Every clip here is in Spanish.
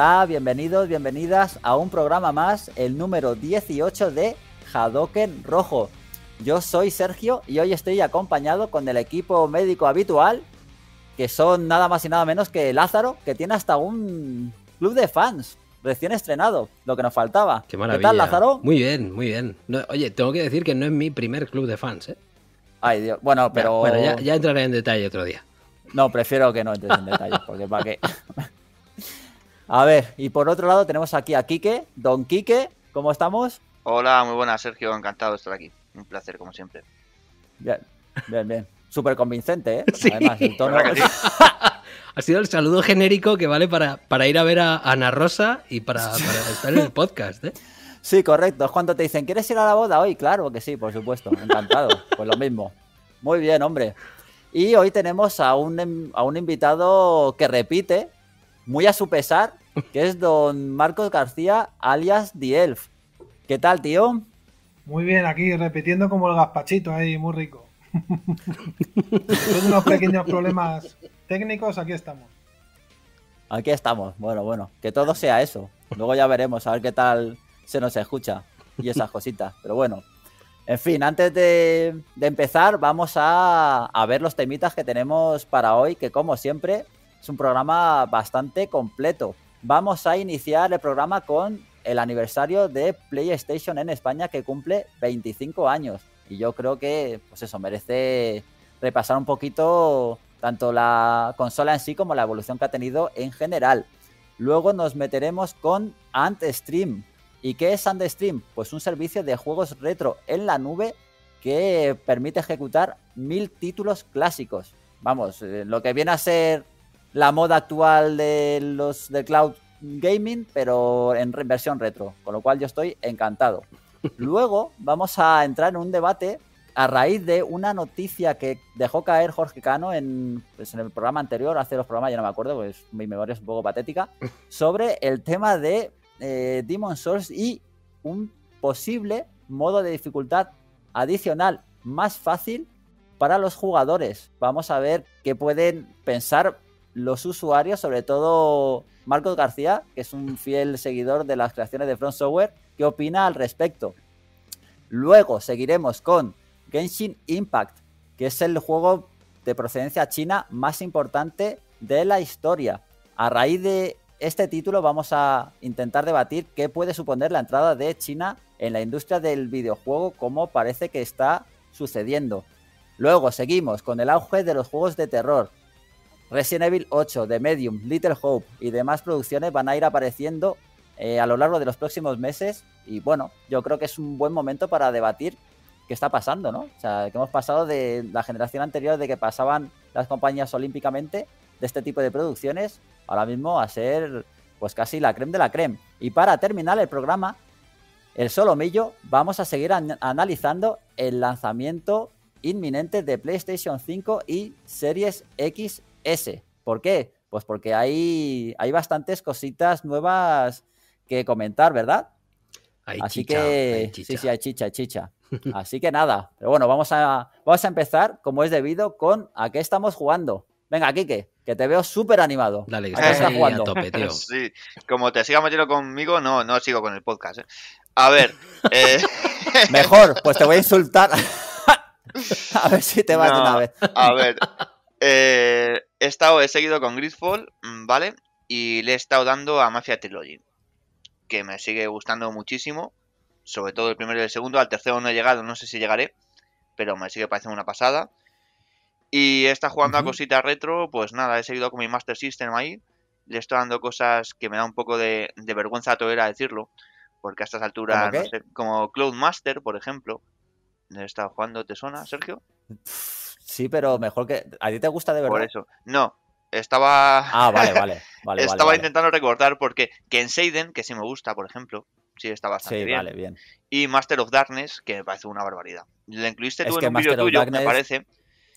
Hola, bienvenidos, bienvenidas a un programa más, el número 18 de Hadoken Rojo. Yo soy Sergio y hoy estoy acompañado con el equipo médico habitual, que son nada más y nada menos que Lázaro, que tiene hasta un club de fans recién estrenado, lo que nos faltaba. Qué, maravilla. ¿Qué tal, Lázaro? Muy bien, muy bien. oye, tengo que decir que no es mi primer club de fans, ¿eh? Ay, Dios. Bueno, pero. Ya, ya entraré en detalle otro día. No, prefiero que no entres en detalle, porque para qué. A ver, y por otro lado tenemos aquí a Quique, Don Quique, ¿cómo estamos? Hola, muy buenas, Sergio, encantado de estar aquí. Un placer, como siempre. Bien, bien, bien. Súper convincente, ¿eh? Además, el tono... ha sido el saludo genérico que vale para, para ir a ver a Ana Rosa y para, estar en el podcast, ¿eh? Sí, correcto. Es cuando te dicen, ¿quieres ir a la boda hoy? Claro que sí, por supuesto. Encantado. Pues lo mismo. Muy bien, hombre. Y hoy tenemos a un, a un invitado que repite, muy a su pesar, que es don Marcos García, alias The Elf. ¿Qué tal, tío? Muy bien, aquí repitiendo como el gazpachito ahí, muy rico. Con unos pequeños problemas técnicos, aquí estamos. Aquí estamos, bueno, bueno, que todo sea eso. Luego ya veremos a ver qué tal se nos escucha y esas cositas, pero bueno. En fin, antes de, empezar, vamos a, a ver los temitas que tenemos para hoy, que como siempre es un programa bastante completo vamos a iniciar el programa con el aniversario de PlayStation en España que cumple 25 años. Y yo creo que, pues eso, merece repasar un poquito tanto la consola en sí como la evolución que ha tenido en general. Luego nos meteremos con AntStream. ¿Y qué es AntStream? Pues un servicio de juegos retro en la nube que permite ejecutar mil títulos clásicos. Vamos, eh, lo que viene a ser la moda actual de los de cloud gaming, pero en versión retro, con lo cual yo estoy encantado. Luego vamos a entrar en un debate a raíz de una noticia que dejó caer Jorge Cano en, pues, en el programa anterior, hace los programas, ya no me acuerdo, pues mi memoria es un poco patética, sobre el tema de eh, Demon Souls y un posible modo de dificultad adicional más fácil para los jugadores. Vamos a ver qué pueden pensar los usuarios, sobre todo Marcos García, que es un fiel seguidor de las creaciones de Front Software, qué opina al respecto. Luego seguiremos con Genshin Impact, que es el juego de procedencia china más importante de la historia. A raíz de este título vamos a intentar debatir qué puede suponer la entrada de China en la industria del videojuego, como parece que está sucediendo. Luego seguimos con el auge de los juegos de terror, Resident Evil 8, The Medium, Little Hope y demás producciones van a ir apareciendo eh, a lo largo de los próximos meses. Y bueno, yo creo que es un buen momento para debatir qué está pasando, ¿no? O sea, que hemos pasado de la generación anterior de que pasaban las compañías olímpicamente de este tipo de producciones, ahora mismo a ser pues casi la creme de la creme. Y para terminar el programa, el solomillo, vamos a seguir analizando el lanzamiento inminente de PlayStation 5 y Series X ese, ¿Por qué? Pues porque hay, hay bastantes cositas nuevas que comentar, ¿verdad? Hay Así que sí, sí, hay chicha, hay chicha. Así que nada, pero bueno, vamos a, vamos a empezar como es debido con a qué estamos jugando. Venga, Kike, que te veo súper animado. Dale, que estás jugando. Sí, como te sigas metiendo conmigo, no, no sigo con el podcast. ¿eh? A ver. Eh, Mejor, pues te voy a insultar. a ver si te vas de una vez. A ver. Eh, He estado, he seguido con Gridfall, mm, ¿vale? Y le he estado dando a Mafia Trilogy, que me sigue gustando muchísimo, sobre todo el primero y el segundo. Al tercero no he llegado, no sé si llegaré, pero me sigue pareciendo una pasada. Y estado jugando a cositas retro, pues nada, he seguido con mi Master System ahí. Le estoy dando cosas que me da un poco de, vergüenza todavía decirlo, porque a estas alturas, no sé, como Cloud Master, por ejemplo, he estado jugando, ¿te suena, Sergio? Sí, pero mejor que. ¿A ti te gusta de verdad? Por eso. No. Estaba. Ah, vale, vale. estaba intentando recordar porque Kenseiden, que sí me gusta, por ejemplo, sí está bastante sí, bien. Vale, bien. Y Master of Darkness, que me parece una barbaridad. Le incluiste tú en un vídeo tuyo, me parece.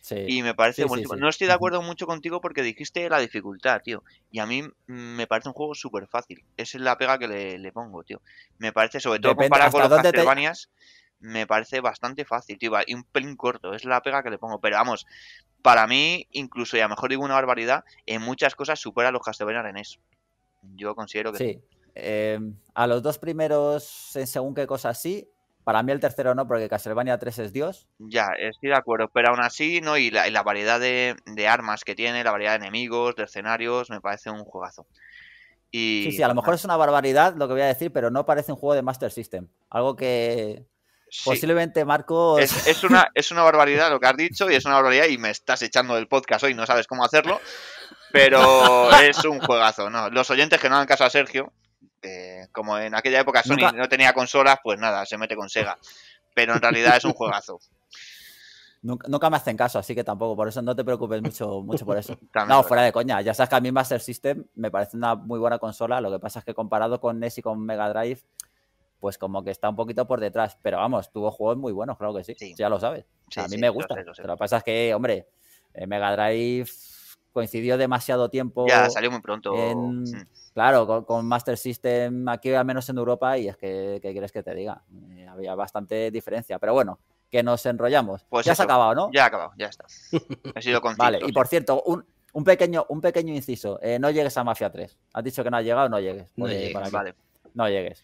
Sí. Y me parece No estoy de acuerdo mucho contigo porque dijiste la dificultad, tío. Y a mí mm, me parece un juego súper fácil. Esa es la pega que le, pongo, tío. Me parece, sobre todo para comparado con los Castlevanias me parece bastante fácil, tío, y un pelín corto, es la pega que le pongo, pero vamos, para mí, incluso, y a lo mejor digo una barbaridad, en muchas cosas supera a los Castlevania eso Yo considero que sí. Em, a los dos primeros, en según qué cosa sí, para mí el tercero no, porque Castlevania 3 es Dios. Ya, estoy de acuerdo, pero aún así, ¿no? Y la, variedad de, armas que tiene, la variedad de enemigos, de escenarios, me parece un juegazo. Y... Sí, sí, a lo mejor es una barbaridad lo que voy a decir, pero no parece un juego de Master System. Algo que, Posiblemente, Marco. Es, una, es una barbaridad lo que has dicho y es una barbaridad y me estás echando del podcast hoy, no sabes cómo hacerlo, pero es un juegazo. No, los oyentes que no dan caso a Sergio, eh, como en aquella época Sony no tenía consolas, pues nada, se mete con Sega. Pero en realidad es un juegazo. Nunca, me hacen caso, así que tampoco, por eso no te preocupes mucho, mucho por eso. no, fuera de coña, ya sabes que a mí Master System me parece una muy buena consola, lo que pasa es que comparado con NES y con Mega Drive, pues como que está un poquito por detrás. Pero vamos, tuvo juegos muy buenos, claro que sí, ya lo sabes. a mí me gusta. Lo, que pasa es que, hombre, eh, Mega Drive coincidió demasiado tiempo. Ya salió muy pronto. claro, con, Master System aquí, al menos en Europa, y es que, ¿qué quieres que te diga? Eh, había bastante diferencia. Pero bueno, que nos enrollamos. Pues ya se ha acabado, ¿no? Ya ha acabado, ya está. He sido Vale, y por cierto, un, un pequeño, un pequeño inciso. Eh, no llegues a Mafia 3. Has dicho que no ha llegado, no llegues. No pues, llegues, vale. No llegues.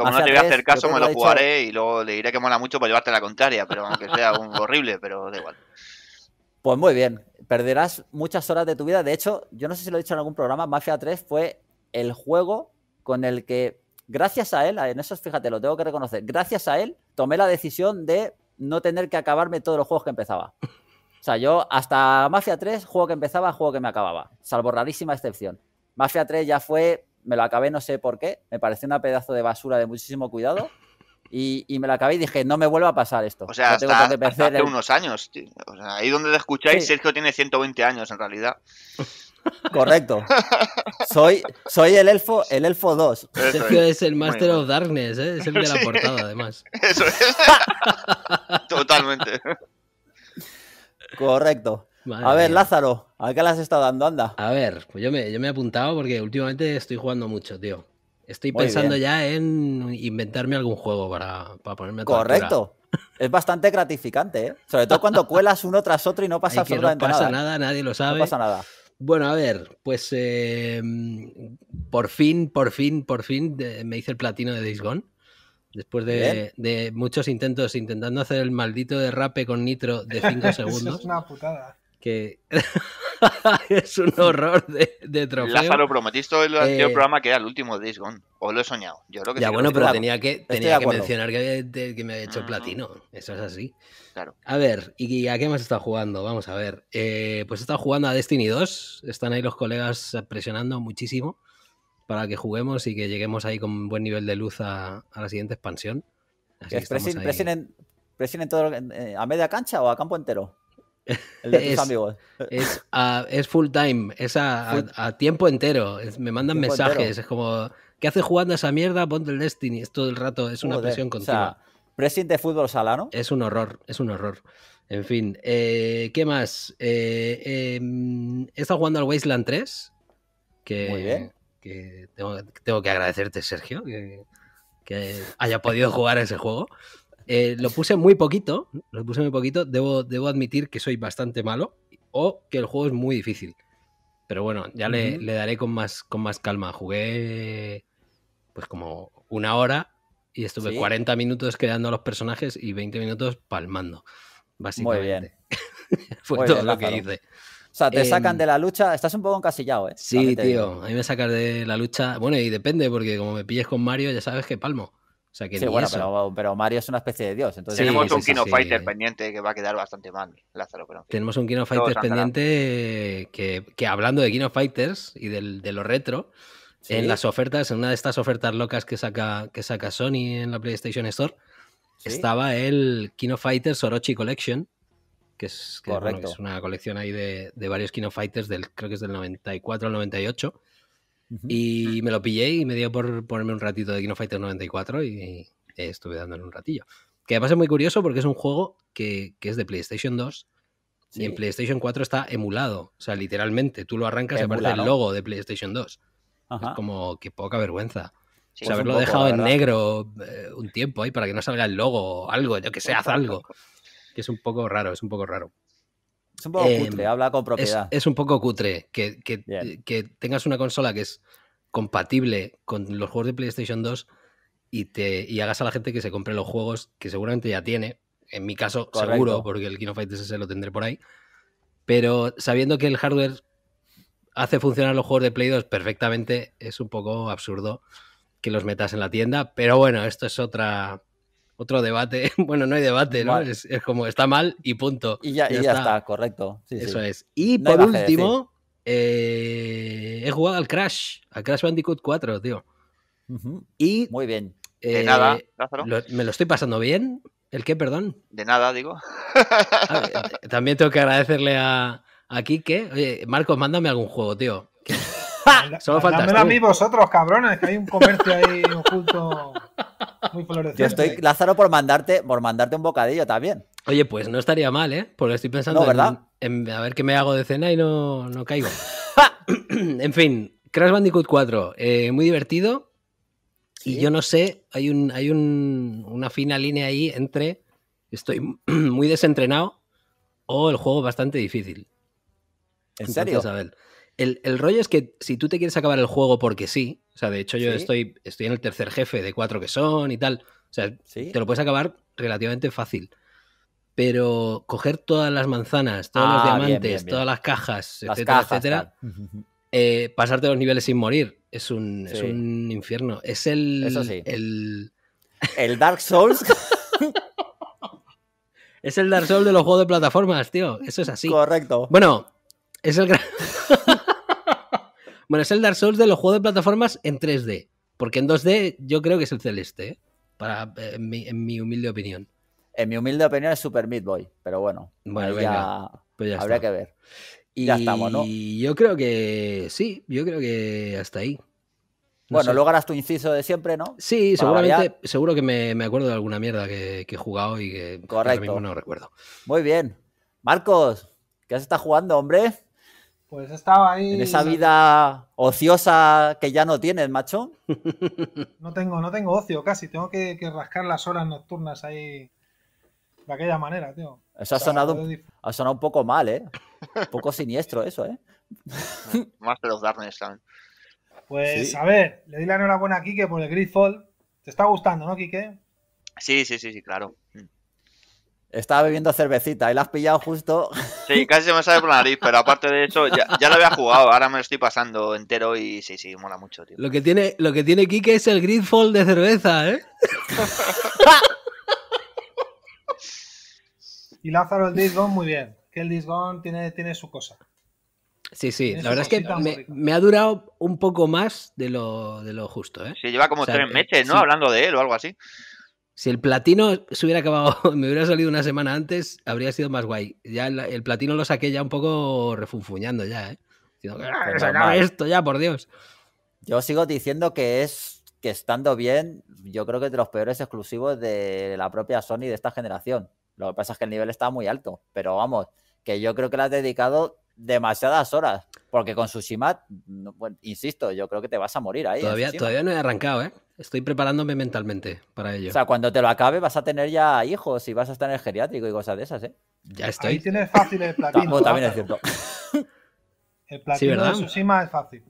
Como no te voy a hacer caso, me lo jugaré y luego le diré que mola mucho por llevarte la contraria, pero aunque sea horrible, pero da igual. Pues muy bien, perderás muchas horas de tu vida. De hecho, yo no sé si lo he dicho en algún programa, Mafia 3 fue el juego con el que, gracias a él, en eso fíjate, lo tengo que reconocer, gracias a él tomé la decisión de no tener que acabarme todos los juegos que empezaba. O sea, yo hasta Mafia 3, juego que empezaba, juego que me acababa, salvo rarísima excepción. Mafia 3 ya fue me lo acabé, no sé por qué, me pareció una pedazo de basura de muchísimo cuidado. Y, me la acabé y dije, no me vuelva a pasar esto. O sea, hace unos años. ahí donde lo escucháis, Sergio tiene 120 años en realidad. Correcto. Soy, soy el elfo el elfo 2. Sergio es, el Master of Darkness, ¿eh? es el de la portada además. Eso es. Totalmente. Correcto a ver, Lázaro, ¿a qué las has estado dando? Anda. A ver, pues yo me, yo me he apuntado porque últimamente estoy jugando mucho, tío. Estoy pensando ya en inventarme algún juego para, ponerme a Correcto. Es bastante gratificante, ¿eh? Sobre todo cuando cuelas uno tras otro y no pasa absolutamente nada. No pasa nada, nadie lo sabe. No pasa nada. Bueno, a ver, pues eh, por fin, por fin, por fin me hice el platino de Days Después de, muchos intentos intentando hacer el maldito derrape con nitro de 5 segundos. es una putada que es un horror de, de trofeo. Lázaro, prometiste el eh, programa que era el último de O lo he soñado. Yo creo que ya, bueno, pero tenía que, tenía que mencionar que, me había hecho ah. platino. Eso es así. Claro. A ver, ¿y a qué más está jugando? Vamos a ver. Eh, pues pues está jugando a Destiny 2. Están ahí los colegas presionando muchísimo para que juguemos y que lleguemos ahí con un buen nivel de luz a, la siguiente expansión. Así presionen, todo, eh, a media cancha o a campo entero. es, ah, Es, full time, es a, tiempo entero. me mandan mensajes, es como, ¿qué hace jugando a esa mierda? Ponte el Destiny, es todo el rato, es una presión continua. O de fútbol sala, ¿no? Es un horror, es un horror. En fin, eh, ¿qué más? Eh, em, he estado jugando al Wasteland 3, que, tengo, que agradecerte, Sergio, que, haya podido jugar a ese juego. Eh, lo puse muy poquito, lo puse muy poquito. Debo, debo admitir que soy bastante malo o que el juego es muy difícil. Pero bueno, ya le, daré con más, con más calma. Jugué pues como una hora y estuve 40 minutos creando a los personajes y 20 minutos palmando, básicamente. Fue todo lo que hice. O sea, te sacan em, de la lucha, estás un poco encasillado, ¿eh? Sí, tío, a mí me sacas de la lucha. Bueno, y depende, porque como me pilles con Mario, ya sabes que palmo. O bueno, pero, Mario es una especie de dios. Tenemos un Kino Fighter pendiente que va a quedar bastante mal, Lázaro. Tenemos un Kino Fighter pendiente que, hablando de Kino Fighters y de lo retro, en las ofertas, en una de estas ofertas locas que saca, que saca Sony en la PlayStation Store, estaba el Kino Fighters Orochi Collection, que es, es una colección ahí de, de varios Kino Fighters, del, creo que es del 94 al 98 y me lo pillé y me dio por ponerme un ratito de Kino Fighter 94 y, estuve dándole un ratillo. Que además es muy curioso porque es un juego que, es de PlayStation 2 y en PlayStation 4 está emulado. O sea, literalmente, tú lo arrancas y aparece el logo de PlayStation 2. Es como que poca vergüenza. haberlo dejado en negro eh, un tiempo ahí para que no salga el logo o algo, yo que sé, haz algo. Que es un poco raro, es un poco raro. Es un poco em, cutre, habla con propiedad. Es, un poco cutre que, tengas una consola que es compatible con los juegos de PlayStation 2 y, te, hagas a la gente que se compre los juegos que seguramente ya tiene. En mi caso, seguro, porque el Kino Fighters ese lo tendré por ahí. Pero sabiendo que el hardware hace funcionar los juegos de Play 2 perfectamente, es un poco absurdo que los metas en la tienda. Pero bueno, esto es otra otro debate. Bueno, no hay debate, ¿no? Es, como está mal y punto. Y ya, está. correcto. Eso es. Y por último, eh, he jugado al Crash, al Crash Bandicoot 4, tío. Y. Muy bien. de nada, eh, me lo estoy pasando bien. ¿El qué, perdón? De nada, digo. Ah, eh, también tengo que agradecerle a, a que Oye, Marcos, mándame algún juego, tío. Solo a mí uh. vosotros, cabrones, que hay un comercio ahí muy floreciente. Yo estoy, Lázaro, por mandarte, por mandarte un bocadillo también. Oye, pues no estaría mal, ¿eh? Porque estoy pensando En, a ver qué me hago de cena y no, no caigo. en fin, Crash Bandicoot 4, eh, muy divertido. Y yo no sé, hay, un, hay una fina línea ahí entre estoy muy desentrenado o el juego bastante difícil. ¿En serio? A ver, el, rollo es que si tú te quieres acabar el juego porque sí, o sea, de hecho yo estoy, estoy en el tercer jefe de cuatro que son y tal, o sea, te lo puedes acabar relativamente fácil. Pero coger todas las manzanas, todos los ah, diamantes, todas las cajas, etcétera, etcétera, eh, pasarte los niveles sin morir es un, infierno. Es el. el... el Dark Souls. Es el Dark Souls de los juegos de plataformas, tío. Eso es así. Correcto. Bueno, es el gran. Bueno, es el Dark Souls de los juegos de plataformas en 3D. Porque en 2D yo creo que es el celeste, ¿eh? Para, eh, en, mi, humilde opinión. En mi humilde opinión es Super Meat Boy, pero bueno. Bueno, pues habrá que ver. Y ya estamos, ¿no? yo creo que sí, yo creo que hasta ahí. bueno, luego harás tu inciso de siempre, ¿no? Sí, seguramente, seguro que me, acuerdo de alguna mierda que, he jugado y que ahora mismo no recuerdo. Muy bien. Marcos, ¿qué has estado jugando, hombre? Pues estaba ahí. En esa vida ociosa que ya no tienes, macho. No tengo, no tengo ocio casi. Tengo que, rascar las horas nocturnas ahí de aquella manera, tío. Eso ha, sonado, ha sonado un poco mal, ¿eh? Un poco siniestro eso, ¿eh? Más de los Darkness también. Pues a ver, le di la enhorabuena a Kike por el Gridfall. ¿Te está gustando, no, Kike? Sí, sí, sí, sí, claro. Estaba bebiendo cervecita y la has pillado justo. Sí, casi se me sale por la nariz, pero aparte de eso, ya, lo había jugado, ahora me lo estoy pasando entero y sí, sí, mola mucho, tío. Lo que tiene, lo que tiene Kike es el gridfall de cerveza, ¿eh? y Lázaro el Disgone muy bien, que el Disgone tiene, tiene su cosa. Sí, sí, la verdad es que me, ha durado un poco más de lo, justo. ¿eh? Sí, lleva como tres eh, meses, ¿no? Hablando de él o algo así. Si el platino se hubiera acabado, me hubiera salido una semana antes, habría sido más guay. Ya el, platino lo saqué ya un poco refunfuñando ya, ¿eh? Ah, esto ya, por Dios. Yo sigo diciendo que es que estando bien, yo creo que es de los peores exclusivos de la propia Sony de esta generación. Lo que pasa es que el nivel está muy alto, pero vamos, que yo creo que la has dedicado demasiadas horas. Porque con Tsushima, insisto, yo creo que te vas a morir ahí. Todavía, no he arrancado, ¿eh? Estoy preparándome mentalmente para ello. O sea, cuando te lo acabe vas a tener ya hijos y vas a estar en el geriátrico y cosas de esas, ¿eh? Ya estoy. Ahí tienes fácil el platino. también es cierto. El platino de Tsushima es fácil.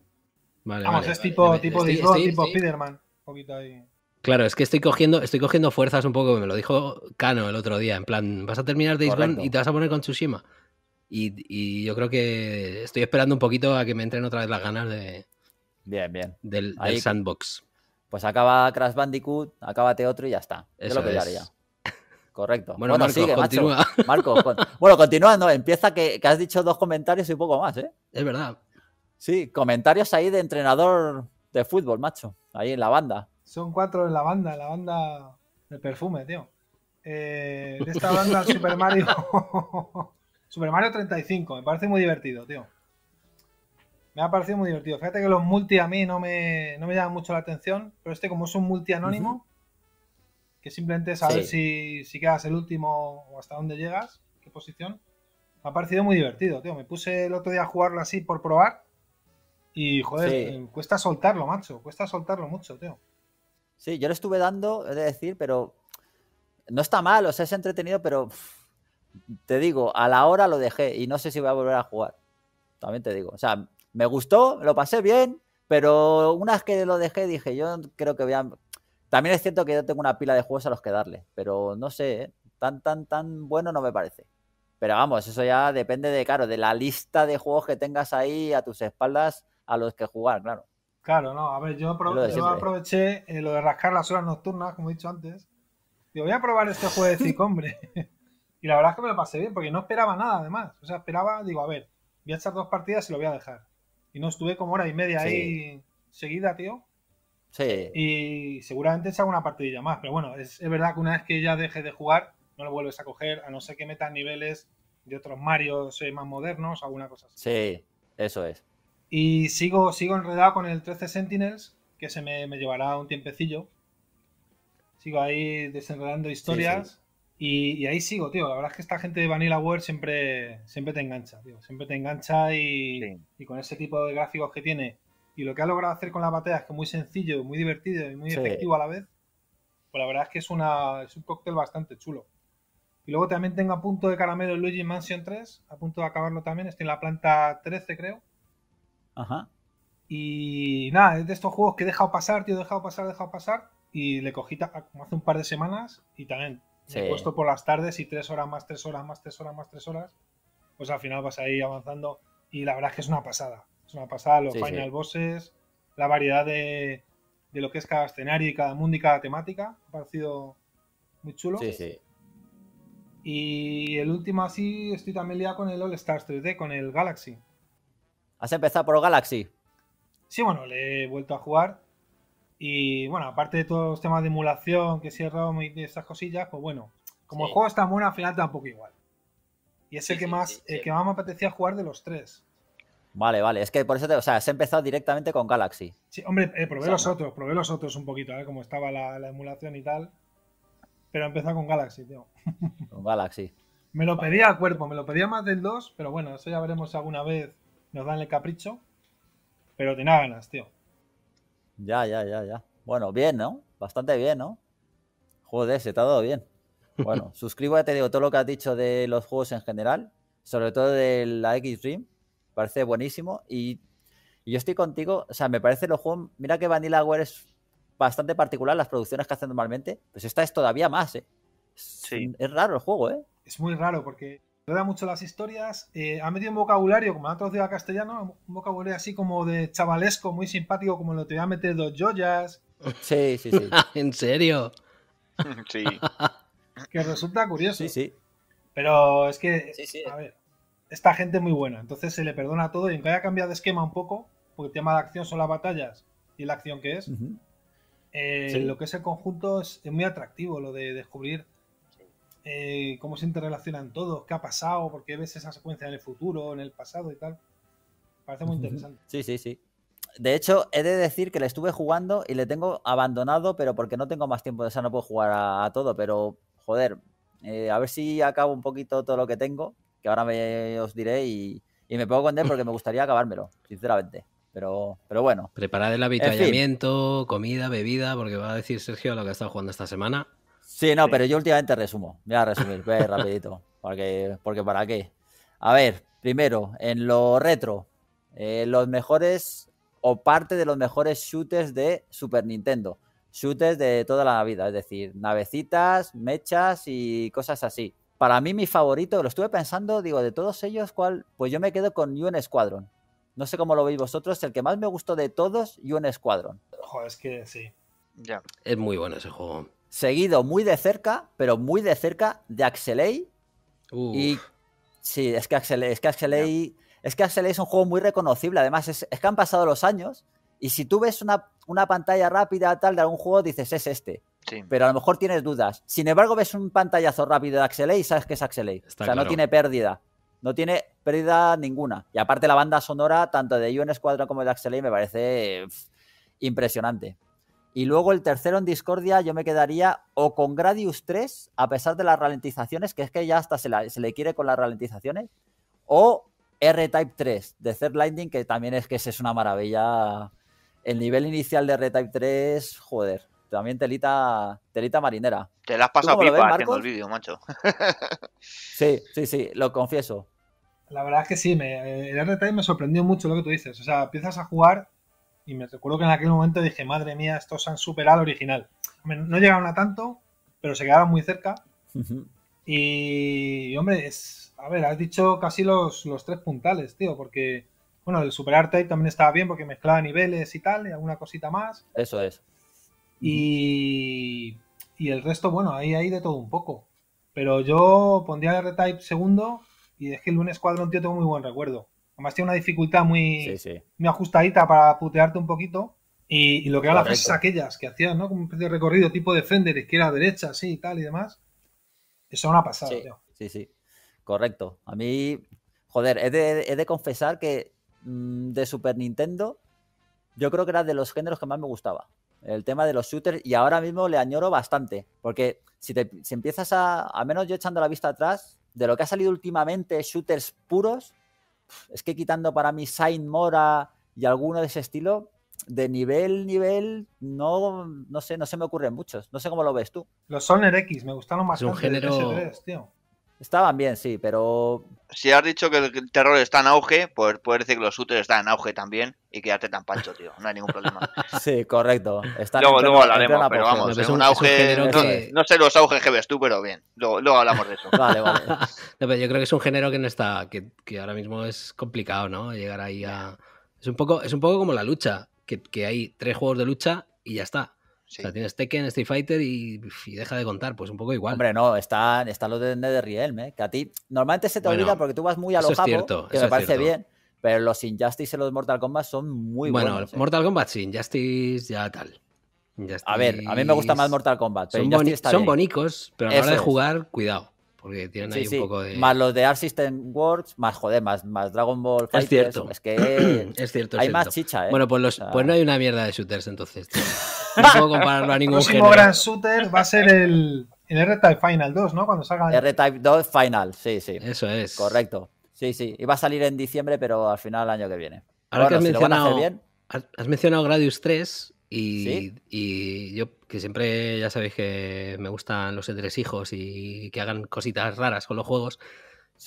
Vale, Vamos, es tipo, tipo, Spiderman. Un poquito ahí. Claro, es que estoy cogiendo, estoy cogiendo fuerzas un poco, me lo dijo Cano el otro día, en plan, vas a terminar de y te vas a poner con Tsushima. Y, yo creo que estoy esperando un poquito a que me entren otra vez las ganas de, bien, del, sandbox. Pues acaba Crash Bandicoot, acábate otro y ya está. es lo que yo haría. Correcto. Bueno, sigue, continúa. bueno, continuando, empieza que, has dicho dos comentarios y poco más, ¿eh? Es verdad. Sí, comentarios ahí de entrenador de fútbol, macho, ahí en la banda. Son cuatro en la banda, en la banda de perfume, tío. Eh, de esta banda Super Mario. Super Mario 35, me parece muy divertido, tío. Me ha parecido muy divertido. Fíjate que los multi a mí no me, no llaman mucho la atención, pero este como es un multi anónimo, que simplemente es a si, quedas el último o hasta dónde llegas, qué posición, me ha parecido muy divertido, tío. Me puse el otro día a jugarlo así por probar y, joder, eh, cuesta soltarlo, macho, cuesta soltarlo mucho, tío. Sí, yo lo estuve dando, he de decir, pero no está mal, o sea, es entretenido, pero te digo, a la hora lo dejé y no sé si voy a volver a jugar. También te digo, o sea, me gustó, lo pasé bien, pero una vez que lo dejé dije, yo creo que voy a... También es cierto que yo tengo una pila de juegos a los que darle, pero no sé, ¿eh? tan, tan, tan bueno no me parece. Pero vamos, eso ya depende de, claro, de la lista de juegos que tengas ahí a tus espaldas a los que jugar, claro. Claro, no, a ver, yo, aproveché eh, lo de rascar las horas nocturnas, como he dicho antes. yo voy a probar este juego de hombre. Y la verdad es que me lo pasé bien, porque no esperaba nada además. O sea, esperaba, digo, a ver, voy a echar dos partidas y lo voy a dejar. Y no estuve como hora y media ahí seguida, tío. Sí. Y seguramente se una partidilla más. Pero bueno, es, verdad que una vez que ya deje de jugar, no lo vuelves a coger, a no ser que metas niveles de otros Mario eh, más modernos, alguna cosa así. Sí, eso es. Y sigo, sigo enredado con el 13 Sentinels, que se me, llevará un tiempecillo. Sigo ahí desenredando historias. Y, ahí sigo, tío. La verdad es que esta gente de Vanillaware siempre, siempre te engancha, tío. Siempre te engancha y, con ese tipo de gráficos que tiene. Y lo que ha logrado hacer con la batalla es que es muy sencillo, muy divertido y muy efectivo a la vez. Pues la verdad es que es, una, es un cóctel bastante chulo. Y luego también tengo a punto de caramelo el Luigi Mansion 3, a punto de acabarlo también, estoy en la planta 13 creo. Ajá. Y nada, es de estos juegos que he dejado pasar, tío, he dejado pasar, he dejado pasar. Y le cogí como hace un par de semanas y también he puesto por las tardes y tres horas más, tres horas más, tres horas más, tres horas, pues al final vas ahí avanzando. Y la verdad es que es una pasada. Es una pasada los final bosses, la variedad de, lo que es cada escenario y cada mundo y cada temática. Ha parecido muy chulo. Y el último así estoy también liado con el All Star 3D, con el Galaxy. ¿Has empezado por el Galaxy? Sí, bueno, le he vuelto a jugar. Y bueno, aparte de todos los temas de emulación, que si es y de estas cosillas, pues bueno, como el juego está bueno, al final tampoco igual. Y es el que más, el que más me apetecía jugar de los tres. Vale, vale, es que por eso te, o sea, se empezado directamente con Galaxy. Sí, hombre, eh, probé los otros, probé los otros un poquito, a ver eh, cómo estaba la, emulación y tal. Pero he empezado con Galaxy, tío. Con Galaxy. me lo pedía a cuerpo, me lo pedía más del 2, pero bueno, eso ya veremos si alguna vez nos dan el capricho. Pero tenía ganas, tío. Ya, ya, ya, ya. Bueno, bien, ¿no? Bastante bien, ¿no? Joder, se te ha dado bien. Bueno, suscribo, te digo, todo lo que has dicho de los juegos en general, sobre todo de la X-Dream, parece buenísimo. Y, yo estoy contigo, o sea, me parece los juegos. Mira que Vanilla Ware es bastante particular, las producciones que hacen normalmente, pues esta es todavía más, ¿eh? Sí. es raro el juego, ¿eh? Es muy raro porque da mucho las historias. Eh, ha metido un vocabulario, como han traducido a castellano, un vocabulario así como de chavalesco, muy simpático, como lo te voy a meter dos joyas. Sí, sí, sí. ¿En serio? sí. Que resulta curioso. Sí, sí. Pero es que, a ver, esta gente es muy buena, entonces se le perdona todo y aunque haya cambiado de esquema un poco, porque el tema de acción son las batallas y la acción que es, eh, lo que es el conjunto es muy atractivo, lo de descubrir eh, cómo se interrelacionan todos, qué ha pasado, por qué ves esa secuencia en el futuro, en el pasado y tal. Parece muy interesante. Sí, sí, sí. De hecho, he de decir que le estuve jugando y le tengo abandonado, pero porque no tengo más tiempo, o sea, no puedo jugar a, todo, pero joder, eh, a ver si acabo un poquito todo lo que tengo, que ahora me, os diré y, me puedo vender porque me gustaría acabármelo, sinceramente. Pero, pero bueno. Preparad el avituallamiento, comida, bebida, porque va a decir Sergio lo que ha estado jugando esta semana. Sí, no, pero yo últimamente resumo. Voy a resumir, voy rapidito. Porque, porque para qué. A ver, primero, en lo retro, eh, los mejores o parte de los mejores shooters de Super Nintendo. Shooters de toda la vida, es decir, navecitas, mechas y cosas así. Para mí, mi favorito, lo estuve pensando, digo, de todos ellos, ¿cuál? Pues yo me quedo con UN Squadron. No sé cómo lo veis vosotros, el que más me gustó de todos, UN Squadron. es que sí. Ya. Es muy bueno ese juego seguido muy de cerca, pero muy de cerca de Axelay. Y sí, es que Axelay, es que Axelay, es que es un juego muy reconocible. Además, es, que han pasado los años y si tú ves una, pantalla rápida tal de algún juego, dices, es este. Pero a lo mejor tienes dudas. Sin embargo, ves un pantallazo rápido de Axelay y sabes que es Axelay. o sea, no tiene pérdida. No tiene pérdida ninguna. Y aparte la banda sonora, tanto de UN Squadron como de Axelay, me parece impresionante. Y luego el tercero en Discordia yo me quedaría o con Gradius 3, a pesar de las ralentizaciones, que es que ya hasta se, le quiere con las ralentizaciones, o R-Type 3 de Third Lightning, que también es que ese es una maravilla. El nivel inicial de R-Type 3, joder, también telita, marinera. Te la has pasado pipa haciendo el vídeo, macho. sí, sí, sí, lo confieso. La verdad es que sí, me, eh, el R-Type me sorprendió mucho lo que tú dices. O sea, empiezas a jugar y me recuerdo que en aquel momento dije, madre mía, estos han superado al original. No llegaron a tanto, pero se quedaron muy cerca. y, hombre, es, a ver, has dicho casi los, tres puntales, tío, porque, bueno, el Super Art Type también estaba bien porque mezclaba niveles y tal, y alguna cosita más. Eso es. Y, el resto, bueno, ahí hay de todo un poco. Pero yo pondría R-Type segundo y es que el lunes cuadro, tío, tengo muy buen recuerdo. Además tiene una dificultad muy, muy ajustadita para putearte un poquito. Y, lo que era las aquellas que hacían, ¿no? Como un recorrido tipo Defender, izquierda, derecha, así y tal y demás. Eso no ha pasado. sí, Sí, sí. Correcto. A mí, joder, he de, confesar que mm, de Super Nintendo, yo creo que era de los géneros que más me gustaba. El tema de los shooters, y ahora mismo le añoro bastante. Porque si, te, si empiezas a. A menos yo echando la vista atrás, de lo que ha salido últimamente, shooters puros, es que quitando para mí Saint Mora y alguno de ese estilo, de nivel, nivel, no, no sé, no se me ocurren muchos. No sé cómo lo ves tú. Los Soner X, me gustaron más. Es un género... tío. Estaban bien, sí, pero. Si has dicho que el terror está en auge, pues puedes decir que los shooters están en auge también y quedarte tan pancho, tío. No hay ningún problema. sí, correcto. luego, hablaremos, pero vamos, es un, auge. no, sé los auge que ves tú, pero bien. Luego, hablamos de eso. vale, vale. yo creo que es un género que no está. Que, ahora mismo es complicado, ¿no? Llegar ahí a. Es un poco, es un poco como la lucha, que, que hay tres juegos de lucha y ya está. Sí. O sea, tienes Tekken, Street Fighter y, deja de contar, pues un poco igual. Hombre, no, están, está los de, de ¿eh? que a ti normalmente se te olvida porque tú vas muy a lo cierto que me parece bien, pero los Injustice y los Mortal Kombat son muy buenos. Bueno, ¿eh? Mortal Kombat sí, Injustice ya tal. A ver, a mí me gusta más Mortal Kombat, pero son, bonitos, son bonicos, pero a la hora de jugar, cuidado. Porque tienen ahí un poco de. Más los de Art System Works, más joder, más, Dragon Ball Es cierto. Es que. es cierto. Hay más chicha, ¿eh? Bueno, pues, los, pues no hay una mierda de shooters entonces. No puedo compararlo a ningún El próximo Grand shooter va a ser el, R-Type Final 2, ¿no? Cuando salga. El... R-Type 2 Final, sí, sí. Eso es. Correcto. Sí, sí. y va a salir en diciembre, pero al final del año que viene. Ahora que has, mencionado, has mencionado Gradius 3 y, y, yo, que siempre ya sabéis que me gustan los hijos y que hagan cositas raras con los juegos,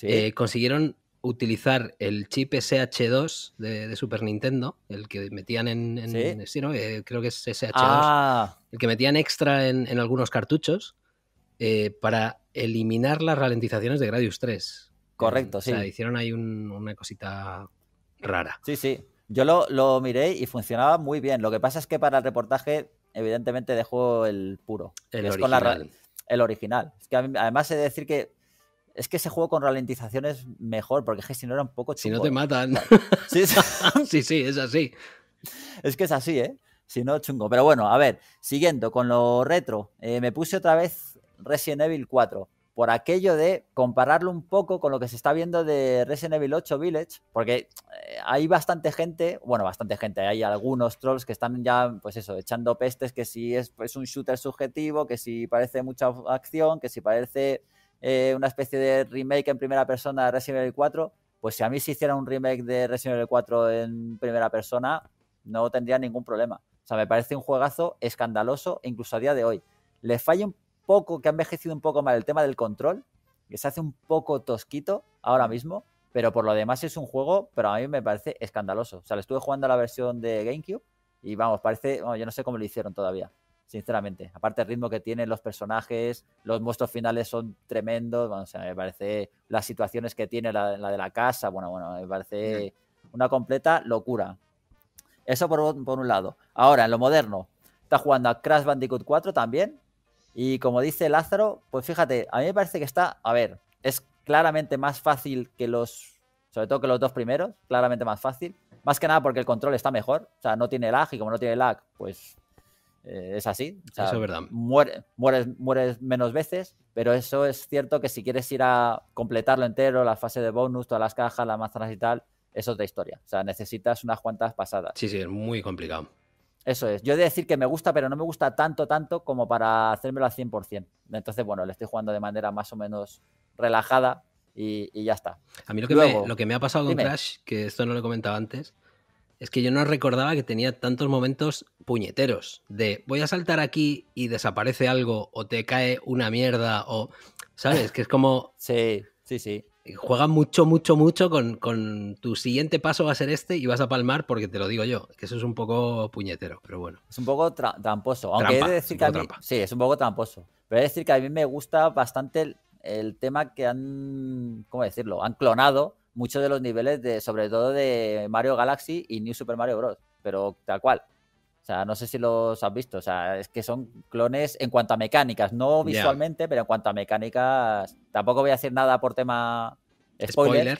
eh, consiguieron utilizar el chip SH2 de, Super Nintendo, el que metían en... sí este, eh, creo que es SH2. Ah. El que metían extra en, algunos cartuchos eh, para eliminar las ralentizaciones de Gradius 3. Correcto, sí. Eh, o sea, hicieron ahí una cosita rara. Sí, sí. Yo lo, miré y funcionaba muy bien. Lo que pasa es que para el reportaje, evidentemente, dejó el puro. El original. el original. que además he de decir que es que ese juego con ralentizaciones mejor, porque es que si no era un poco chungo. Si no te ¿eh? matan. sí, sí. es así. Es que es así, ¿eh? Si no, chungo. Pero bueno, a ver, siguiendo con lo retro, eh, me puse otra vez Resident Evil 4 por aquello de compararlo un poco con lo que se está viendo de Resident Evil 8 Village, porque eh, hay bastante gente, bueno, bastante gente, hay algunos trolls que están ya, pues eso, echando pestes, que si es un shooter subjetivo, que si parece mucha acción, que si parece eh, una especie de remake en primera persona de Resident Evil 4, pues si a mí se hiciera un remake de Resident Evil 4 en primera persona, no tendría ningún problema. O sea, me parece un juegazo escandaloso, incluso a día de hoy. Le falla un poco, que ha envejecido un poco más el tema del control, que se hace un poco tosquito ahora mismo, pero por lo demás es un juego, pero a mí me parece escandaloso. O sea, le estuve jugando a la versión de GameCube y vamos, parece, bueno, yo no sé cómo lo hicieron todavía sinceramente. Aparte el ritmo que tienen los personajes, los monstruos finales son tremendos, me parece las situaciones que tiene la, de la casa, bueno, bueno, me parece una completa locura. Eso por, por un lado. Ahora, en lo moderno, está jugando a Crash Bandicoot 4 también. Y como dice Lázaro, pues fíjate, a mí me parece que está, a ver, es claramente más fácil que los, sobre todo que los dos primeros, claramente más fácil. Más que nada porque el control está mejor, o sea, no tiene lag y como no tiene lag, pues eh, es así. O sea, verdad. mueres, menos veces, pero eso es cierto que si quieres ir a completarlo entero, la fase de bonus, todas las cajas, las manzanas y tal, es otra historia. O sea, necesitas unas cuantas pasadas. Sí, sí, es muy complicado. Eso es. Yo he de decir que me gusta, pero no me gusta tanto, tanto como para hacérmelo al 100%. Entonces, bueno, le estoy jugando de manera más o menos relajada y, ya está. A mí lo que, me, lo que me ha pasado con Crash, que esto no lo he comentado antes, es que yo no recordaba que tenía tantos momentos puñeteros de voy a saltar aquí y desaparece algo o te cae una mierda o, ¿sabes? Que es como... Sí, sí, sí. Juega mucho, mucho, mucho con, tu siguiente paso va a ser este y vas a palmar porque te lo digo yo, que eso es un poco puñetero, pero bueno. Es un poco tramposo, aunque he de decir que Sí, es un poco tramposo, pero he de decir que a mí me gusta bastante el, el tema que han, ¿cómo decirlo? Han clonado muchos de los niveles de, sobre todo de Mario Galaxy y New Super Mario Bros. Pero tal cual. O sea, no sé si los has visto. O sea, es que son clones en cuanto a mecánicas, no visualmente, pero en cuanto a mecánicas. Tampoco voy a decir nada por tema. Spoiler.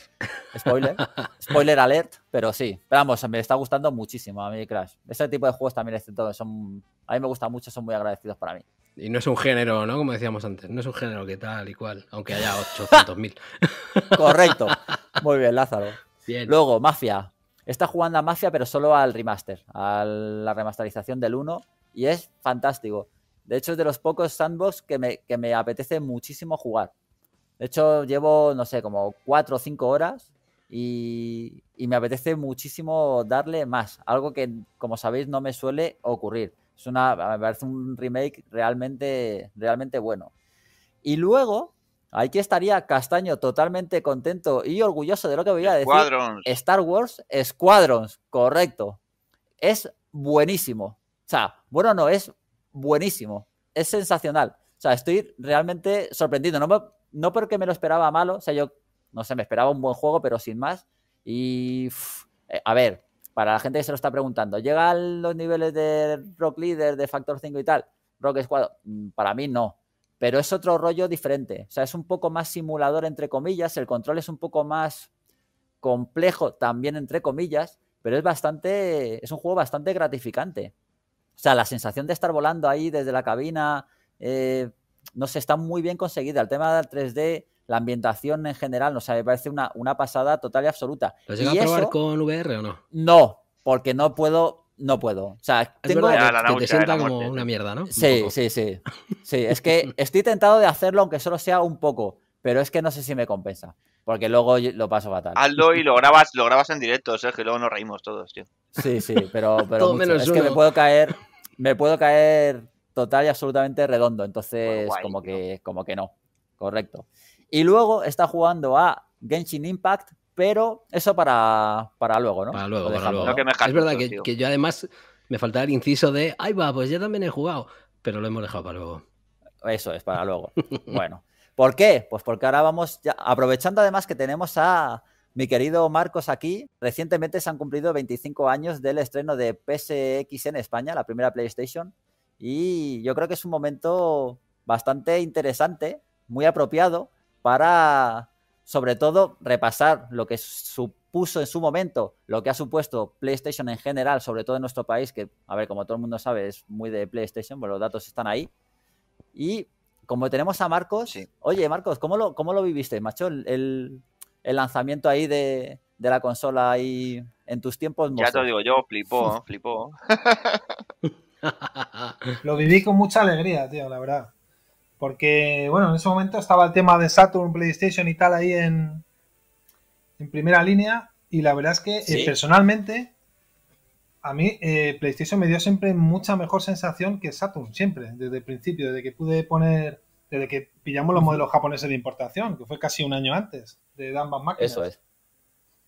Spoiler. Spoiler, alert, pero sí. Pero vamos, me está gustando muchísimo a mí Crash. Ese tipo de juegos también este, son. A mí me gustan mucho, son muy agradecidos para mí. Y no es un género, ¿no? Como decíamos antes, no es un género que tal y cual, aunque haya 800.000. Correcto. Muy bien, Lázaro. Bien. Luego, Mafia. Está jugando a Mafia, pero solo al remaster, a la remasterización del 1, y es fantástico. De hecho, es de los pocos sandbox que me, que me apetece muchísimo jugar. De hecho, llevo, no sé, como 4 o 5 horas y me apetece muchísimo darle más. Algo que, como sabéis, no me suele ocurrir. Es una, me parece un remake realmente, realmente bueno. Y luego, aquí estaría Castaño totalmente contento y orgulloso de lo que voy a decir. Star Wars Squadrons, correcto. Es buenísimo. O sea, bueno, no, es buenísimo. Es sensacional. O sea, estoy realmente sorprendido. No, no porque me lo esperaba malo, o sea, yo, no sé, me esperaba un buen juego, pero sin más. Y, eh, a ver, para la gente que se lo está preguntando, ¿llega a los niveles de Rock Leader, de Factor 5 y tal? Rock Squad, mm, para mí no, pero es otro rollo diferente. O sea, es un poco más simulador, entre comillas, el control es un poco más complejo, también entre comillas, pero es bastante, es un juego bastante gratificante. O sea, la sensación de estar volando ahí desde la cabina, eh, no se está muy bien conseguida. El tema del 3D la ambientación en general, no sea, me parece una, una pasada total y absoluta. ¿Lo llega a probar con VR o no? No, porque no puedo, no puedo. O sea, tengo verdad, que, te sienta como una mierda, ¿no? Sí, sí, sí. Sí, es que estoy tentado de hacerlo aunque solo sea un poco, pero es que no sé si me compensa, porque luego lo paso fatal. Hazlo y lo grabas, lo grabas en directo, Sergio, que luego nos reímos todos, tío. Sí, sí, pero, pero es que me puedo caer, me puedo caer total y absolutamente redondo, entonces como que como que no. Correcto. Y luego está jugando a Genshin Impact, pero eso para, para luego, ¿no? Para luego, para luego. es verdad que, yo además me faltaba el inciso de, ay va, pues ya también he jugado, pero lo hemos dejado para luego. Eso es, para luego. bueno, ¿por qué? Pues porque ahora vamos, aprovechando además que tenemos a mi querido Marcos aquí, recientemente se han cumplido 25 años del estreno de PSX en España, la primera PlayStation, y yo creo que es un momento bastante interesante, muy apropiado, para, sobre todo, repasar lo que supuso en su momento, lo que ha supuesto PlayStation en general, sobre todo en nuestro país, que, a ver, como todo el mundo sabe, es muy de PlayStation, pero pues los datos están ahí. Y como tenemos a Marcos, oye, Marcos, ¿cómo lo, lo viviste, macho? El, lanzamiento ahí de, la consola ahí en tus tiempos. Ya te lo digo yo, flipó, ¿eh? flipó. lo viví con mucha alegría, tío, la verdad. Porque, bueno, en ese momento estaba el tema de Saturn, PlayStation y tal ahí en, en primera línea. Y la verdad es que eh, personalmente, a mí eh, PlayStation me dio siempre mucha mejor sensación que Saturn, siempre, desde el principio, desde que pude poner, desde que pillamos los modelos japoneses de importación, que fue casi un año antes de ambas máquinas. Eso es.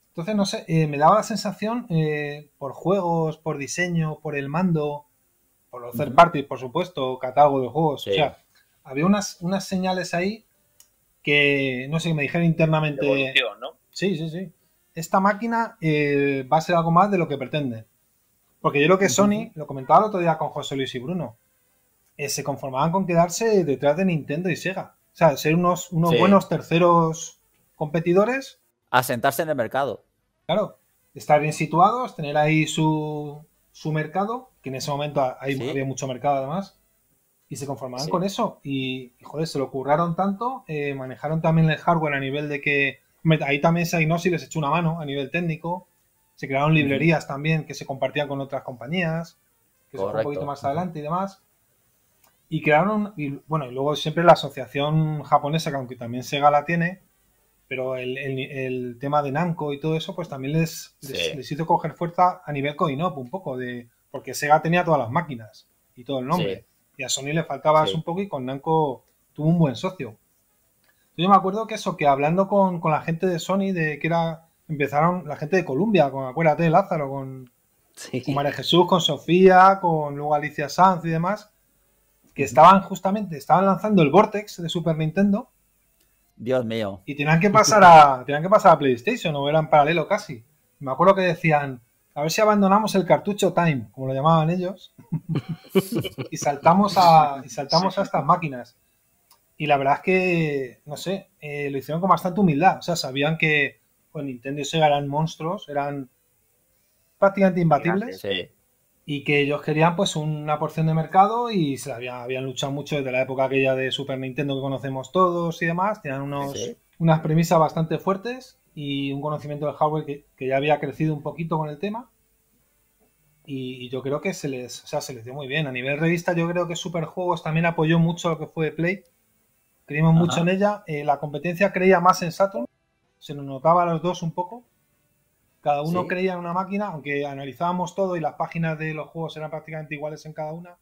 Entonces, no sé, eh, me daba la sensación por juegos, por diseño, por el mando, por los third parties, por supuesto, catálogo de juegos. O sea, había unas, señales ahí que, no sé, me dijeron internamente... Sí, sí, sí. Esta máquina eh, va a ser algo más de lo que pretende. Porque yo lo que Sony, lo comentaba el otro día con José Luis y Bruno, eh, se conformaban con quedarse detrás de Nintendo y Sega. O sea, ser unos, unos buenos terceros competidores. Asentarse en el mercado. Claro, estar bien situados, tener ahí su, su mercado, que en ese momento hay, había mucho mercado además. Y se conformaban con eso. Y, joder, se lo curraron tanto. Eh, manejaron también el hardware a nivel de que. Ahí también Sainosi les echó una mano a nivel técnico. Se crearon librerías también que se compartían con otras compañías. Que se fue un poquito más adelante y demás. Y crearon. Y, bueno, y luego siempre la asociación japonesa, que aunque también Sega la tiene. Pero el, tema de Namco y todo eso, pues también les, hizo coger fuerza a nivel Coinop un poco. de Porque Sega tenía todas las máquinas y todo el nombre. Y a Sony le faltaba un poco y con Nanco tuvo un buen socio. Yo me acuerdo que eso, que hablando con, la gente de Sony, de que era. Empezaron la gente de Colombia, con acuérdate, Lázaro, con, María Jesús, con Sofía, con luego Alicia Sanz y demás, que estaban justamente, estaban lanzando el Vortex de Super Nintendo. Dios mío. Y tenían que pasar a, tenían que pasar a PlayStation, o eran paralelo casi. Me acuerdo que decían, a ver si abandonamos el cartucho Time, como lo llamaban ellos, y saltamos a, y saltamos estas máquinas. Y la verdad es que, no sé, eh, lo hicieron con bastante humildad. O sea, sabían que Nintendo y Sega eran monstruos, eran prácticamente imbatibles. Y que ellos querían pues una porción de mercado y se habían, luchado mucho desde la época aquella de Super Nintendo que conocemos todos y demás. Tenían unos, unas premisas bastante fuertes y un conocimiento del hardware que, ya había crecido un poquito con el tema. Y, yo creo que se les, se les dio muy bien. A nivel revista, yo creo que Super Juegos también apoyó mucho lo que fue Play. Creímos mucho en ella. Eh, la competencia creía más en Saturn. Se nos notaba a los dos un poco. Cada uno creía en una máquina, aunque analizábamos todo y las páginas de los juegos eran prácticamente iguales en cada una.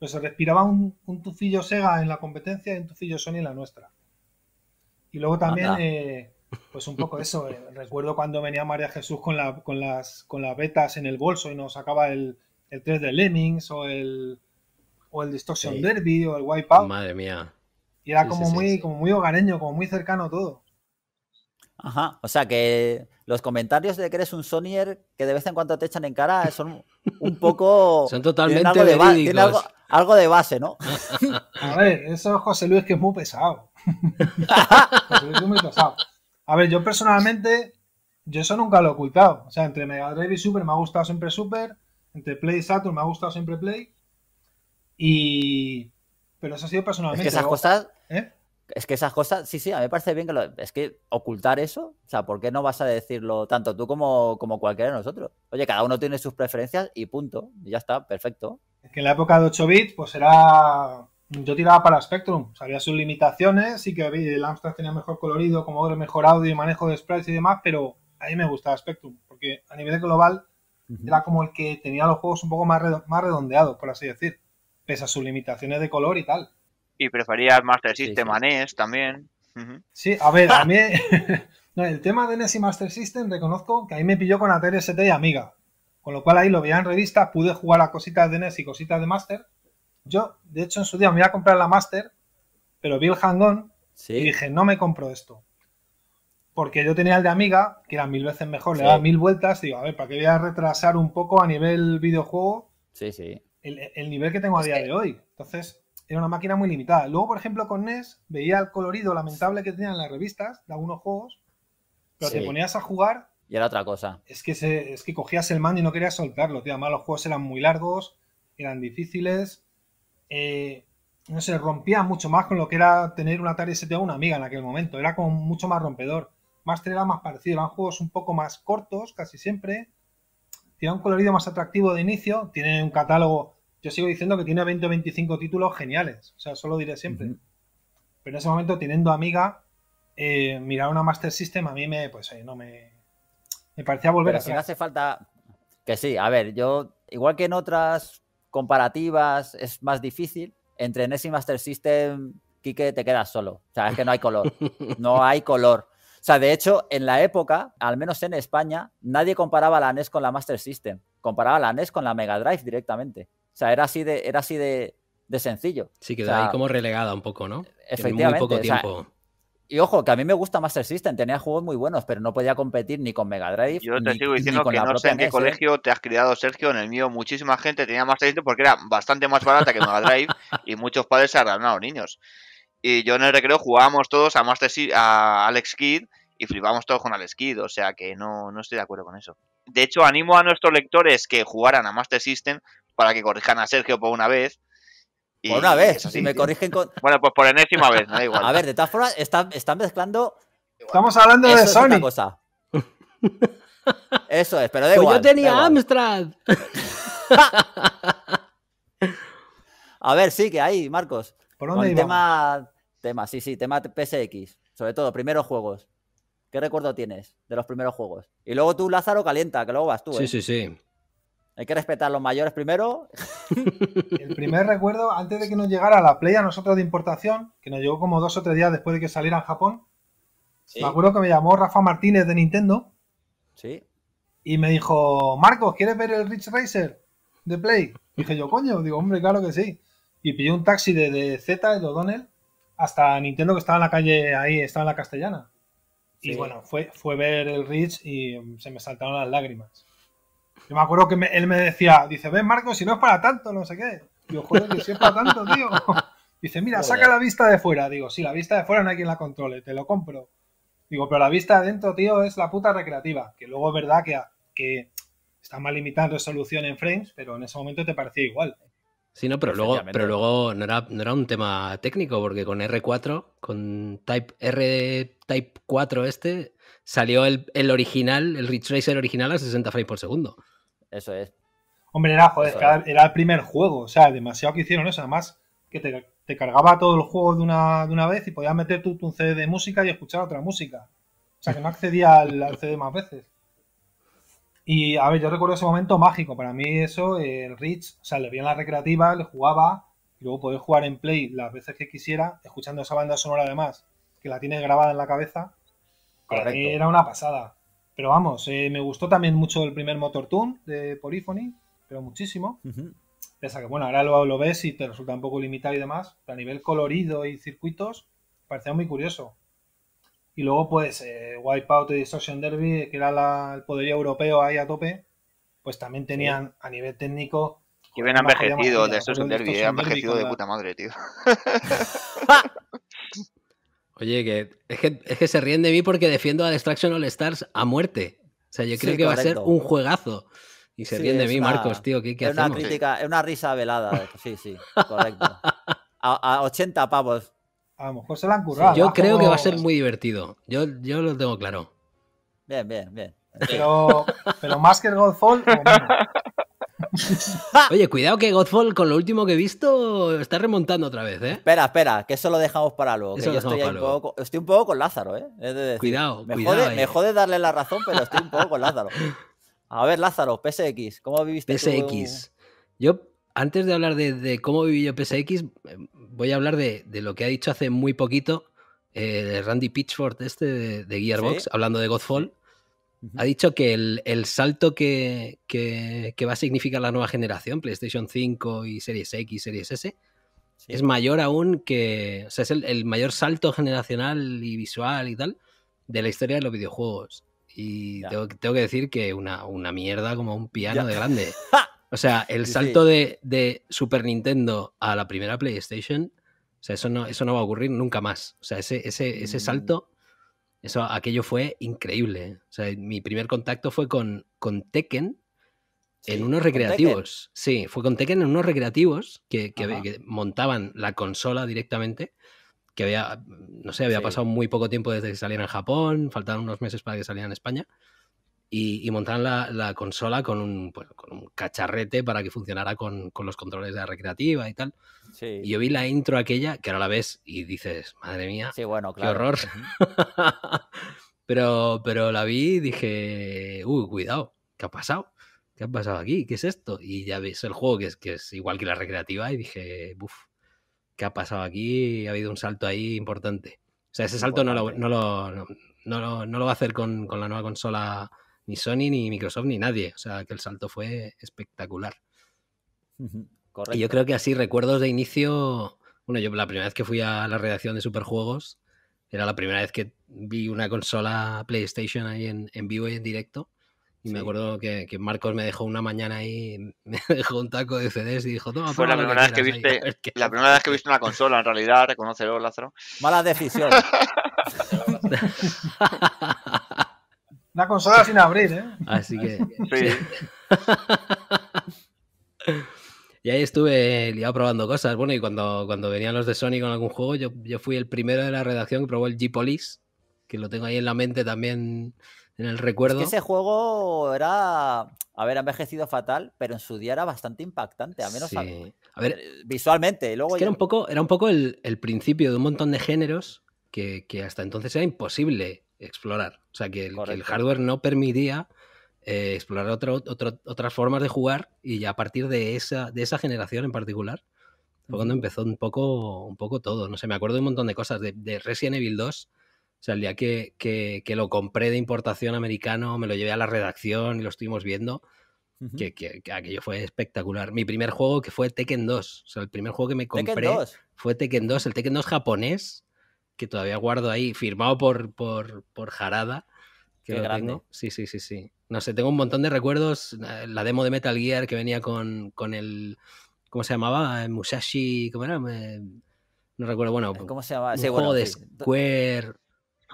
Pero se respiraba un, un tufillo Sega en la competencia y un tufillo Sony en la nuestra. Y luego también pues un poco eso. Eh. Recuerdo cuando venía María Jesús con, con, las, con betas en el bolso y nos sacaba el, 3 de Lemmings o el, o el Distortion Derby o el Wipeout. Madre mía. Y era como, muy, muy hogareño, como muy cercano todo. Ajá, o sea que los comentarios de que eres un sonier que de vez en cuando te echan en cara son un poco. son totalmente algo De algo, de base, ¿no? A ver, eso es José Luis que es muy pesado. José Luis es muy pesado. A ver, yo personalmente, yo eso nunca lo he ocultado. O sea, entre Mega Drive y Super me ha gustado siempre Super, entre Play y Saturn me ha gustado siempre Play. Y. Pero eso ha sido personalmente. Es que esas cosas. ¿eh? Es que esas cosas, sí, sí, a mí me parece bien que lo. Es que ocultar eso, o sea, ¿por qué no vas a decirlo tanto tú como, como cualquiera de nosotros? Oye, cada uno tiene sus preferencias y punto, y ya está, perfecto. Es que en la época de 8 bits, pues era yo tiraba para Spectrum, sabía sus limitaciones y que el Amstrad tenía mejor colorido, como mejor audio y manejo de sprites y demás, pero a me gustaba Spectrum, porque a nivel global era como el que tenía los juegos un poco más, redondeados, por así decir, pese a sus limitaciones de color y tal. Y prefería Master System a NES también. Sí, a ver, a mí el tema de NES y Master System reconozco que ahí me pilló con Atari ST y Amiga, con lo cual ahí lo veía en revista, pude jugar a cositas de NES y cositas de Master, yo, de hecho, en su día me iba a comprar la Master, pero vi el Hang-On y dije, no me compro esto. Porque yo tenía el de Amiga, que era mil veces mejor, le daba mil vueltas, y digo, a ver, ¿para qué voy a retrasar un poco a nivel videojuego? Sí, sí. El, nivel que tengo a día de hoy. Entonces, era una máquina muy limitada. Luego, por ejemplo, con NES veía el colorido lamentable que tenían las revistas de algunos juegos, pero te ponías a jugar. Y era otra cosa. Es que, es que cogías el mando y no querías soltarlo, tío. Además, los juegos eran muy largos, eran difíciles. Eh, no sé, rompía mucho más con lo que era tener una Atari ST a una Amiga en aquel momento. Era como mucho más rompedor. Master era más parecido, eran juegos un poco más cortos, casi siempre. Tiene un colorido más atractivo de inicio, tiene un catálogo. Yo sigo diciendo que tiene 20 o 25 títulos geniales, o sea, solo diré siempre. Pero en ese momento, teniendo Amiga, eh, mirar una Master System a mí me, pues, eh, no me, me parecía volver a. Si hace falta. Que sí, a ver, yo, igual que en otras comparativas es más difícil. Entre NES y Master System, Kike, te quedas solo. O sea, es que no hay color. No hay color. O sea, de hecho, en la época, al menos en España, nadie comparaba la NES con la Master System. Comparaba la NES con la Mega Drive directamente. O sea, era así de, era así de, sencillo. Sí, quedó ahí como relegada un poco, ¿no? Efectivamente. En muy poco tiempo. Y ojo, que a mí me gusta Master System, tenía juegos muy buenos, pero no podía competir ni con Mega Drive. Yo te sigo diciendo que no sé en qué e ¿eh? colegio te has criado, Sergio. En el mío, muchísima gente tenía Master System porque era bastante más barata que Mega Drive y muchos padres se los niños. Y yo en el recreo jugábamos todos a Master a Alex Kidd y flipábamos todos con Alex Kidd, o sea que no, no estoy de acuerdo con eso. De hecho, animo a nuestros lectores que jugaran a Master System para que corrijan a Sergio por una vez por una vez, si me corrigen con. Bueno, pues por enésima vez, da igual. A ver, de todas formas, están, mezclando. Estamos hablando de Sony. Eso es, pero da pues igual. yo tenía Amstrad. A ver, sí, que hay, Marcos. ¿Por dónde iba? tema, tema, sí, sí, tema PSX. Sobre todo, primeros juegos. ¿Qué recuerdo tienes de los primeros juegos? Y luego tú, Lázaro, calienta, que luego vas tú. Sí, ¿eh? sí, sí. Hay que respetar a los mayores primero. El primer recuerdo, antes de que nos llegara la Play a nosotros de importación, que nos llegó como dos o tres días después de que saliera en Japón, me acuerdo que me llamó Rafa Martínez de Nintendo. Sí. Y me dijo, Marcos, ¿quieres ver el Rich Racer de Play? dije yo, coño, digo, hombre, claro que sí. Y pillé un taxi de, de Z, de O'Donnell, hasta Nintendo que estaba en la calle ahí, estaba en la castellana. Y bueno, fue, fue ver el Rich y se me saltaron las lágrimas. Yo me acuerdo que él me decía, dice, ven Marco, si no es para tanto, no sé qué. Yo, joder, que si es para tanto, tío. Dice, mira, saca la vista de fuera. Digo, sí, la vista de fuera no hay quien la controle, te lo compro. Digo, pero la vista de adentro, tío, es la puta recreativa. Que luego es verdad que, que está mal limitada en resolución en frames, pero en ese momento te parecía igual. Sí, no, pero luego, pero luego no era, un tema técnico, porque con R4, con Type R Type 4 este, salió el, original, el Ridge Racer original a 60 frames por segundo. Eso es. Hombre, era, joder, era el primer juego, o sea, demasiado que hicieron eso, además que te, cargaba todo el juego de una, de una vez y podías meter tu, tu CD de música y escuchar otra música. O sea, que no accedía al, CD más veces. Y a ver, yo recuerdo ese momento mágico. Para mí, eso, el Rich, o sea, le vi en la recreativa, le jugaba, y luego poder jugar en Play las veces que quisiera, escuchando esa banda sonora además, que la tiene grabada en la cabeza era una pasada. Pero vamos, eh, me gustó también mucho el primer Motor Tune de Polyphony, pero muchísimo. Pese a que, bueno, ahora lo, ves y te resulta un poco limitado y demás. Pero a nivel colorido y circuitos, parecía muy curioso. Y luego, pues, eh, Wipeout y Distortion Derby, que era la, el poderío europeo ahí a tope, pues también tenían a nivel técnico. Que bien envejecido, de Distortion Derby, han envejecido de puta madre, tío. Oye, que es, que es que se ríen de mí porque defiendo a Destruction All Stars a muerte. O sea, yo creo que va a ser un juegazo. Y se ríen de mí, Marcos, tío. ¿Qué, qué es Una crítica, es una risa velada. Sí, sí, correcto. A, 80 pavos. A lo mejor se la han currado. yo creo que va a ser muy divertido. Yo, yo lo tengo claro. Bien, bien, bien. Pero, pero más que el Godfall. Oye, cuidado que Godfall, con lo último que he visto, está remontando otra vez, ¿eh? Espera, espera, que eso lo dejamos para luego. estoy, un Poco, con Lázaro, ¿eh? cuidado, me, jode, me jode darle la razón, pero estoy un poco con Lázaro. A ver, Lázaro, PSX, ¿cómo viviste PSX. Yo, antes de hablar de, cómo viví yo PSX, eh, voy a hablar de, lo que ha dicho hace muy poquito eh, Randy Pitchford, este de, Gearbox, hablando de Godfall. Ha dicho que el, salto que, va a significar la nueva generación, PlayStation 5 y Series X, y Series S, es mayor aún que. O sea, es el, mayor salto generacional y visual y tal de la historia de los videojuegos. Y tengo, que decir que una, mierda como un piano de grande. O sea, el salto de, Super Nintendo a la primera PlayStation, o sea, eso no, eso no va a ocurrir nunca más. O sea, ese mm. salto eso, aquello fue increíble. ¿eh? mi primer contacto fue con, con Tekken en unos recreativos. Sí, fue con Tekken en unos recreativos que, montaban la consola directamente. Que había, no sé, había pasado muy poco tiempo desde que salían en Japón, faltaban unos meses para que salieran en España y, y la, consola con un, cacharrete para que funcionara con, los controles de la recreativa y tal. Y yo vi la intro aquella, que ahora la ves y dices, madre mía, qué horror. pero, pero la vi y dije, cuidado, ¿qué ha pasado? ¿Qué ha pasado aquí? ¿Qué es esto? Y ya ves el juego que es, que es igual que la recreativa y dije, uff, ¿qué ha pasado aquí? Ha habido un salto ahí importante. O sea, ese salto pues no, lo, no, lo, lo, no lo va a hacer con, con la nueva consola ni Sony, ni Microsoft, ni nadie. O sea, que el salto fue espectacular. Correcto. Y yo creo que así recuerdos de inicio, bueno, yo la primera vez que fui a la redacción de Superjuegos, era la primera vez que vi una consola PlayStation ahí en, vivo y en directo. Y me acuerdo que, Marcos me dejó una mañana ahí, me dejó un taco de CDs y dijo, toma, Fue la primera, que viste, la primera que viste una consola, en realidad, reconocerlo, Lázaro. Mala decisión. Una consola sin abrir, ¿eh? Así que. Sí. y ahí estuve liado probando cosas. Bueno, y cuando, cuando venían los de Sony con algún juego, yo, fui el primero de la redacción que probó el G-Police, que lo tengo ahí en la mente también, en el recuerdo. Es que ese juego era. A ver, envejecido fatal, pero en su día era bastante impactante, a menos sí. a, ver, eh, visualmente. es que era un poco, era un poco el, principio de un montón de géneros que, que hasta entonces era imposible explorar. O sea, que el, hardware no permitía eh, explorar otras formas de jugar y ya a partir de esa, de esa generación en particular fue cuando empezó un poco, un poco todo. No sé, me acuerdo de un montón de cosas. De, Resident Evil 2, o sea, el día que, lo compré de importación americano, me lo llevé a la redacción y lo estuvimos viendo. que, aquello fue espectacular. Mi primer juego que fue Tekken 2. O sea, el primer juego que me compré fue Tekken 2, el Tekken 2 japonés que todavía guardo ahí, firmado por, por, por Jarada. Qué lo tengo. Sí, sí, sí, sí. No sé, tengo un montón de recuerdos. Eh, la demo de Metal Gear que venía con, con el. ¿Cómo se llamaba? Eh, Musashi. ¿Cómo era? no recuerdo. Bueno, eh, ¿cómo se llamaba? Un juego de Square.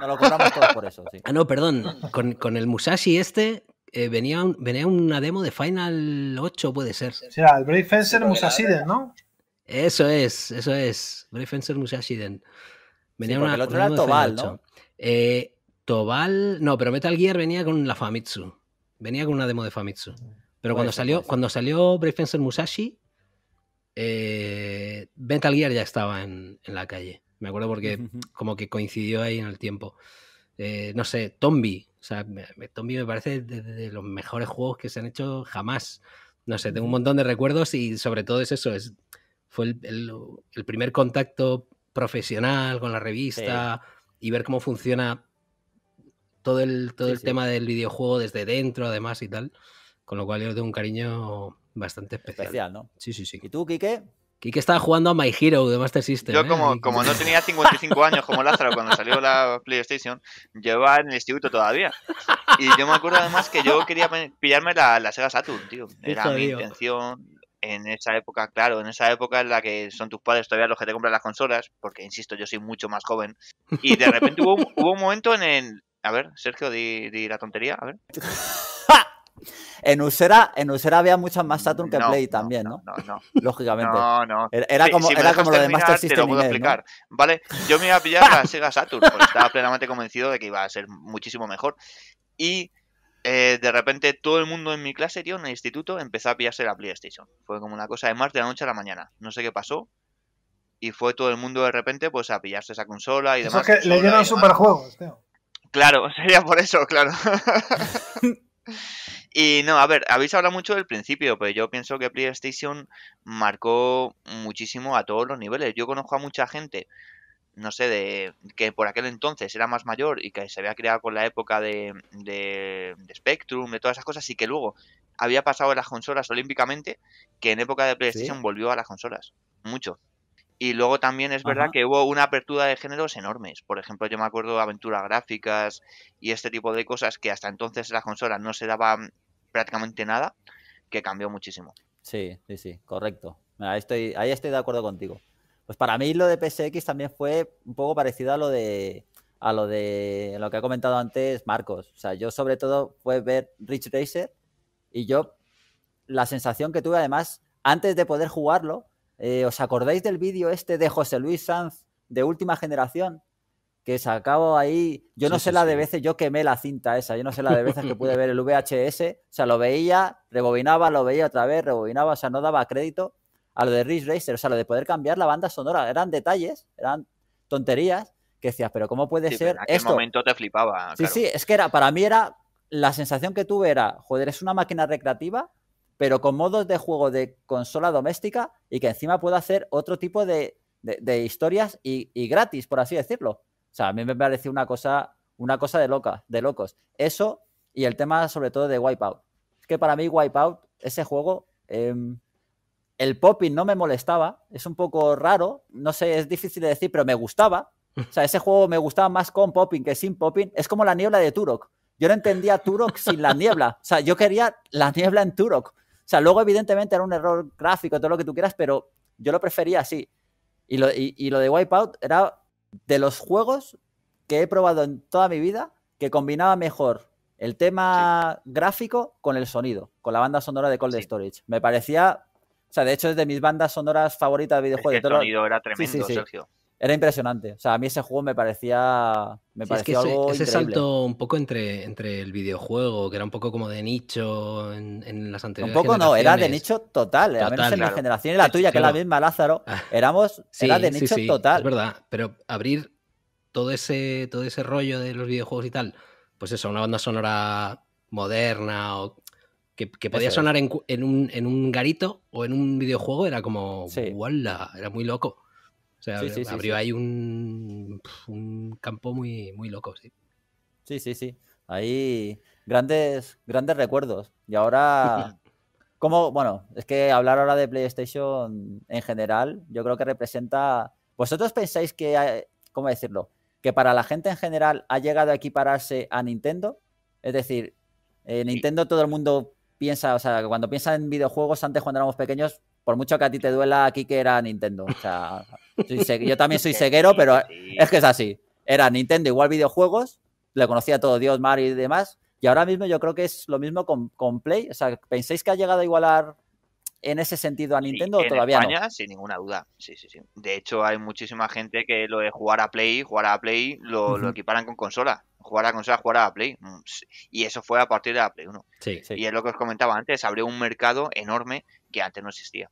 No lo compramos todos por eso, sí. Ah, no, perdón. Con, con el Musashi este venía, venía una demo de Final 8, puede ser. sea, el Brave Fencer Musashiden, ¿no? Eso es, eso es. Brave Fencer Musashiden. Venía una, el otro Tobal, ¿no? Eh, Tobal, no, pero Metal Gear venía con la Famitsu. Venía con una demo de Famitsu. Pero cuando salió, cuando salió Brave Fencer Musashi, eh, Metal Gear ya estaba en, la calle. Me acuerdo porque como que coincidió ahí en el tiempo. Eh, no sé, Tombi. O sea, Tombi me parece de, los mejores juegos que se han hecho jamás. No sé, tengo un montón de recuerdos y sobre todo es eso. Es, fue el primer contacto profesional con la revista y ver cómo funciona todo el, todo el tema del videojuego desde dentro, además y tal. Con lo cual yo tengo un cariño bastante especial. ¿no? Sí, sí, sí. ¿Y tú, Quique? Quique estaba jugando a My Hero de Master System. Yo, ¿eh? como, como no tenía 55 años como Lázaro cuando salió la PlayStation, llevaba en el instituto todavía. Y yo me acuerdo además que yo quería pillarme la, la Sega Saturn, tío. Era mi intención en esa época, claro, en esa época en la que son tus padres todavía los que te compran las consolas, porque insisto, yo soy mucho más joven, y de repente hubo, un momento en el. A ver, Sergio, di, la tontería, a ver. En Usera, en Usera había muchas más Saturn que Play también, ¿no? No, no. Lógicamente. No, no. Era como, era como lo de Master System. Te lo puedo explicar. Vale, yo me iba a pillar la Sega Saturn, porque estaba plenamente convencido de que iba a ser muchísimo mejor. Y eh, de repente todo el mundo en mi clase, tío, en el instituto, empezó a pillarse la PlayStation. Fue como una cosa de más de la noche a la mañana. No sé qué pasó. Y fue todo el mundo de repente, pues, a pillarse esa consola y demás. Es que le superjuegos, tío. Claro, sería por eso, claro. y no, a ver, habéis hablado mucho del principio, pero yo pienso que PlayStation marcó muchísimo a todos los niveles. Yo conozco a mucha gente no sé, de que por aquel entonces era más mayor y que se había creado con la época de, de, Spectrum, de todas esas cosas, y que luego había pasado de las consolas olímpicamente, que en época de PlayStation volvió a las consolas, mucho. Y luego también es verdad que hubo una apertura de géneros enormes. Por ejemplo, yo me acuerdo de aventuras gráficas y este tipo de cosas que hasta entonces las consolas no se daban prácticamente nada, que cambió muchísimo. Sí, sí, sí, correcto. estoy, ahí estoy de acuerdo contigo. Pues para mí lo de PSX también fue un poco parecido a lo de lo de lo que ha comentado antes Marcos. O sea, yo sobre todo fue ver Rich Racer y yo la sensación que tuve además antes de poder jugarlo, eh, ¿os acordáis del vídeo este de José Luis Sanz de última generación? Que sacaba ahí, yo no sé la de veces, yo quemé la cinta esa, yo no sé la de veces que pude ver el VHS, o sea, lo veía, rebobinaba, lo veía otra vez, rebobinaba, o sea, no daba crédito a lo de Ridge Racer, o sea, lo de poder cambiar la banda sonora. Eran detalles, eran tonterías que decías, pero ¿cómo puede ser en aquel momento te flipaba. Sí, sí, es que era, para mí era, la sensación que tuve era, joder, es una máquina recreativa, pero con modos de juego de consola doméstica y que encima pueda hacer otro tipo de, de, historias y, gratis, por así decirlo. O sea, a mí me parecía una cosa, una cosa de loca, de locos. Eso y el tema sobre todo de Wipeout. Es que para mí Wipeout, ese juego... Em, el popping no me molestaba, es un poco raro, no sé, es difícil de decir, pero me gustaba. O sea, ese juego me gustaba más con popping que sin popping. Es como la niebla de Turok. Yo no entendía Turok sin la niebla. O sea, yo quería la niebla en Turok. O sea, luego evidentemente era un error gráfico, todo lo que tú quieras, pero yo lo prefería así. Y lo, y, lo de Wipeout era de los juegos que he probado en toda mi vida que combinaba mejor el tema gráfico con el sonido, con la banda sonora de Cold Storage. Me parecía o sea, de hecho es de mis bandas sonoras favoritas de videojuegos. el sonido era tremendo, Sergio. Era impresionante. O sea, a mí ese juego me parecía. Me algo ese, salto un poco entre, entre el videojuego, que era un poco como de nicho en, las anteriores. Un poco no, era de nicho total. total menos en generación y la tuya, que es la misma, Lázaro. Ah. Éramos. era de nicho total. Es verdad, pero abrir todo ese, todo ese rollo de los videojuegos y tal, pues eso, una banda sonora moderna o que, podía sonar en, un, garito o en un videojuego, era como, sí. Era muy loco. O sea, abrió ahí un, campo muy, muy loco, sí. Sí, sí, sí. Ahí grandes, grandes recuerdos. Y ahora, como, bueno, es que hablar ahora de PlayStation en general, yo creo que representa. ¿Vosotros pensáis que, cómo decirlo? Que para la gente en general ha llegado a equipararse a Nintendo. Es decir, eh, Nintendo todo el mundo piensa, o sea, cuando piensa en videojuegos, antes cuando éramos pequeños, por mucho que a ti te duela, aquí que era Nintendo. O sea, yo también soy ceguero, pero es que es así. Era Nintendo igual videojuegos, le conocía todo Dios, Mario y demás. Y ahora mismo yo creo que es lo mismo con, con Play. O sea, ¿pensáis que ha llegado a igualar en ese sentido a Nintendo todavía España, sin ninguna duda. Sí, sí, sí. De hecho, hay muchísima gente que lo de jugar a Play, jugar a Play, lo, equiparan con consola. Jugar a consola, jugar a Play. Mm, y eso fue a partir de la Play 1. Y es lo que os comentaba antes, abrió un mercado enorme que antes no existía.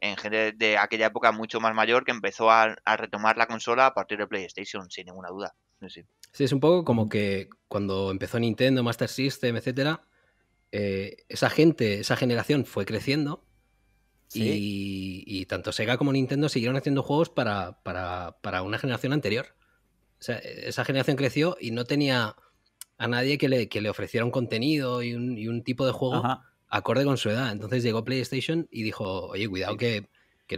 En gente de aquella época mucho más mayor que empezó a, retomar la consola a partir de PlayStation, sin ninguna duda. Sí. es un poco como que cuando empezó Nintendo, Master System, etcétera, eh, esa gente, esa generación fue creciendo y, tanto Sega como Nintendo siguieron haciendo juegos para, una generación anterior. O sea, e-, esa generación creció y no tenía a nadie que le, que ofreciera un contenido y un, tipo de juego acorde con su edad. Entonces llegó PlayStation y dijo, oye, cuidado que,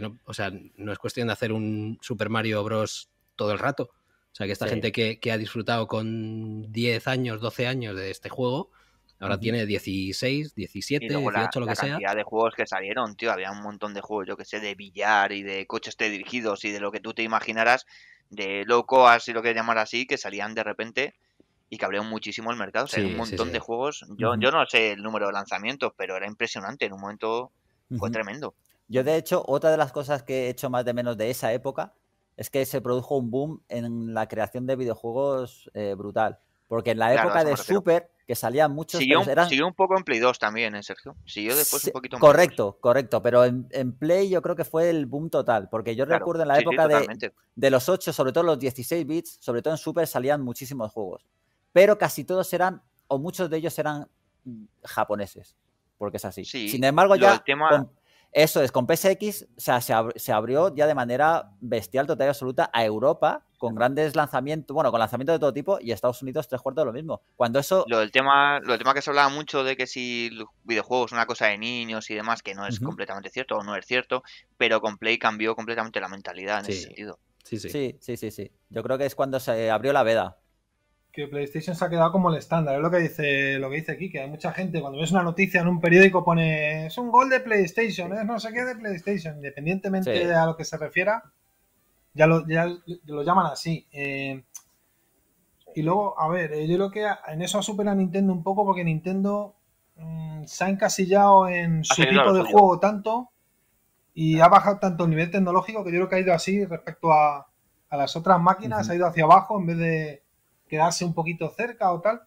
no, o sea, no es cuestión de hacer un Super Mario Bros. todo el rato. O sea, que esta gente que, que, ha disfrutado con 10 años, 12 años de este juego, Ahora tiene 16, 17, 18, lo que sea. La de juegos que salieron, tío. Había un montón de juegos, yo que sé, de billar y de coches te dirigidos y de lo que tú te imaginaras, de loco, así lo que llamar así, que salían de repente y que abrieron muchísimo el mercado. O sea, un montón de juegos. Yo, yo no sé el número de lanzamientos, pero era impresionante. En un momento fue tremendo. Yo, de hecho, otra de las cosas que he hecho más de menos de esa época es que se produjo un boom en la creación de videojuegos eh, brutal. Porque en la época de Super que salían muchos. Siguió, siguió un poco en Play 2 también, en ¿eh, Sergio? Siguió después un poquito más. Correcto, correcto, pero en, Play yo creo que fue el boom total, porque yo recuerdo en la época de, los 8, sobre todo los 16 bits, sobre todo en Super salían muchísimos juegos, pero casi todos eran, o muchos de ellos eran mm, japoneses, porque es así. Sin embargo, ya eso es, con PSX se, abrió ya de manera bestial, total y absoluta a Europa con grandes lanzamientos, bueno, con lanzamientos de todo tipo y Estados Unidos tres cuartos de lo mismo. Cuando eso... Lo del tema, lo tema que se hablaba mucho de que si el videojuegos es una cosa de niños y demás, que no es completamente cierto o no es cierto, pero con Play cambió completamente la mentalidad en ese sentido. sí. sí, sí, sí, sí. Yo creo que es cuando se abrió la veda que PlayStation se ha quedado como el estándar. Es lo que dice, lo que dice aquí, que hay mucha gente cuando ves una noticia en un periódico pone es un gol de PlayStation, es no sé qué de PlayStation, independientemente a lo que se refiera, ya lo, llaman así. Eh, y luego, a ver, eh, yo creo que en eso superado a Nintendo un poco porque Nintendo mm, se ha encasillado en ah, su tipo de juego tanto y ha bajado tanto el nivel tecnológico que yo creo que ha ido así respecto a, las otras máquinas, ha ido hacia abajo en vez de quedarse un poquito cerca o tal,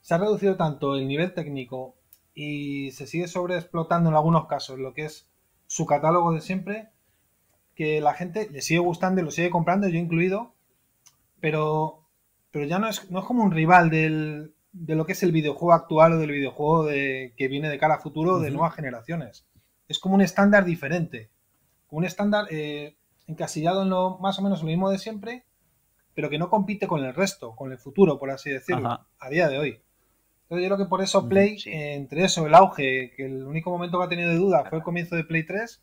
se ha reducido tanto el nivel técnico y se sigue sobreexplotando en algunos casos lo que es su catálogo de siempre, que la gente le sigue gustando y lo sigue comprando, yo incluido, pero, pero ya no es, no es como un rival del, de lo que es el videojuego actual o del videojuego de, que viene de cara a futuro de nuevas generaciones. Es como un estándar diferente, un estándar eh, encasillado en lo más o menos lo mismo de siempre, pero que no compite con el resto, con el futuro, por así decirlo, a día de hoy. Entonces yo creo que por eso mm, Play, eh, entre eso, el auge, que el único momento que ha tenido de duda fue el comienzo de Play 3,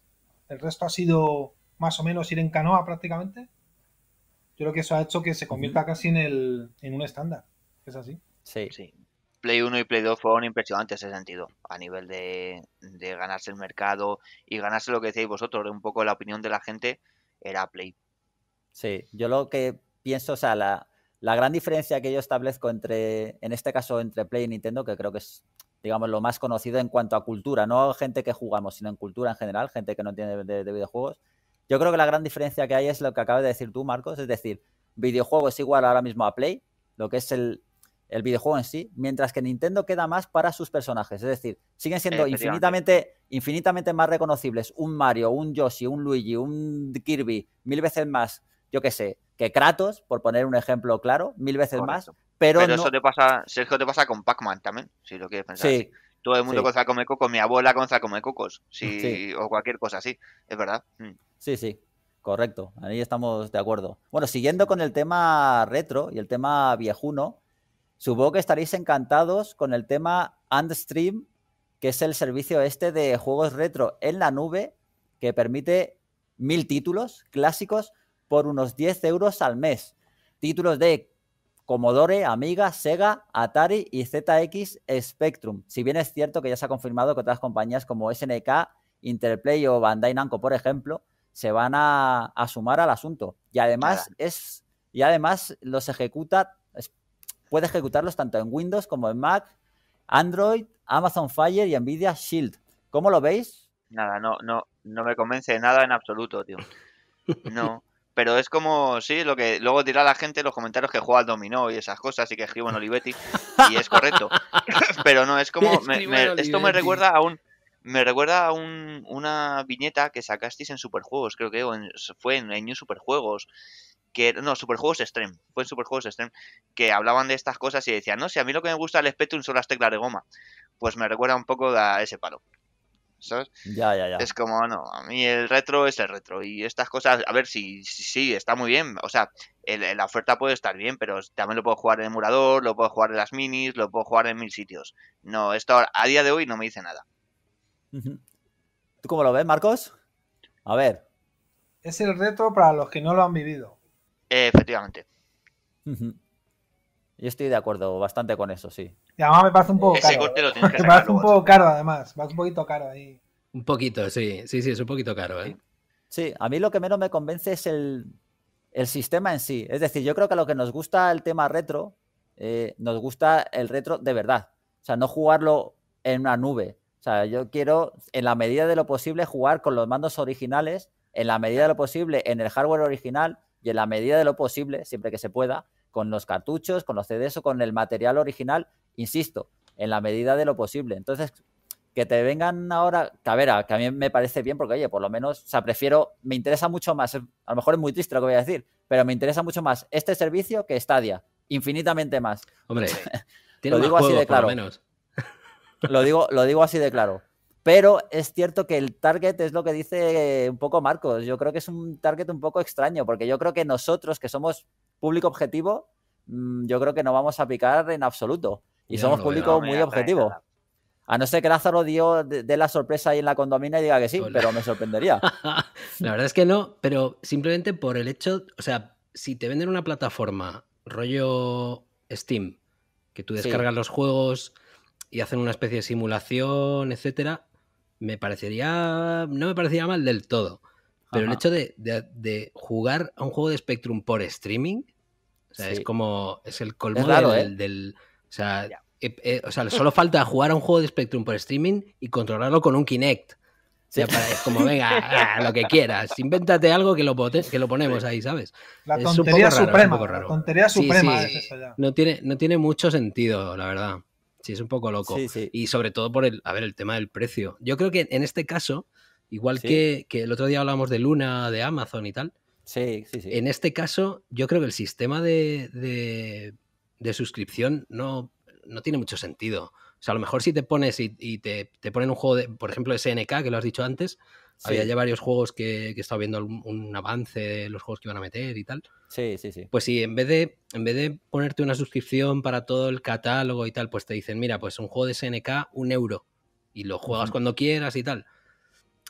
el resto ha sido más o menos ir en canoa prácticamente, yo creo que eso ha hecho que se convierta casi en, en un estándar, es así. Sí, Play 1 y Play 2 fueron impresionantes en ese sentido, a nivel de, ganarse el mercado y ganarse lo que decís vosotros, un poco la opinión de la gente era Play. Sí, yo lo que pienso, o sea, la, gran diferencia que yo establezco entre, en este caso, entre Play y Nintendo, que creo que es, digamos, lo más conocido en cuanto a cultura, no gente que jugamos, sino en cultura en general, gente que no tiene de, videojuegos. Yo creo que la gran diferencia que hay es lo que acabas de decir tú, Marcos, es decir, videojuego es igual ahora mismo a Play, lo que es el, el videojuego en sí, mientras que Nintendo queda más para sus personajes. Es decir, siguen siendo infinitamente, infinitamente más reconocibles un Mario, un Yoshi, un Luigi, un Kirby, mil veces más, yo qué sé, que Kratos, por poner un ejemplo claro, mil veces más. Pero, eso te pasa, Sergio, te pasa con Pac-Man también, si lo quieres pensar. Sí. Todo el mundo sí. con come cocos, mi abuela goza come cocos, sí, o cualquier cosa así, es verdad. Mm. Sí, sí, correcto, ahí estamos de acuerdo. Bueno, siguiendo con el tema retro y el tema viejuno, supongo que estaréis encantados con el tema Andstream, que es el servicio este de juegos retro en la nube que permite mil títulos clásicos por unos 10 euros al mes. Títulos de Commodore, Amiga, Sega, Atari y ZX Spectrum. Si bien es cierto que ya se ha confirmado que otras compañías como SNK, Interplay o Bandai Namco, por ejemplo, se van a, sumar al asunto. Y además es y además los ejecuta puede ejecutarlos tanto en Windows como en Mac, Android, Amazon Fire y Nvidia Shield. ¿Cómo lo veis? Nada, no, no, no me convence de nada en absoluto, tío. No. Pero es como, sí, lo que luego dirá la gente los comentarios que juega al dominó y esas cosas y que escribo en Olivetti y es correcto. Pero no, es como, me, esto me recuerda a un, me recuerda a un, una viñeta que sacasteis en Superjuegos, creo que en, fue en, New Superjuegos, que no, Superjuegos Extreme, fue en Superjuegos Extreme, que hablaban de estas cosas y decían, no, si a mí lo que me gusta el Spectrum son las teclas de goma. Pues me recuerda un poco a ese palo. Ya, ya, ya. Es como, no, a mí el retro es el retro. Y estas cosas, a ver, si sí, sí, está muy bien. O sea, la oferta puede estar bien, pero también lo puedo jugar en emulador, lo puedo jugar en las minis, lo puedo jugar en mil sitios. No, esto a día de hoy no me dice nada. ¿Tú cómo lo ves, Marcos? A ver. Es el retro para los que no lo han vivido. Efectivamente. Yo estoy de acuerdo bastante con eso, sí. Y además me parece un poco caro. Corte me un poco caro, además. parece un poquito caro ahí. Un poquito, sí. Sí, sí, es un poquito caro, ¿eh? Sí, a mí lo que menos me convence es el, sistema en sí. Es decir, yo creo que lo que nos gusta el tema retro, eh, nos gusta el retro de verdad. O sea, no jugarlo en una nube. O sea, yo quiero, en la medida de lo posible, jugar con los mandos originales, en la medida de lo posible, en el hardware original y en la medida de lo posible, siempre que se pueda, con los cartuchos, con los CDs o con el material original insisto, en la medida de lo posible. Entonces, que te vengan ahora ver, que a mí me parece bien porque, oye, por lo menos, o sea, prefiero, me interesa mucho más, eh, a lo mejor es muy triste lo que voy a decir, pero me interesa mucho más este servicio que Stadia, infinitamente más. Hombre, lo digo así de claro. digo, lo digo así de claro. Pero es cierto que el target es lo que dice eh, un poco Marcos. Yo creo que es un target un poco extraño, porque yo creo que nosotros, que somos público objetivo, mm, yo creo que no vamos a picar en absoluto. Y somos público públicos muy objetivo A no ser que Lázaro dio de, la sorpresa ahí en la condomina y diga que sí, pero me sorprendería. la verdad es que no, pero simplemente por el hecho, o sea, si te venden una plataforma rollo Steam, que tú descargas los juegos y hacen una especie de simulación, etcétera, me parecería, no me parecería mal del todo. Pero el hecho de, jugar a un juego de Spectrum por streaming, o sea, es como, es el colmo del ¿eh? Eh, eh, o sea, solo falta jugar a un juego de Spectrum por streaming y controlarlo con un Kinect. O es como, venga, lo que quieras, invéntate algo que lo, ponemos ahí, ¿sabes? La tontería suprema. La tontería suprema es eso ya. No tiene, no tiene mucho sentido, la verdad. Sí, es un poco loco. Y sobre todo por el, a ver, el tema del precio. Yo creo que en este caso, igual que, el otro día hablábamos de Luna, de Amazon y tal, Sí, sí, sí. En este caso, yo creo que el sistema de, de suscripción no, no tiene mucho sentido. O sea, a lo mejor si te pones y, te, ponen un juego, de, por ejemplo, SNK, que lo has dicho antes, había ya varios juegos que, que estaba viendo un, avance los juegos que iban a meter y tal. Sí, sí, sí. Pues si en vez, de, en vez de ponerte una suscripción para todo el catálogo y tal, pues te dicen, mira, pues un juego de SNK, un euro, y lo juegas cuando quieras y tal.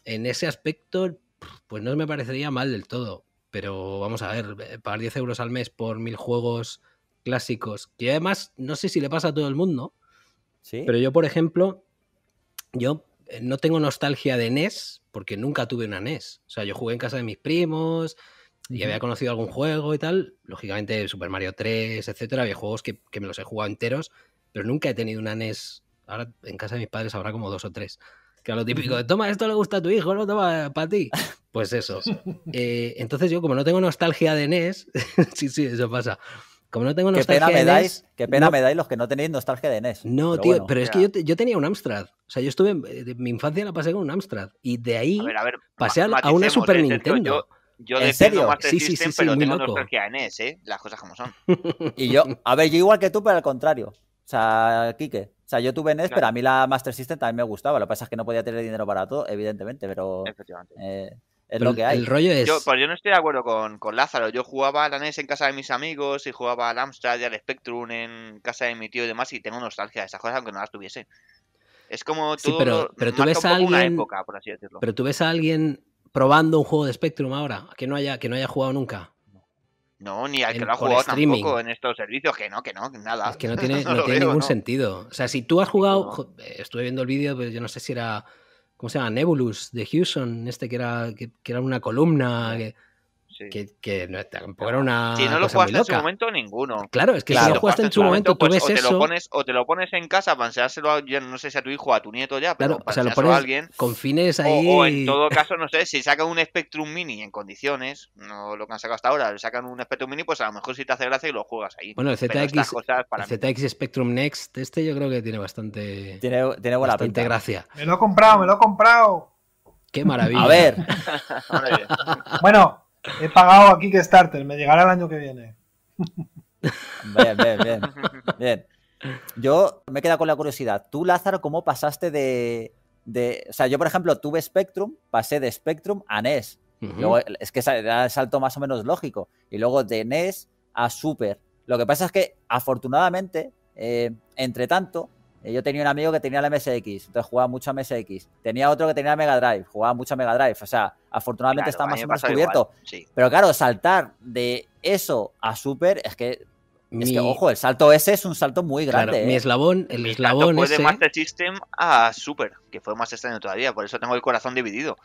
En ese aspecto, pues no me parecería mal del todo, pero vamos a ver, eh, pagar 10 euros al mes por mil juegos clásicos, que además no sé si le pasa a todo el mundo, ¿Sí? pero yo, por ejemplo, yo eh, no tengo nostalgia de NES porque nunca tuve una NES. O sea, yo jugué en casa de mis primos y había conocido algún juego y tal. Lógicamente, Super Mario 3, etcétera. Había juegos que, me los he jugado enteros, pero nunca he tenido una NES. Ahora en casa de mis padres habrá como dos o tres. Que a lo típico de, toma, esto le gusta a tu hijo, no toma para ti. Pues eso. Eh, entonces yo, como no tengo nostalgia de NES, sí, sí, eso pasa. Como no tengo nostalgia qué pena de me dais, NES, Qué pena me dais los que no tenéis nostalgia de NES. No, tío, pero es que yo, tenía un Amstrad. O sea, yo estuve. Mi infancia la pasé con un Amstrad. Y de ahí a ver, a ver, pasé a, una Super eh, Nintendo. Yo... ¿En serio? sí, sí, sí, pero sí, tengo nostalgia de NES, ¿eh? las cosas como son. Y yo, a ver, yo igual que tú, pero al contrario. O sea, Quique. O sea, yo tuve NES, pero a mí la Master System también me gustaba. Lo que pasa es que no podía tener dinero para todo, evidentemente, pero. Efectivamente. Eh, el rollo es. Pues yo, no estoy de acuerdo con, Lázaro. Yo jugaba a la NES en casa de mis amigos y jugaba al Amstrad y al Spectrum en casa de mi tío y demás. Y tengo nostalgia de esas cosas, aunque no las tuviese. Es como Sí, pero, pero tú ves a alguien. Pero tú ves a alguien probando un juego de Spectrum ahora, que no haya, que no haya jugado nunca. No, ni al que ha jugado tampoco en estos servicios, que no, que no, que nada. Es que no tiene, no tiene ningún sentido. O sea, si tú has jugado. Eh, estuve viendo el vídeo, pero pues yo no sé si era ¿cómo se llama? Nebulus de Houston, este que era, que, que era una columna. Que, que, que no, tampoco era una. Si no lo jugaste en su momento, ninguno. Claro, es que si lo jugaste en su momento, tú ves o te eso. Lo pones, o te lo pones en casa para enseñárselo a, no sé si a tu hijo o a tu nieto ya, pero claro, para o sea, lo pones a alguien. Con fines ahí. O, en todo caso, no sé, si sacan un Spectrum Mini en condiciones, no lo que han sacado hasta ahora, sacan un Spectrum Mini, pues a lo mejor si te hace gracia y lo juegas ahí. Bueno, el ZX, el ZX Spectrum Next, este yo creo que tiene bastante. Tiene, tiene buena bastante gracia. Me lo he comprado, me lo he comprado. Qué maravilla. A ver. bueno. He pagado que Kickstarter, me llegará el año que viene. Bien, bien, bien. Yo me quedado con la curiosidad. Tú, Lázaro, ¿cómo pasaste de, de, O sea, yo, por ejemplo, tuve Spectrum, pasé de Spectrum a NES. es que era el salto más o menos lógico. Y luego de NES a Super. Lo que pasa es que, afortunadamente, eh, entre tanto, eh, yo tenía un amigo que tenía la MSX, entonces jugaba mucho a MSX. Tenía otro que tenía Mega Drive, jugaba mucho a Mega Drive. O sea, afortunadamente está más o menos cubierto. Pero claro, saltar de eso a Super es que es que, ojo, el salto ese es un salto muy grande. Mi ¿eh? eslabón, el eslabón fue de Master System a Super, que fue más extraño todavía, por eso tengo el corazón dividido.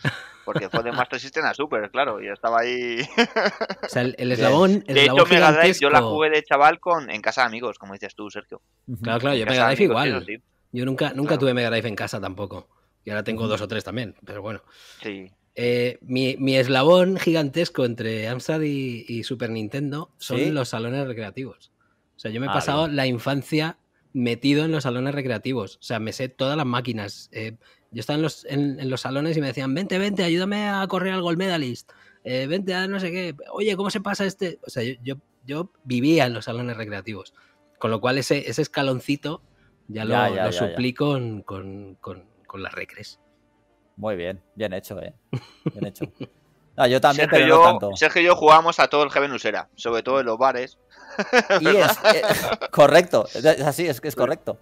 Porque fue de Master System a Super, claro, yo estaba ahí. O sea, el, eslabón. de hecho, Mega Drive yo la jugué de chaval con, en casa de amigos, como dices tú, Sergio. Claro, claro, yo Mega Drive igual. Yo nunca, nunca tuve Mega Drive en casa tampoco. Y ahora tengo dos o tres también, pero bueno. Sí. Eh, mi, eslabón gigantesco entre Amstrad y, Super Nintendo son los salones recreativos. O sea, yo me he ah, pasado la infancia metido en los salones recreativos. O sea, me sé todas las máquinas. Eh, yo estaba en los, salones y me decían, vente, vente, ayúdame a correr al Gold Medalist. Eh, vente a no sé qué. Oye, ¿cómo se pasa este? O sea, yo, vivía en los salones recreativos. Con lo cual ese, escaloncito ya lo, suplico con, las recres. Muy bien, bien hecho, ¿eh? Bien hecho. yo también, Sergio, pero no Sergio y yo jugábamos a todo el Heaven Usera, sobre todo en los bares. Y es, eh, correcto, así, es, que es correcto.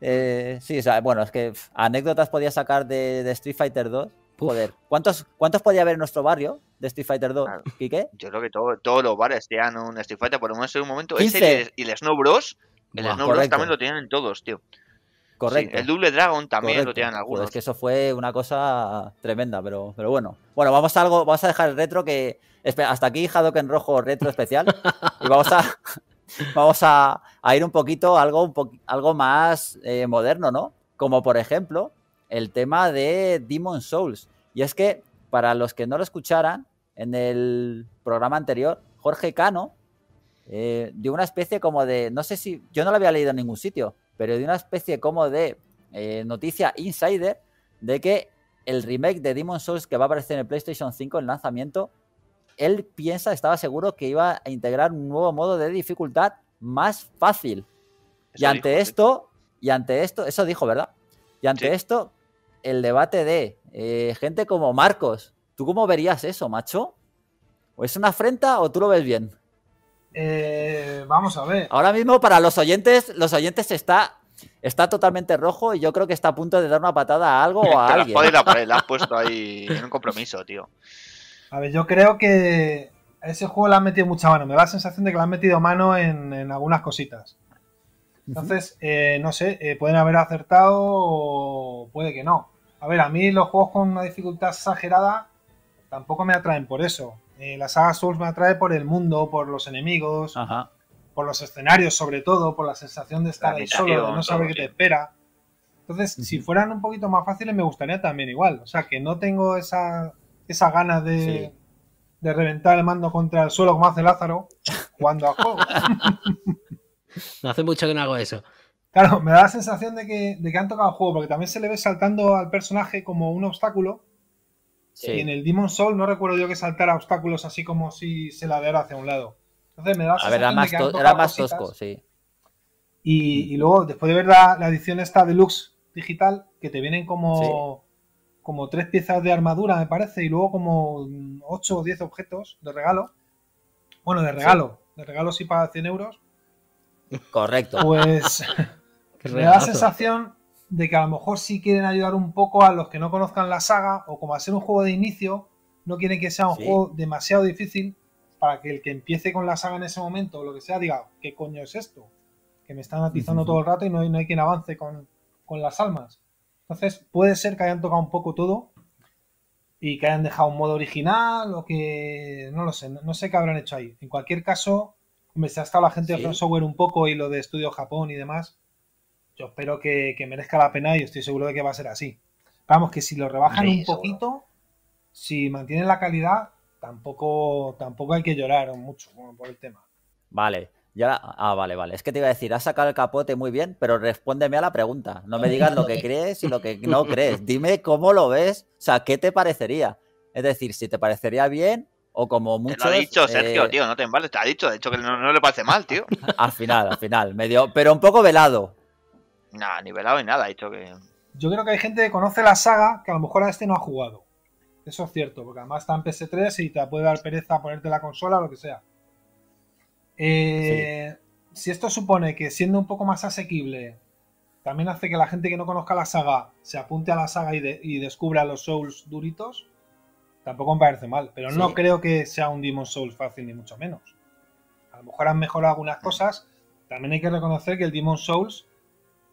Eh, sí, bueno, es que anécdotas podía sacar de, Street Fighter 2. Joder, ¿cuántos, ¿cuántos podía haber en nuestro barrio de Street Fighter 2? y Yo creo que todo, todos los bares tenían un Street Fighter, por lo menos en un momento. y el, Snow Bros. El Snow Bros también lo tienen todos, tío. Correcto. el Double Dragon también lo tienen algunos. es que eso fue una cosa tremenda, pero, bueno. Bueno, vamos a algo, vamos a dejar el retro que. Hasta aquí en Rojo Retro Especial. y vamos a. Vamos a, ir un poquito a algo, un algo más eh, moderno, ¿no? Como por ejemplo, el tema de Demon Souls. Y es que, para los que no lo escucharan, en el programa anterior, Jorge Cano eh, dio una especie como de. No sé si. Yo no lo había leído en ningún sitio pero de una especie como de eh, noticia insider de que el remake de Demon Souls que va a aparecer en el PlayStation 5 en lanzamiento, él piensa, estaba seguro que iba a integrar un nuevo modo de dificultad más fácil. y ante ¿eh? esto, y ante esto, eso dijo, ¿verdad? Y ante esto, el debate de eh, gente como Marcos, ¿tú cómo verías eso, macho? ¿O es una afrenta o tú lo ves bien? Eh, vamos a ver. Ahora mismo para los oyentes, los oyentes está, está totalmente rojo y yo creo que está a punto de dar una patada a algo o a alguien. La, has puesto ahí en un compromiso, tío. A ver, yo creo que a ese juego le han metido mucha mano. Me da la sensación de que le han metido mano en, algunas cositas. Entonces, eh, no sé, eh, pueden haber acertado o puede que no. A ver, a mí los juegos con una dificultad exagerada tampoco me atraen por eso. Eh, la saga Souls me atrae por el mundo, por los enemigos, por los escenarios, sobre todo, por la sensación de estar ahí solo, de no saber qué te espera. Entonces, si fueran un poquito más fáciles, me gustaría también igual. O sea, que no tengo esa, esa gana de, reventar el mando contra el suelo como hace Lázaro cuando a juego. no hace mucho que no hago eso. Claro, me da la sensación de que, de que han tocado el juego, porque también se le ve saltando al personaje como un obstáculo y en el Demon Soul no recuerdo yo que saltara obstáculos así como si se la hacia un lado. Entonces me da A ver, era más, tosco, sí. Y, luego, después de ver la, edición esta deluxe digital, que te vienen como, como tres piezas de armadura, me parece, y luego como 8 mm, o diez objetos de regalo. Bueno, de regalo. De regalo sí para 100 euros. Correcto. Pues me da la sensación de que a lo mejor sí quieren ayudar un poco a los que no conozcan la saga o como hacer un juego de inicio, no quieren que sea un juego demasiado difícil para que el que empiece con la saga en ese momento o lo que sea diga, ¿qué coño es esto? Que me están atizando todo el rato y no hay, no hay quien avance con, con, las almas. Entonces puede ser que hayan tocado un poco todo y que hayan dejado un modo original o que no lo sé, no, sé qué habrán hecho ahí. En cualquier caso, me se ha estado la gente de Software un poco y lo de Estudio Japón y demás yo espero que, merezca la pena y estoy seguro de que va a ser así. Vamos, que si lo rebajan un poquito, si mantienen la calidad, tampoco, tampoco hay que llorar mucho por el tema. Vale. ya, ah, vale, vale. Es que te iba a decir, has sacado el capote muy bien, pero respóndeme a la pregunta. No me digas lo que crees y lo que no crees. Dime cómo lo ves. O sea, ¿qué te parecería? Es decir, si te parecería bien o como mucho. Te lo ha dicho eh, Sergio, tío, no te embales. Te ha dicho, de hecho, que no, le parece mal, tío. Al final, al final. Medio, pero un poco velado. Nada, nivelado y nada, esto que. Yo creo que hay gente que conoce la saga que a lo mejor a este no ha jugado. Eso es cierto, porque además está en PS3 y te puede dar pereza ponerte la consola o lo que sea. Eh, si esto supone que siendo un poco más asequible, también hace que la gente que no conozca la saga se apunte a la saga y, descubra los Souls duritos, tampoco me parece mal. Pero no creo que sea un Demon Souls fácil, ni mucho menos. A lo mejor han mejorado algunas cosas. También hay que reconocer que el Demon Souls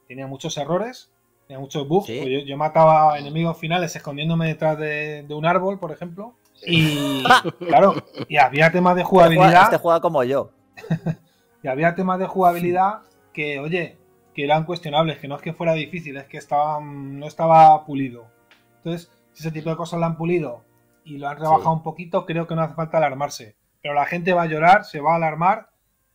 tenía muchos errores, tenía muchos bugs. Yo, mataba enemigos finales escondiéndome detrás de, un árbol, por ejemplo. Y claro, y había temas de este jugabilidad. Este juega, como yo. y había temas de jugabilidad que, oye, que eran cuestionables, que no es que fuera difícil, es que no estaba pulido. Entonces, si ese tipo de cosas lo han pulido y lo han rebajado un poquito, creo que no hace falta alarmarse. Pero la gente va a llorar, se va a alarmar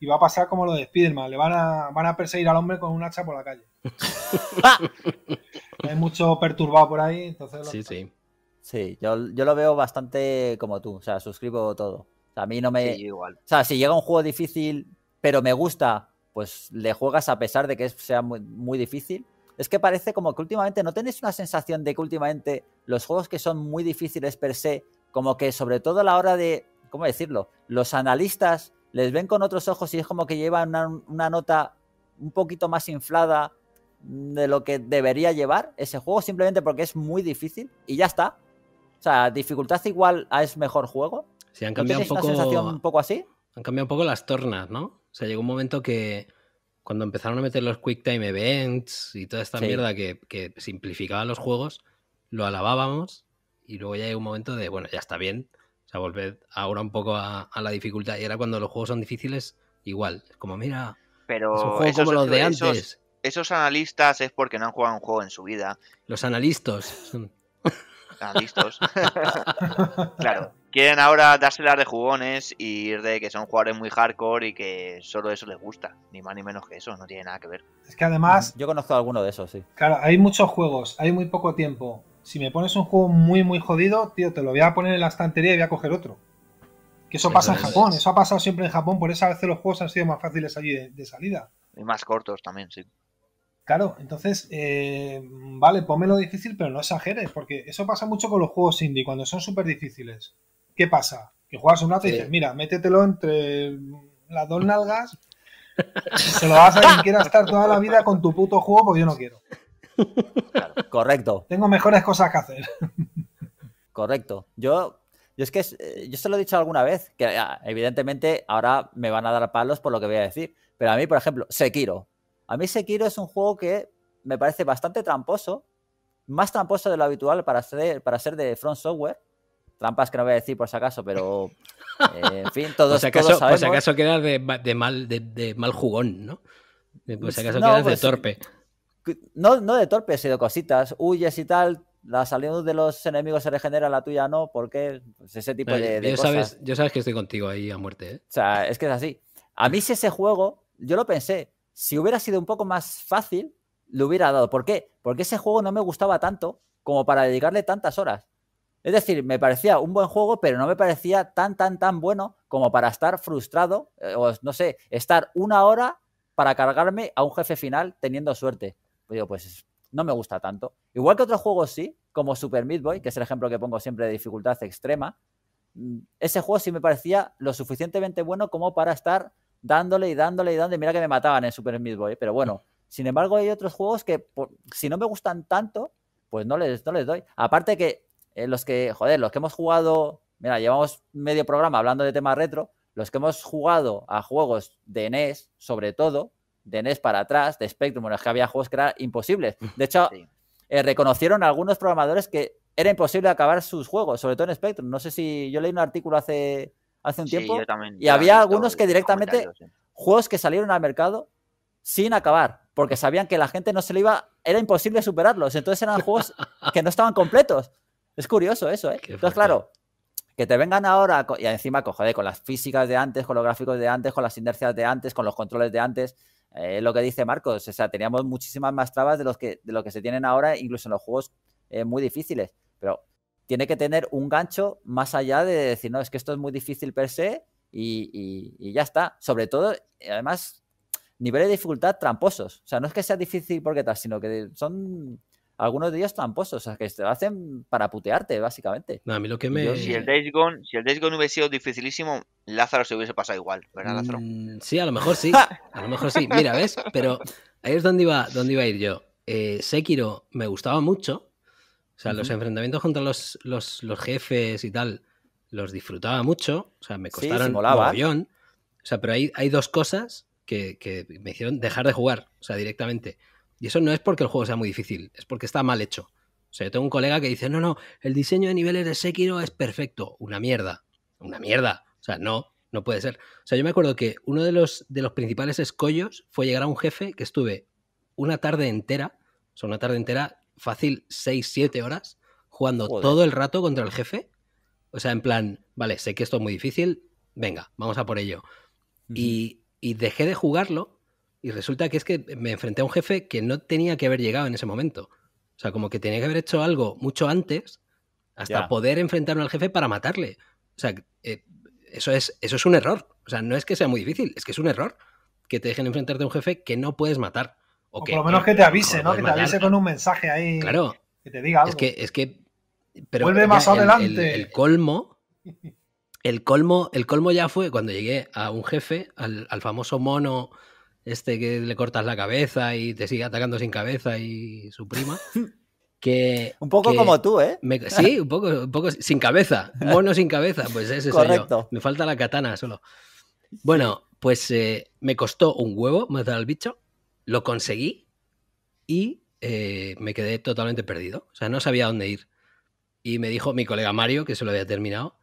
y va a pasar como lo de Spiderman, le van a, van a perseguir al hombre con un hacha por la calle. Hay mucho perturbado por ahí, entonces... Sí, sí. Sí, yo, lo veo bastante como tú, o sea, suscribo todo. a mí no me... igual. O sea, si llega un juego difícil, pero me gusta, pues le juegas a pesar de que sea muy, muy difícil. Es que parece como que últimamente, ¿no tenéis una sensación de que últimamente los juegos que son muy difíciles per se, como que sobre todo a la hora de, ¿cómo decirlo? Los analistas les ven con otros ojos y es como que llevan una, nota un poquito más inflada de lo que debería llevar ese juego, simplemente porque es muy difícil y ya está. O sea, dificultad igual a es mejor juego. Sí, han cambiado un poco. sensación un poco así? Han cambiado un poco las tornas, ¿no? O sea, llegó un momento que cuando empezaron a meter los Quick Time Events y toda esta mierda que, simplificaba los juegos, lo alabábamos y luego ya llegó un momento de, bueno, ya está bien. Volver ahora un poco a, la dificultad. Y ahora cuando los juegos son difíciles, igual. como, mira, pero es esos, como los de antes. Esos, analistas es porque no han jugado un juego en su vida. Los analistas Analistas. claro. Quieren ahora dárselas de jugones y ir de que son jugadores muy hardcore y que solo eso les gusta. Ni más ni menos que eso, no tiene nada que ver. Es que además. Yo conozco alguno de esos, sí. Claro, hay muchos juegos, hay muy poco tiempo si me pones un juego muy, muy jodido, tío, te lo voy a poner en la estantería y voy a coger otro. Que eso pasa en Japón, eso ha pasado siempre en Japón, por eso a veces los juegos han sido más fáciles allí de, salida. Y más cortos también, sí. Claro, entonces, eh, vale, pónmelo difícil, pero no exageres, porque eso pasa mucho con los juegos indie, cuando son súper difíciles. ¿Qué pasa? Que juegas un rato y dices, mira, métetelo entre las dos nalgas, se lo vas a quien quiera estar toda la vida con tu puto juego, porque yo no quiero correcto. Tengo mejores cosas que hacer. Correcto. Yo, yo es que eh, yo se lo he dicho alguna vez, que ah, evidentemente ahora me van a dar palos por lo que voy a decir. Pero a mí, por ejemplo, Sekiro. A mí Sekiro es un juego que me parece bastante tramposo, más tramposo de lo habitual para ser, para de Front Software. Trampas que no voy a decir por si acaso, pero eh, en fin, todos, si acaso, todos de, mal, de, mal jugón, ¿no? Eh, por si pues acaso quedas de pues torpe. No, no de torpes, sino cositas. Huyes y tal, la salida de los enemigos se regenera, la tuya no, porque pues ese tipo eh, de, yo Sabes, yo sabes que estoy contigo ahí a muerte. ¿eh? O sea, es que es así. A mí si ese juego, yo lo pensé, si hubiera sido un poco más fácil, lo hubiera dado. ¿Por qué? Porque ese juego no me gustaba tanto como para dedicarle tantas horas. Es decir, me parecía un buen juego, pero no me parecía tan, tan, tan bueno como para estar frustrado, eh, o no sé, estar una hora para cargarme a un jefe final teniendo suerte digo, pues no me gusta tanto. Igual que otros juegos sí, como Super Meat Boy, que es el ejemplo que pongo siempre de dificultad extrema, mm, ese juego sí me parecía lo suficientemente bueno como para estar dándole y dándole y dándole. Mira que me mataban en Super Meat Boy, pero bueno. Sin embargo, hay otros juegos que si no me gustan tanto, pues no les, les doy. Aparte que eh, los que, joder, los que hemos jugado, mira, llevamos medio programa hablando de tema retro, los que hemos jugado a juegos de NES, sobre todo, de NES para atrás, de Spectrum, bueno, es que había juegos que eran imposibles. De hecho, eh, reconocieron algunos programadores que era imposible acabar sus juegos, sobre todo en Spectrum. No sé si yo leí un artículo hace, hace un tiempo y había algunos que directamente, juegos que salieron al mercado sin acabar, porque sabían que la gente no se le iba, era imposible superarlos. Entonces eran juegos que no estaban completos. Es curioso eso, ¿eh? Entonces, claro, que te vengan ahora y encima, con las físicas de antes, con los gráficos de antes, con las inercias de antes, con los controles de antes eh, lo que dice Marcos, o sea, teníamos muchísimas más trabas de, los que, de lo que se tienen ahora, incluso en los juegos eh, muy difíciles, pero tiene que tener un gancho más allá de decir, no, es que esto es muy difícil per se y, y ya está. Sobre todo, eh, además, niveles de dificultad tramposos. O sea, no es que sea difícil porque tal, sino que son algunos de ellos están puestos, o sea, que te lo hacen para putearte, básicamente. No, a mí lo que me... Si el Days Gone, si el hubiese sido dificilísimo, Lázaro se hubiese pasado igual, ¿verdad, mm, Lázaro? sí, a lo mejor sí, a lo mejor sí. Mira, ¿ves? Pero ahí es donde iba, donde iba a ir yo. Eh, Sekiro me gustaba mucho, o sea, los enfrentamientos contra los, los, los, jefes y tal, los disfrutaba mucho, o sea, me costaron un O sea, pero hay, hay dos cosas que, que me hicieron dejar de jugar, o sea, directamente. Y eso no es porque el juego sea muy difícil, es porque está mal hecho. O sea, yo tengo un colega que dice, no, no, el diseño de niveles de Sekiro es perfecto, una mierda, una mierda. O sea, no, no puede ser. O sea, yo me acuerdo que uno de los, de los principales escollos fue llegar a un jefe que estuve una tarde entera, o sea, una tarde entera, fácil 6, 7 horas, jugando todo el rato contra el jefe. O sea, en plan, vale, sé que esto es muy difícil, venga, vamos a por ello. y dejé de jugarlo y resulta que es que me enfrenté a un jefe que no tenía que haber llegado en ese momento. O sea, como que tenía que haber hecho algo mucho antes hasta poder enfrentarme al jefe para matarle. O sea, eh, eso, es, eso es un error. O sea, no es que sea muy difícil, es que es un error que te dejen enfrentarte a un jefe que no puedes matar. O, que, por lo menos que te avise, ¿no? Que te avise con un mensaje ahí. Claro. Que te diga algo. Es que. Es que pero Vuelve más adelante. El, colmo. El colmo, el colmo ya fue cuando llegué a un jefe, al, al famoso mono este que le cortas la cabeza y te sigue atacando sin cabeza y su prima. Que, un poco como tú, ¿eh? sí, un poco, poco sin cabeza, mono sin cabeza, pues ese Correcto. soy yo. Me falta la katana solo. Bueno, pues eh, me costó un huevo matar al bicho, lo conseguí y eh, me quedé totalmente perdido. O sea, no sabía dónde ir. Y me dijo mi colega Mario, que se lo había terminado,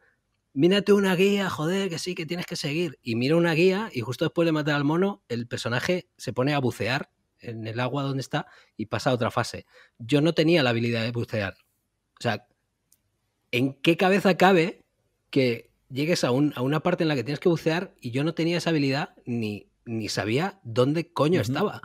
mírate una guía, joder, que sí, que tienes que seguir. Y mira una guía y justo después de matar al mono, el personaje se pone a bucear en el agua donde está y pasa a otra fase. Yo no tenía la habilidad de bucear. O sea, ¿en qué cabeza cabe que llegues a, a una parte en la que tienes que bucear y yo no tenía esa habilidad ni, ni sabía dónde coño estaba?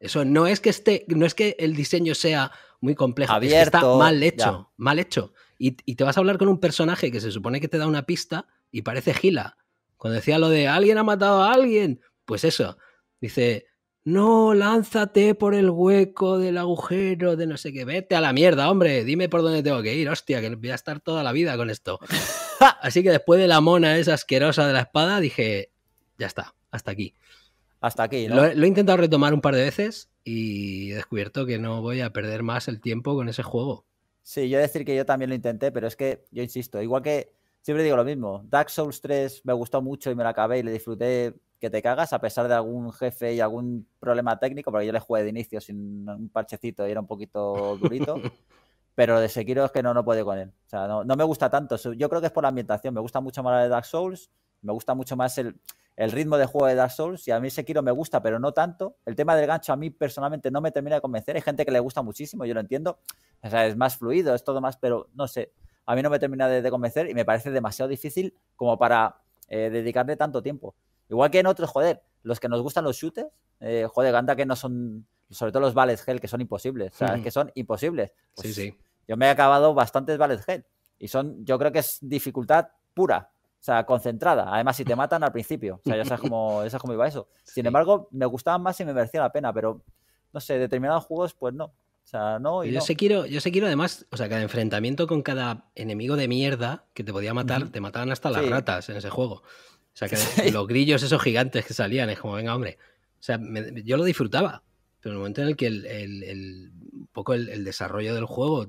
Eso no es que esté, no es que el diseño sea muy complejo, está mal hecho, mal hecho y, te vas a hablar con un personaje que se supone que te da una pista y parece Gila. Cuando decía lo de alguien ha matado a alguien, pues eso. Dice, no, lánzate por el hueco del agujero de no sé qué. Vete a la mierda, hombre. Dime por dónde tengo que ir. Hostia, que voy a estar toda la vida con esto. Así que después de la mona esa asquerosa de la espada, dije, ya está, hasta aquí. Hasta aquí, lo, lo he intentado retomar un par de veces y he descubierto que no voy a perder más el tiempo con ese juego. Sí, yo decir que yo también lo intenté, pero es que yo insisto, igual que siempre digo lo mismo, Dark Souls 3 me gustó mucho y me lo acabé y le disfruté que te cagas, a pesar de algún jefe y algún problema técnico, porque yo le jugué de inicio sin un parchecito y era un poquito durito. pero de Sekiro es que no, no puede con él. O sea, no, no me gusta tanto. Yo creo que es por la ambientación. Me gusta mucho más la de Dark Souls. Me gusta mucho más el, el ritmo de juego de Dark Souls. Y a mí Sekiro me gusta, pero no tanto. El tema del gancho a mí personalmente no me termina de convencer. Hay gente que le gusta muchísimo, yo lo entiendo. es más fluido, es todo más, pero no sé. A mí no me termina de, convencer y me parece demasiado difícil como para eh, dedicarle tanto tiempo. Igual que en otros, joder, los que nos gustan los shooters, eh, joder, ganda que no son, sobre todo los Vales Hell, que son imposibles. O que son imposibles. sí, pues sí. Yo me he acabado bastantes Vales Hell. Y son, yo creo que es dificultad pura. O sea, concentrada. Además, si te matan al principio. O sea, ya sabes cómo, iba eso. Sin embargo, me gustaban más y me merecía la pena, pero no sé, determinados juegos, pues no. O sea, no. Y yo, no. Se quiero, yo sé quiero además, o sea, cada enfrentamiento con cada enemigo de mierda que te podía matar, te mataban hasta las ratas en ese juego. O sea, que los grillos esos gigantes que salían, es como, venga, hombre. O sea, yo lo disfrutaba. Pero en el momento en el que el, el, un poco el, desarrollo del juego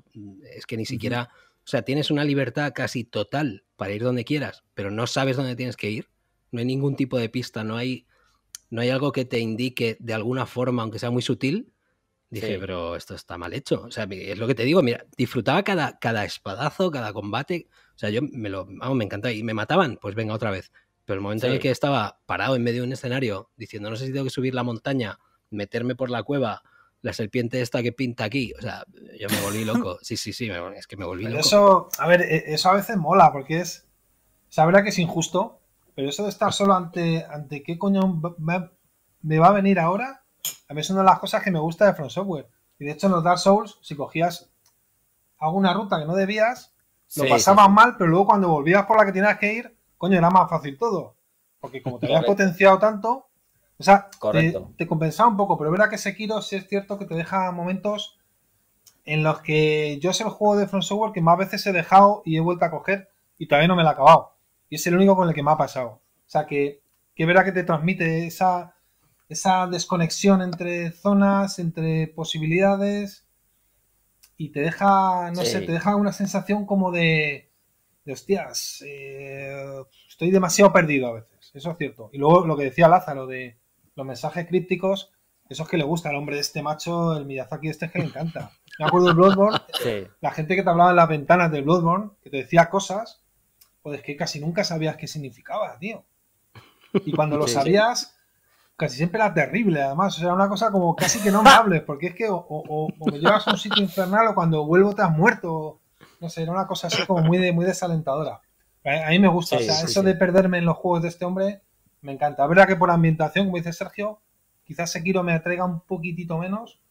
es que ni siquiera. O sea, tienes una libertad casi total para ir donde quieras, pero no sabes dónde tienes que ir. No hay ningún tipo de pista, no hay, no hay algo que te indique de alguna forma, aunque sea muy sutil. Dije, pero esto está mal hecho. O sea, es lo que te digo, mira, disfrutaba cada, cada espadazo, cada combate. O sea, yo me lo, vamos, me encantaba. Y me mataban, pues venga otra vez. Pero el momento en el que estaba parado en medio de un escenario, diciendo, no sé si tengo que subir la montaña, meterme por la cueva, la serpiente esta que pinta aquí. O sea, yo me volví loco. Sí, sí, sí, es que me volví loco. Eso, a ver, e, eso a veces mola porque es. sabrá que es injusto, pero eso de estar solo ante, ante qué coño me, va a venir ahora, a mí es una de las cosas que me gusta de From Software. Y de hecho, en los Dark Souls, si cogías alguna ruta que no debías, lo pasabas mal, pero luego cuando volvías por la que tenías que ir, coño, era más fácil todo. Porque como te habías potenciado tanto, o sea, Te, compensa compensaba un poco, pero es verdad que Sekiro sí es cierto que te deja momentos en los que yo sé el juego de From Software que más veces he dejado y he vuelto a coger y todavía no me lo he acabado. Y es el único con el que me ha pasado. O sea, que, que es que te transmite esa, esa desconexión entre zonas, entre posibilidades y te deja, no sé, te deja una sensación como de, de hostias, eh, estoy demasiado perdido a veces, eso es cierto. Y luego lo que decía Lázaro de los mensajes crípticos, esos que le gusta al hombre de este macho, el Miyazaki este que le encanta. Me acuerdo de Bloodborne, la gente que te hablaba en las ventanas de Bloodborne, que te decía cosas, pues que casi nunca sabías qué significaba, tío. Y cuando lo sabías, casi siempre era terrible, además. O sea, una cosa como casi que no me hables, porque es que o, me llevas a un sitio infernal o cuando vuelvo te has muerto. No sé, era una cosa así como muy, muy desalentadora. A mí me gusta, o sea, eso de perderme en los juegos de este hombre me encanta. ver verdad que por ambientación, como dice Sergio, quizás Sekiro me atraiga un poquitito menos,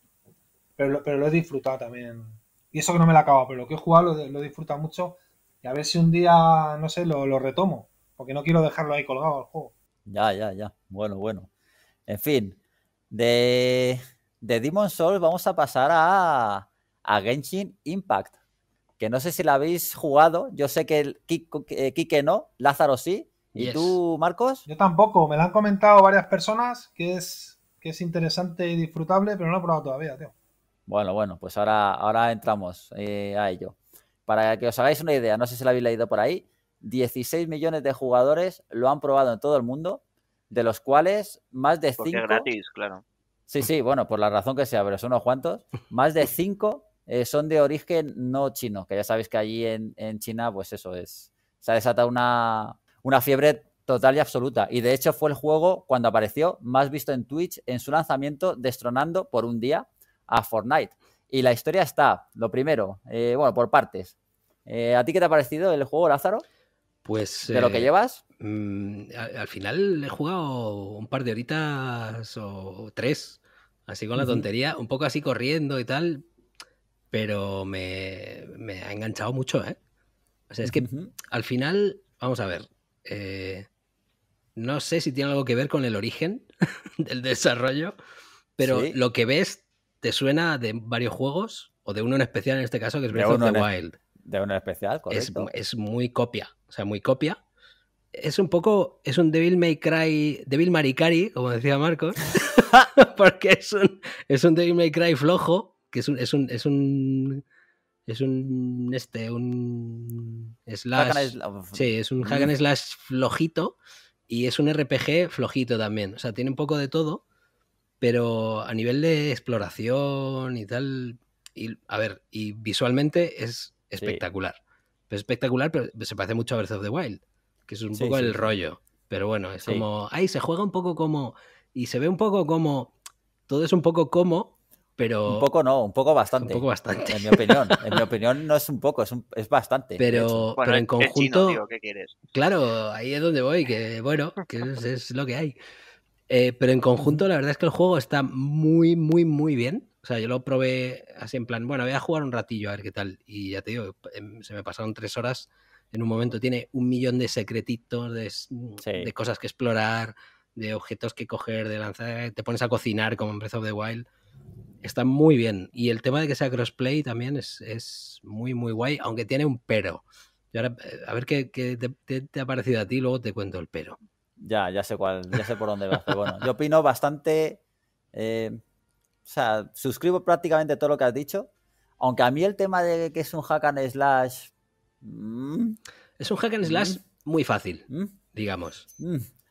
pero lo, pero lo he disfrutado también. Y eso que no me lo he acabado, pero lo que he jugado lo, he disfrutado mucho. Y a ver si un día, no sé, lo, retomo, porque no quiero dejarlo ahí colgado al juego. Ya, ya, ya. Bueno, bueno. En fin, de, de Demon Souls vamos a pasar a, a Genshin Impact. Que no sé si la habéis jugado. Yo sé que eh, Kike no, Lázaro sí, ¿Y tú, Marcos? Yo tampoco. Me lo han comentado varias personas que es, que es interesante y disfrutable, pero no lo he probado todavía, tío. Bueno, bueno, pues ahora, ahora entramos eh, a ello. Para que os hagáis una idea, no sé si lo habéis leído por ahí, 16 millones de jugadores lo han probado en todo el mundo, de los cuales más de 5... Cinco... gratis, claro. Sí, sí, bueno, por la razón que sea, pero son unos cuantos. Más de 5 eh, son de origen no chino, que ya sabéis que allí en, en China, pues eso es... Se ha desatado una, una fiebre total y absoluta. Y de hecho fue el juego cuando apareció más visto en Twitch en su lanzamiento, destronando por un día a Fortnite. Y la historia está, lo primero, eh, bueno, por partes. Eh, ¿A ti qué te ha parecido el juego, Lázaro? Pues... ¿De lo que eh, llevas? Mm, al, final he jugado un par de horitas o tres, así con la tontería, un poco así corriendo y tal, pero me, ha enganchado mucho, ¿eh? O sea, es que al final, vamos a ver, eh, no sé si tiene algo que ver con el origen del desarrollo, pero lo que ves te suena de varios juegos, o de uno en especial en este caso, que es Breath of the Wild. De uno en especial, correcto. Es, muy copia, o sea, muy copia. Es un poco, es un Devil May Cry, Devil Maricari, como decía Marcos, porque es un, Devil May Cry flojo, que es un es un este, un slash. Sí, es un hack slash flojito y es un RPG flojito también. O sea, tiene un poco de todo, pero a nivel de exploración y tal. Y, a ver, y visualmente es espectacular. Es espectacular, pero se parece mucho a Breath of the Wild, que es un poco el rollo. Pero bueno, es como. Ay, se juega un poco como. Y se ve un poco como. Todo es un poco como, un poco no, un poco bastante. Un poco bastante. En mi opinión. En mi opinión no es un poco, es, bastante. Pero, en conjunto. Claro, ahí es donde voy, que bueno, que es, lo que hay. Eh, pero en conjunto, la verdad es que el juego está muy, muy, muy bien. O sea, yo lo probé así en plan, bueno, voy a jugar un ratillo a ver qué tal. Y ya te digo, em, se me pasaron tres horas. En un momento tiene un millón de secretitos, de, mm, de cosas que explorar, de objetos que coger, de lanzar. Te pones a cocinar como en Breath of the Wild está muy bien. Y el tema de que sea crossplay también es, muy, muy guay, aunque tiene un pero. Eh, a ver qué, te, ha parecido a ti, luego te cuento el pero. Ya, ya sé cuál, ya sé por dónde vas. Pero bueno, yo opino bastante. Eh, o sea, suscribo prácticamente todo lo que has dicho. Aunque a mí el tema de que es un hack and slash. Mm, es un hack and mm, slash muy fácil, mm, digamos.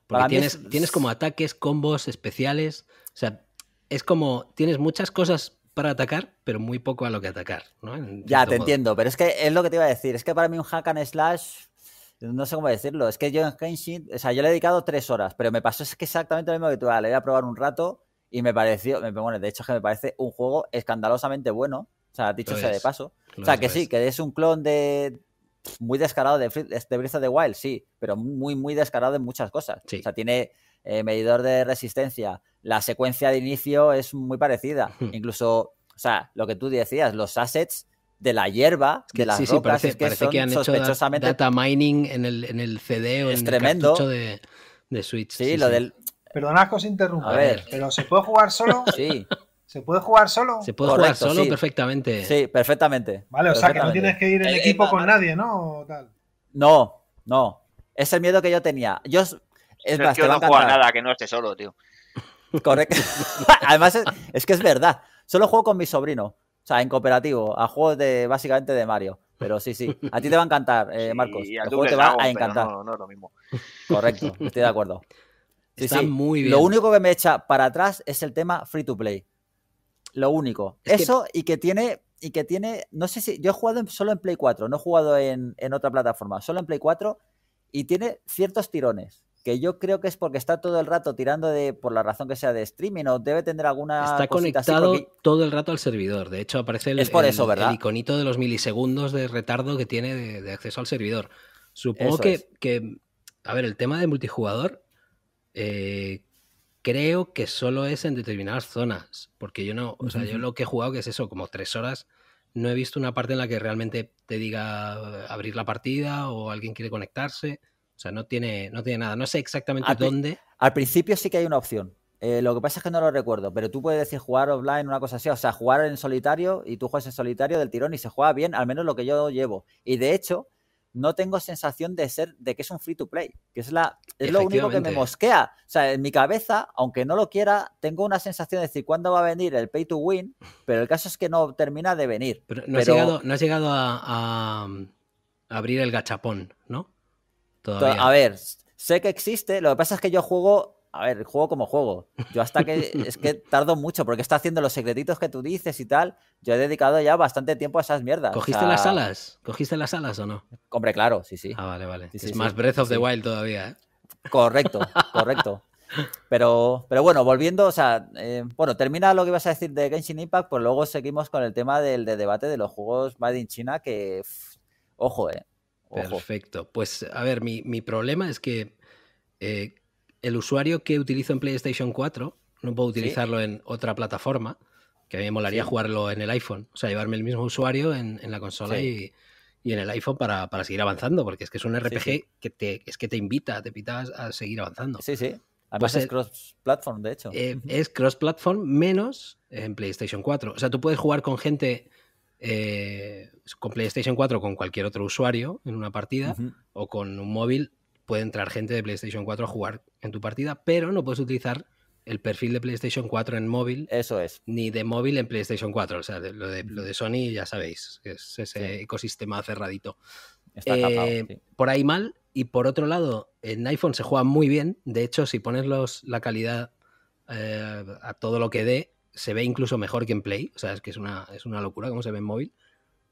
Porque tienes, tienes como ataques, combos especiales. O sea, es como tienes muchas cosas para atacar, pero muy poco a lo que atacar. ¿no? ya, te entiendo, pero es que es lo que te iba a decir. Es que para mí un hack and slash, no sé cómo decirlo. Es que yo en Henshin, o sea, yo le he dedicado tres horas, pero me pasó es que exactamente lo mismo que tú. Le voy a probar un rato y me pareció, bueno, de hecho es que me parece un juego escandalosamente bueno. O sea, dicho sea de paso. o sea, que sí, que es un clon de muy descarado de, de Breath of the Wild, sí, pero muy, muy descarado en muchas cosas. O sea, tiene eh, medidor de resistencia, la secuencia de inicio es muy parecida. Incluso, o sea, lo que tú decías, los assets de la hierba, de las rocas, que, sospechosamente... data mining en el, en CD o es en el de, de Switch. Sí, lo del... Perdonad que os interrumpa, ¿eh? pero ¿se puede jugar solo? Sí. ¿Se puede jugar solo? Se puede jugar solo perfectamente. Sí, perfectamente. Vale, o sea que no tienes que ir en eh, equipo con nadie, ¿no? No, no. Es el miedo que yo tenía. Yo es más, no juega nada que no esté solo, tío. Correcto. Además, es, que es verdad. Solo juego con mi sobrino. O sea, en cooperativo, a juegos de básicamente de Mario. Pero sí, sí. A ti te va a encantar, eh, Marcos. y te va a encantar. No, no, es lo mismo. Correcto, estoy de acuerdo. Está muy bien. Lo único que me echa para atrás es el tema free to play. Lo único. Eso y que tiene. Y que tiene. No sé si. Yo he jugado solo en Play 4, no he jugado en, en otra plataforma. Solo en Play 4. Y tiene ciertos tirones que yo creo que es porque está todo el rato tirando de, por la razón que sea de streaming o debe tener alguna. Está conectado todo el rato al servidor. De hecho, aparece el, iconito de los milisegundos de retardo que tiene de, acceso al servidor. Supongo que, A ver, el tema de multijugador. Eh, creo que solo es en determinadas zonas. Porque yo no. O sea, yo lo que he jugado, que es eso, como tres horas. No he visto una parte en la que realmente te diga abrir la partida o alguien quiere conectarse. O sea, no tiene, no tiene nada. No sé exactamente dónde. Al principio sí que hay una opción. Eh, lo que pasa es que no lo recuerdo, pero tú puedes decir jugar offline, una cosa así, o sea, jugar en solitario y tú juegas en solitario del tirón y se juega bien, al menos lo que yo llevo. Y de hecho, no tengo sensación de ser de que es un free to play, que es la lo único que me mosquea. O sea, en mi cabeza, aunque no lo quiera, tengo una sensación de decir cuándo va a venir el pay to win, pero el caso es que no termina de venir. Pero no has llegado, no llegado a mm, abrir el gachapón, ¿no? A ver, sé que existe, lo que pasa es que yo juego, a ver, juego como juego. Yo hasta que es que tardo mucho porque está haciendo los secretitos que tú dices y tal. Yo he dedicado ya bastante tiempo a esas mierdas. ¿Cogiste las alas? ¿Cogiste las alas o no? Hombre, claro, sí, sí. Ah, vale, vale. es más Breath of the Wild todavía, ¿eh? Correcto, correcto. Pero, pero bueno, volviendo, o sea, eh, bueno, termina lo que ibas a decir de Genshin Impact, pues luego seguimos con el tema del de debate de los juegos Made in China, que, ojo, eh, Perfecto. Pues a ver, mi, mi problema es que eh, el usuario que utilizo en PlayStation 4 no puedo utilizarlo en otra plataforma, que a mí me molaría jugarlo en el iPhone. O sea, llevarme el mismo usuario en, la consola y, y, en el iPhone para, seguir avanzando, porque es que es un RPG que te, es que te invita, te invita a seguir avanzando. Sí, sí. Además pues es cross-platform, de hecho. Eh, es cross-platform menos en PlayStation 4. O sea, tú puedes jugar con gente eh, con PlayStation 4 con cualquier otro usuario en una partida o con un móvil puede entrar gente de PlayStation 4 a jugar en tu partida, pero no puedes utilizar el perfil de PlayStation 4 en móvil. Eso es. Ni de móvil en PlayStation 4. O sea, lo, de, Sony ya sabéis, es ese ecosistema cerradito. Está eh, Por ahí mal. Y por otro lado, en iPhone se juega muy bien. De hecho, si pones la calidad eh, a todo lo que dé, se ve incluso mejor que en Play, o sea, es que es una, es una locura cómo se ve en móvil,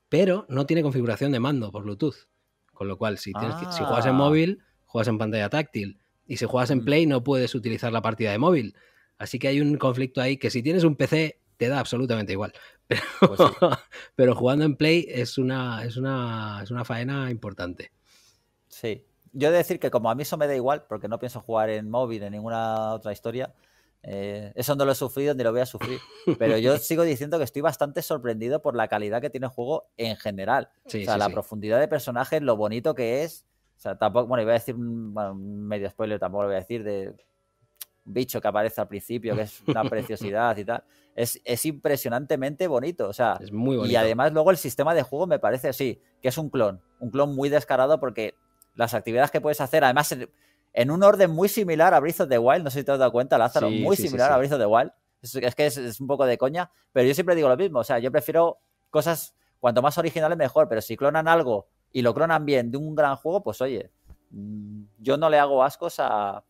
pero no tiene configuración de mando por Bluetooth. Con lo cual, si, juegas en ah. móvil, juegas en pantalla táctil. Y si juegas en mm. Play, no puedes utilizar la partida de móvil. Así que hay un conflicto ahí que si tienes un PC, te da absolutamente igual. Pues pero, jugando en Play es una, es, una, es una faena importante. Sí. Yo he de decir que como a mí eso me da igual, porque no pienso jugar en móvil, en ninguna otra historia, eh, eso no lo he sufrido ni lo voy a sufrir. Pero yo sigo diciendo que estoy bastante sorprendido por la calidad que tiene el juego en general. o sea, la profundidad de personajes, lo bonito que es. O sea, tampoco, bueno, iba a decir un medio spoiler, tampoco lo voy a decir, de bicho que aparece al principio, que es una preciosidad y tal. Es, es, impresionantemente bonito. O sea, bonito. Y además, luego el sistema de juego me parece así, que es un clon. Un clon muy descarado porque las actividades que puedes hacer, además en un orden muy similar a Breath of the Wild. No sé si te has dado cuenta, Lázaro, muy similar a Breath of the Wild. Es, que es, un poco de coña, pero yo siempre digo lo mismo. O sea, yo prefiero cosas cuanto más originales mejor, pero si clonan algo y lo clonan bien de un gran juego, pues oye, mm, yo no le hago ascos a,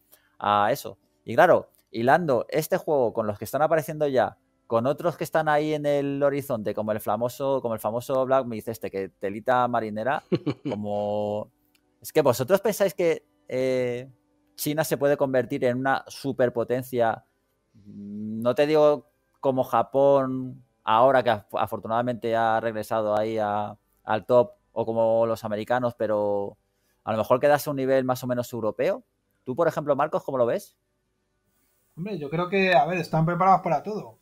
eso. Y claro, hilando este juego con los que están apareciendo ya, con otros que están ahí en el horizonte, como el famoso, como el famoso Black Myth, este que telita marinera, como es que vosotros pensáis que eh, China se puede convertir en una superpotencia, mm, no te digo como Japón, ahora que afortunadamente ha regresado ahí al top, o como los americanos, pero a lo mejor quedas a un nivel más o menos europeo. Tú, por ejemplo, Marcos, ¿cómo lo ves? Hombre, yo creo que, a ver, están preparados para todo.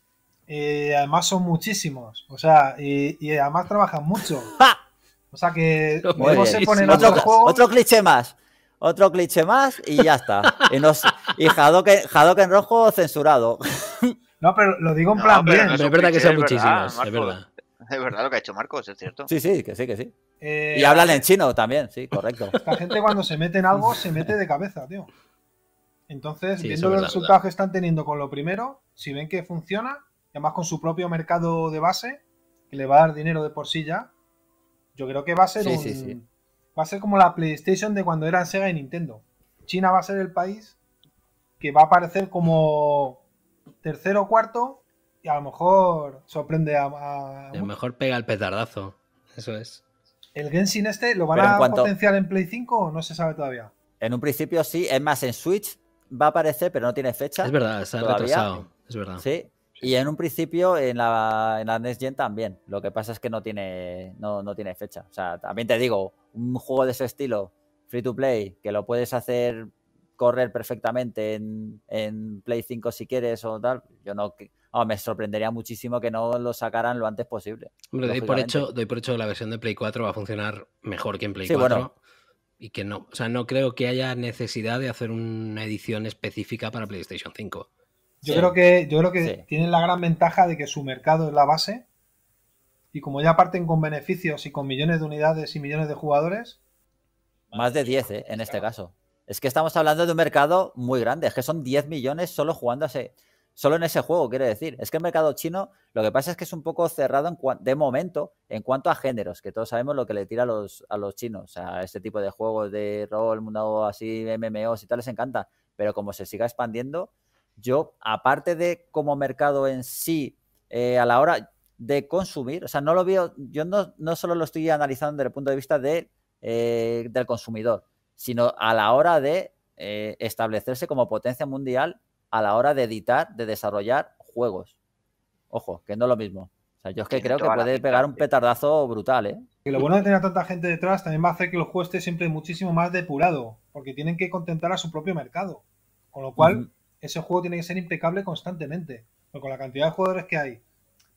Eh, además son muchísimos, o sea, y, además trabajan mucho. O sea que luego se ponen otro, otro, cliché más otro cliché más y ya está. Y, nos, en rojo censurado. No, pero lo digo en plan bien. es verdad que son muchísimos, es verdad. lo que ha hecho Marcos, es cierto. Sí, sí, que sí, que sí. Eh, y hablan en chino también, sí, correcto. Esta gente cuando se mete en algo se mete de cabeza, tío. Entonces, viendo los resultados que están teniendo con lo primero, si ven que funciona, y además con su propio mercado de base, que le va a dar dinero de por sí ya, yo creo que va a ser sí, un, Va a ser como la PlayStation de cuando era Sega y Nintendo. China va a ser el país que va a aparecer como tercero o cuarto y a lo mejor sorprende a... a... lo mejor pega el petardazo, eso es. ¿El Genshin este lo van a potenciar en Play 5 o no se sabe todavía? En un principio sí, es más, en Switch va a aparecer, pero no tiene fecha. Es verdad, ha retrasado, es verdad. Sí, y en un principio en la, en Next Gen también. Lo que pasa es que no tiene, no, no tiene fecha. O sea, también te digo, un juego de ese estilo, free to play, que lo puedes hacer correr perfectamente en, Play 5 si quieres o tal, yo no... me sorprendería muchísimo que no lo sacaran lo antes posible. Hombre, doy por, hecho, doy que la versión de Play 4 va a funcionar mejor que en Play 4. Y que no, o sea, no creo que haya necesidad de hacer una edición específica para PlayStation 5. Yo creo que, yo creo que tienen la gran ventaja de que su mercado es la base y como ya parten con beneficios y con millones de unidades y millones de jugadores. Más de 10, ¿eh? en este caso. Es que estamos hablando de un mercado muy grande, es que son 10 millones solo jugándose, solo en ese juego, quiere decir. Es que el mercado chino, lo que pasa es que es un poco cerrado de momento en cuanto a géneros, que todos sabemos lo que le tira a los, a los chinos, a este tipo de juegos de rol, mundo así, MMOs y tal, les encanta. Pero como se siga expandiendo, yo, aparte de como mercado en sí, eh, a la hora, de consumir. O sea, no lo veo, yo no, no solo lo estoy analizando desde el punto de vista de, eh, del consumidor, sino a la hora de eh, establecerse como potencia mundial, a la hora de editar, de desarrollar juegos. Ojo, que no es lo mismo. O sea, yo es que creo que puede pegar un petardazo brutal, Y ¿eh? lo bueno de tener tanta gente detrás también va a hacer que el juego esté siempre muchísimo más depurado, porque tienen que contentar a su propio mercado. Con lo cual, ese juego tiene que ser impecable constantemente. con la cantidad de jugadores que hay,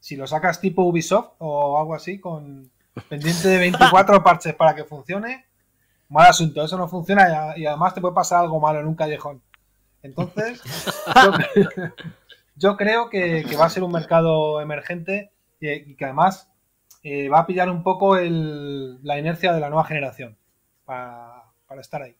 si lo sacas tipo Ubisoft o algo así, con pendiente de 24 parches para que funcione, mal asunto, eso no funciona y, además te puede pasar algo malo en un callejón. Entonces, yo, creo que, va a ser un mercado emergente y, que además eh, va a pillar un poco la inercia de la nueva generación para, para estar ahí.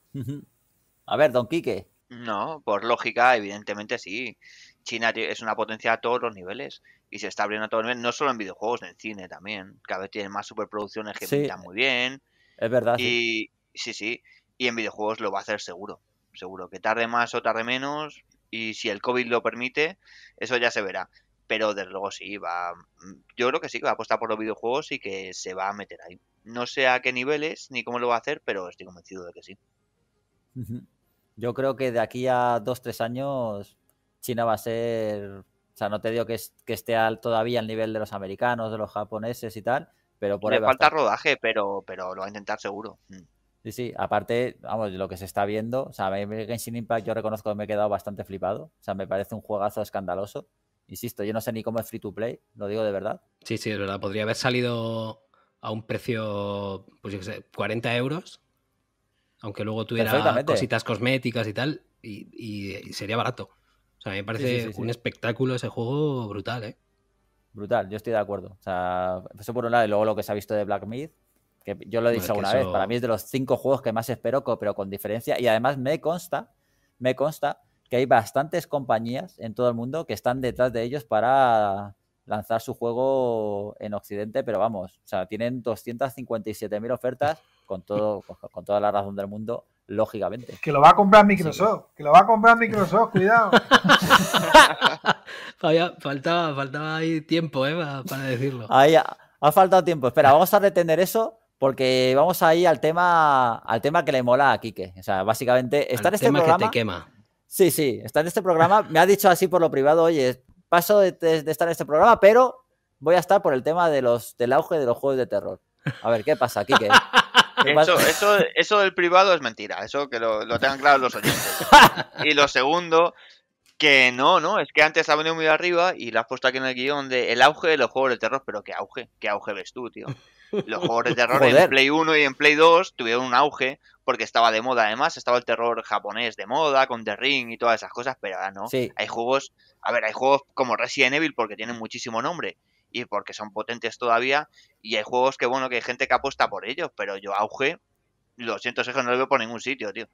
A ver, don Quique. No, por lógica, evidentemente sí. China es una potencia a todos los niveles y se está abriendo a todos los niveles, no solo en videojuegos, en cine también. Cada vez tiene más superproducciones que sí, muy bien. Es verdad. Y sí. sí, Y en videojuegos lo va a hacer seguro. Seguro. Que tarde más o tarde menos. Y si el COVID lo permite, eso ya se verá. Pero desde luego sí, va. Yo creo que sí, que va a apostar por los videojuegos y que se va a meter ahí. No sé a qué niveles ni cómo lo va a hacer, pero estoy convencido de que sí. Yo creo que de aquí a dos, tres años China va a ser, o sea, no te digo que, esté al, todavía al nivel de los americanos, de los japoneses y tal, pero por falta rodaje, pero, pero lo va a intentar seguro. Mm. Sí, sí, aparte, vamos, lo que se está viendo, o sea, Genshin Impact yo reconozco que me he quedado bastante flipado, o sea, me parece un juegazo escandaloso. Insisto, yo no sé ni cómo es free to play, lo digo de verdad. Sí, sí, es verdad, podría haber salido a un precio, pues yo qué sé, 40 euros, aunque luego tuviera cositas cosméticas y tal, y sería barato. O sea, a mí me parece un espectáculo ese juego brutal, ¿eh? Brutal, yo estoy de acuerdo. O sea, eso por un lado, y luego lo que se ha visto de Black Myth, que yo lo he dicho alguna vez, para mí es de los cinco juegos que más espero, pero con diferencia. Y además me consta, me consta que hay bastantes compañías en todo el mundo que están detrás de ellos para lanzar su juego en Occidente, pero vamos, o sea, tienen 257.000 ofertas con, todo, con toda la razón del mundo, lógicamente. Que lo va a comprar Microsoft, que lo va a comprar Microsoft, cuidado. faltaba, faltaba ahí tiempo ¿eh? para decirlo. Ahí ha, faltado tiempo. Espera, vamos a retener eso porque vamos ahí al tema, al tema que le mola a Quique. O sea, básicamente estar en este programa. quema. Sí, sí, estar en este programa. Me ha dicho así por lo privado, oye, paso de, estar en este programa, pero voy a estar por el tema de los, del auge de los juegos de terror. A ver, ¿qué pasa, Quique? Eso, eso, eso del privado es mentira, eso que lo, tengan claro los oyentes. Y lo segundo, que no, no, es que antes ha venido muy arriba y la has puesto aquí en el guión de el auge de los juegos de terror, pero ¿qué auge? ¿Qué auge ves tú, tío? Los juegos de terror en Play 1 y en Play 2 tuvieron un auge porque estaba de moda. Además, estaba el terror japonés de moda con The Ring y todas esas cosas, pero no. Hay juegos, a ver, hay juegos como Resident Evil porque tienen muchísimo nombre, y porque son potentes todavía. Y hay juegos que, bueno, que hay gente que apuesta por ellos, pero yo auge, lo siento, no lo veo por ningún sitio, tío.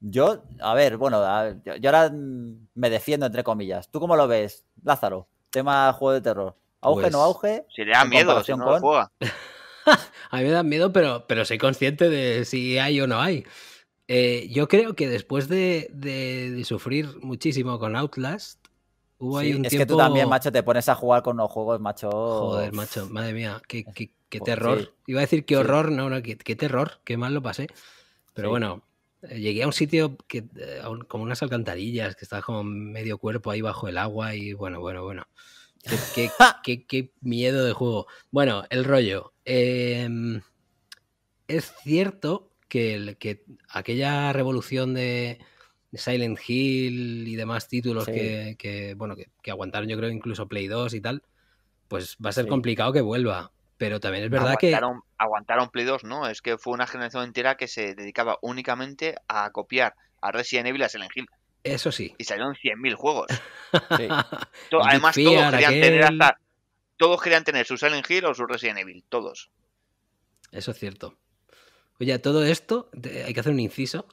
Yo, a ver, bueno, yo, ahora me defiendo, entre comillas. ¿Tú cómo lo ves, Lázaro? Tema juego de terror. ¿Auge, no pues, auge? Si le da miedo, no juega. a mí me da miedo, pero, pero soy consciente de si hay o no hay. Eh, yo creo que después de, sufrir muchísimo con Outlast, es que tú también, macho, te pones a jugar con los juegos, macho. Joder, macho, madre mía, qué, eh, pues terror. Iba a decir qué horror, no, qué, terror, qué mal lo pasé. Pero bueno, eh, llegué a un sitio que, eh, como unas alcantarillas, que estaba como medio cuerpo ahí bajo el agua y bueno, bueno, bueno. Qué, qué, miedo de juego. Bueno, el rollo. Em, es cierto que, que aquella revolución de, Silent Hill y demás títulos que, bueno, que, aguantaron yo creo incluso Play 2 y tal, pues va a ser complicado que vuelva. Pero también es verdad que... Aguantaron Play 2, ¿no? Es que fue una generación entera que se dedicaba únicamente a copiar a Resident Evil y a Silent Hill. Eso sí. Y salieron 100.000 juegos. Sí. Además, todos querían tener Todos querían tener su Silent Hill o su Resident Evil, todos. Eso es cierto. Oye, todo esto, hay que hacer un inciso.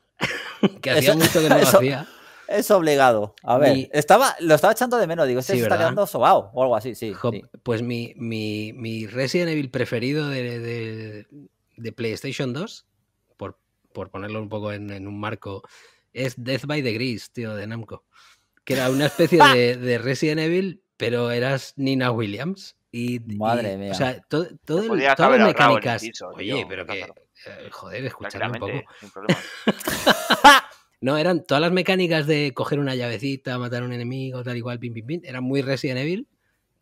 que hacía mucho que no lo hacía. Es obligado. A ver, estaba, lo estaba echando de menos. Digo, este está quedando sobao o algo así, sí. Pues mi, mi, mi, Resident Evil preferido de, de, PlayStation 2, por, por ponerlo un poco en, un marco, es Death by the Gris, tío, de Namco. Que era una especie ¡Ah! de, Resident Evil, pero eras Nina Williams. Y, Madre mía. O sea, todo, todas las mecánicas. oye, pero que. Eh, joder, escuchadme un poco. no, eran todas las mecánicas de coger una llavecita, matar a un enemigo, tal igual, pim, pim, pim. Era muy Resident Evil,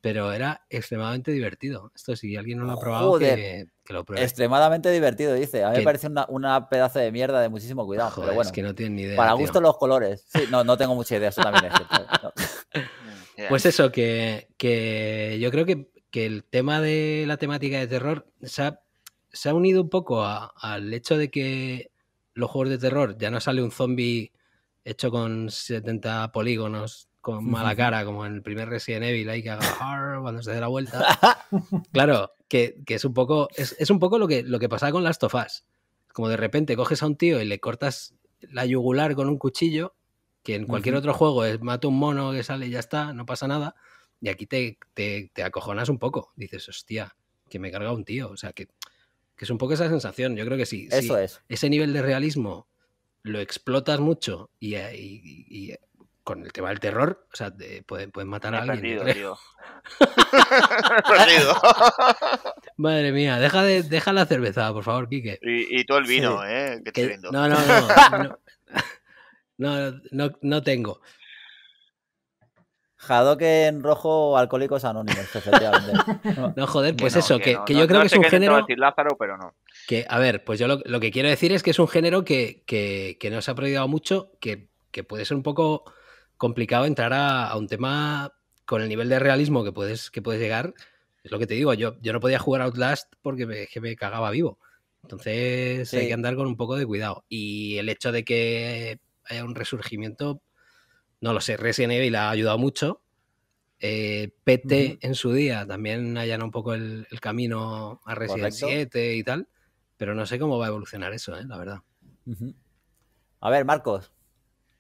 pero era extremadamente divertido. Esto, si alguien no lo ha probado, que, lo pruebe. Extremadamente divertido, dice. A mí me parece una, pedazo de mierda de muchísimo cuidado. es que no tienen ni idea. Para gusto los colores. no, no tengo mucha idea, ¿eh? Pues eso, que, que, yo creo que, que el tema de la temática de terror se se ha unido un poco al hecho de que los juegos de terror ya no sale un zombie hecho con 70 polígonos con mala cara, como en el primer Resident Evil, ahí que haga cuando se dé la vuelta. Claro, que, es un poco, es, un poco lo que, lo que pasaba con las Us. Como de repente coges a un tío y le cortas la yugular con un cuchillo, que en cualquier otro juego es mata un mono que sale y ya está, no pasa nada. Y aquí te, te acojonas un poco. Dices, hostia, que me carga un tío. O sea, que, que es un poco esa sensación. Yo creo que sí. Eso Ese nivel de realismo lo explotas mucho y, eh, con el tema del terror, o sea, pueden, matar a alguien. Perdido, perdido. Madre mía, deja, deja la cerveza, por favor, Quique. Y, todo el vino, ¿eh? No, no, no. no, no, no tengo que en rojo, alcohólicos anónimos, no, no, joder, pues eso, que, yo creo que es un género. pero no. Que, a ver, pues yo lo, que quiero decir es que es un género que, que, no se ha prohibido mucho, que, puede ser un poco complicado entrar a, un tema con el nivel de realismo que puedes, que puedes llegar. Es lo que te digo, yo, yo no podía jugar Outlast porque me, que me cagaba vivo. Entonces hay que andar con un poco de cuidado. Y el hecho de que haya un resurgimiento no lo sé, Resident Evil ha ayudado mucho. Pete eh, PT en su día también allana un poco el, camino a Resident 7 y tal, pero no sé cómo va a evolucionar eso, eh, la verdad. A ver, Marcos,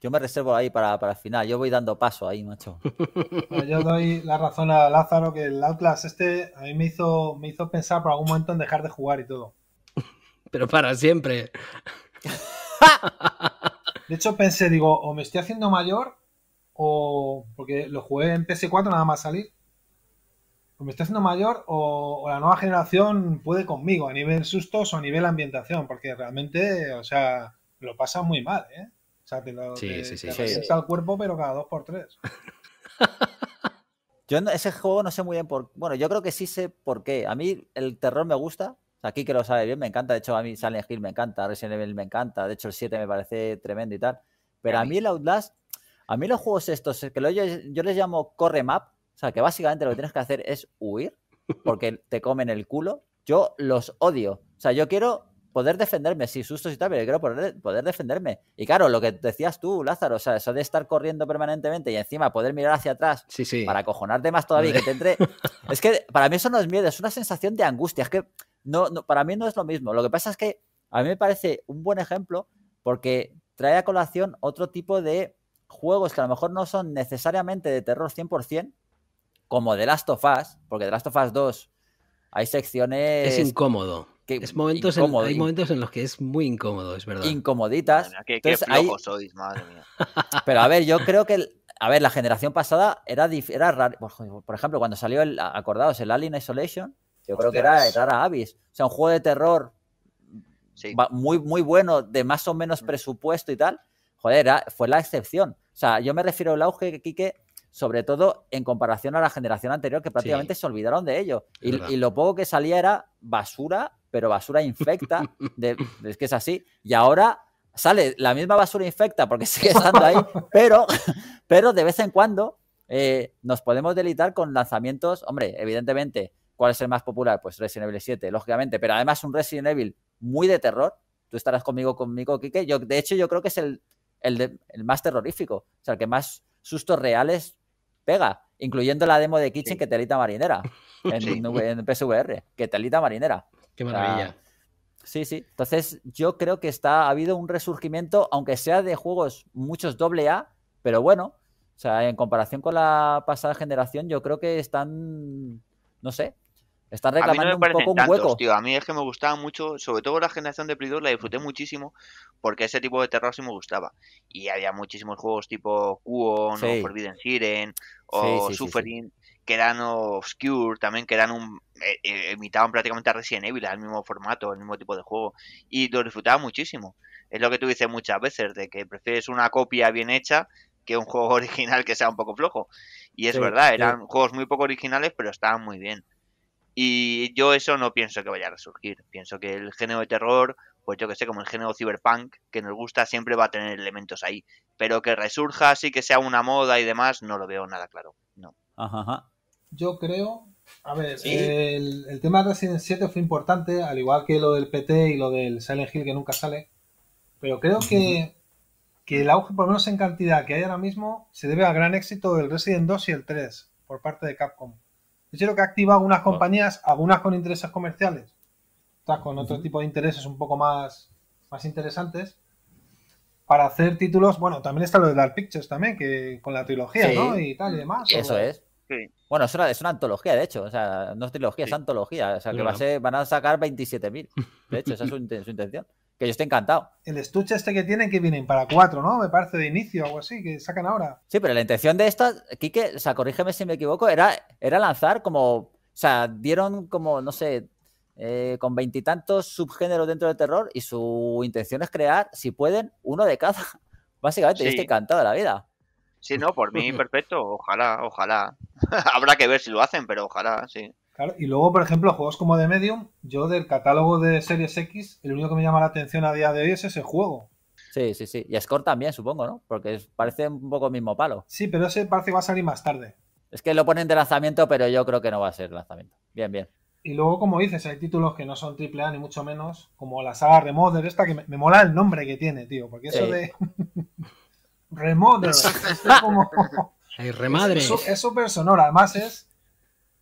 yo me reservo ahí para, el final, yo voy dando paso ahí, macho. Pues yo doy la razón a Lázaro que el Outlast este a mí me hizo, me hizo pensar por algún momento en dejar de jugar y todo. pero para siempre. de hecho pensé, digo, o me estoy haciendo mayor o porque lo jugué en PS4 nada más salir. O me está haciendo mayor o, la nueva generación puede conmigo a nivel sustos o a nivel ambientación, porque realmente, o sea, lo pasa muy mal, ¿eh? O sea, te lo al cuerpo, pero cada dos por tres. yo ese juego no sé muy bien por. Bueno, yo creo que sí sé por qué. A mí el terror me gusta. Aquí que lo sabe bien, me encanta. De hecho, a mí Silent Hill me encanta, Resident Evil me encanta. De hecho, el 7 me parece tremendo y tal. Pero a mí el Outlast a mí los juegos estos, eh, que yo, les llamo corre map, o sea, que básicamente lo que tienes que hacer es huir, porque te comen el culo. Yo los odio. O sea, yo quiero poder defenderme, si sustos y tal, pero quiero poder, defenderme. Y claro, lo que decías tú, Lázaro, o sea, eso de estar corriendo permanentemente y encima poder mirar hacia atrás para acojonarte más todavía que te entre. es que para mí eso no es miedo, es una sensación de angustia. Es que no, para mí no es lo mismo. Lo que pasa es que a mí me parece un buen ejemplo porque trae a colación otro tipo de juegos que a lo mejor no son necesariamente de terror 100%, como The Last of Us, porque The Last of Us 2 hay secciones... Es incómodo. es momentos en, hay momentos en los que es muy incómodo, es verdad. Incomoditas. madre mía. Pero a ver, yo creo que... a ver, la generación pasada era, era Por ejemplo, cuando salió, el, acordados el Alien Isolation, yo creo que era, rara Abyss. O sea, un juego de terror muy, muy bueno, de más o menos mm. presupuesto y tal. Joder, era, fue la excepción. O sea, yo me refiero al auge, Quique, sobre todo en comparación a la generación anterior, que prácticamente se olvidaron de ello. Y, lo poco que salía era basura, pero basura infecta. es que es así. Y ahora sale la misma basura infecta porque sigue estando ahí, pero, pero de vez en cuando eh, nos podemos delitar con lanzamientos. Hombre, evidentemente, ¿cuál es el más popular? Pues Resident Evil 7, lógicamente, pero además un Resident Evil muy de terror. Tú estarás conmigo, conmigo, Quique. Yo, de hecho, yo creo que es el el, más terrorífico, o sea, el que más sustos reales pega, incluyendo la demo de Kitchen que telita marinera en, PSVR, que telita marinera. Qué maravilla. sí, sí. Entonces, yo creo que está, ha habido un resurgimiento, aunque sea de juegos muchos doble A, pero bueno, o sea, en comparación con la pasada generación, yo creo que están, no sé, Está reclamando a mí un poco un hueco. a mí es que me gustaba mucho, sobre todo la generación de Play 2 la disfruté muchísimo porque ese tipo de terror sí me gustaba. Y había muchísimos juegos tipo Kuon o Forbidden Siren o Suffering que eran Obscure también, que eran un, eh, eh, imitaban prácticamente a Resident Evil, al mismo formato, el mismo tipo de juego. Y lo disfrutaba muchísimo. Es lo que tú dices muchas veces, de que prefieres una copia bien hecha que un juego original que sea un poco flojo. Y es verdad, eran juegos muy poco originales, pero estaban muy bien. Y yo eso no pienso que vaya a resurgir. Pienso que el género de terror, pues yo que sé, como el género cyberpunk, que nos gusta, siempre va a tener elementos ahí. Pero que resurja así, que sea una moda y demás, no lo veo nada claro. No. Ajá, Yo creo. A ver, el, tema de Resident 7 fue importante, al igual que lo del PT y lo del Silent Hill que nunca sale. Pero creo que, que el auge, por lo menos en cantidad que hay ahora mismo, se debe al gran éxito del Resident 2 y el 3 por parte de Capcom. Yo creo que activa algunas compañías, algunas con intereses comerciales, otras con otro tipo de intereses un poco más, más interesantes, para hacer títulos. Bueno, también está lo de Dark Pictures también, que con la trilogía, ¿no? Y tal y demás. Eso es. Bueno, es una, es antología, de hecho. O sea, no es trilogía, es antología. O sea, que van a sacar 27.000. De hecho, esa es su intención que yo estoy encantado. El estuche este que tienen, que vienen para cuatro, ¿no? Me parece de inicio o algo así, que sacan ahora. Sí, pero la intención de esta, Kike, o sea, corrígeme si me equivoco, era, era lanzar como, o sea, dieron como, no sé, eh, con veintitantos subgéneros dentro del terror y su intención es crear, si pueden, uno de cada. Básicamente, yo estoy encantado de la vida. Sí, no, por mí perfecto, ojalá, ojalá. Habrá que ver si lo hacen, pero ojalá, sí y luego, por ejemplo, juegos como de Medium, yo del catálogo de Series X, el único que me llama la atención a día de hoy es ese juego. Sí, sí, sí. Y Score también, supongo, ¿no? Porque parece un poco el mismo palo. Sí, pero ese parece que va a salir más tarde. Es que lo ponen de lanzamiento, pero yo creo que no va a ser lanzamiento. Bien, bien. Y luego, como dices, hay títulos que no son AAA ni mucho menos, como la saga Remoder, esta que me, mola el nombre que tiene, tío, porque eso de. Remoder. es remadre. Es súper sonoro. Además, es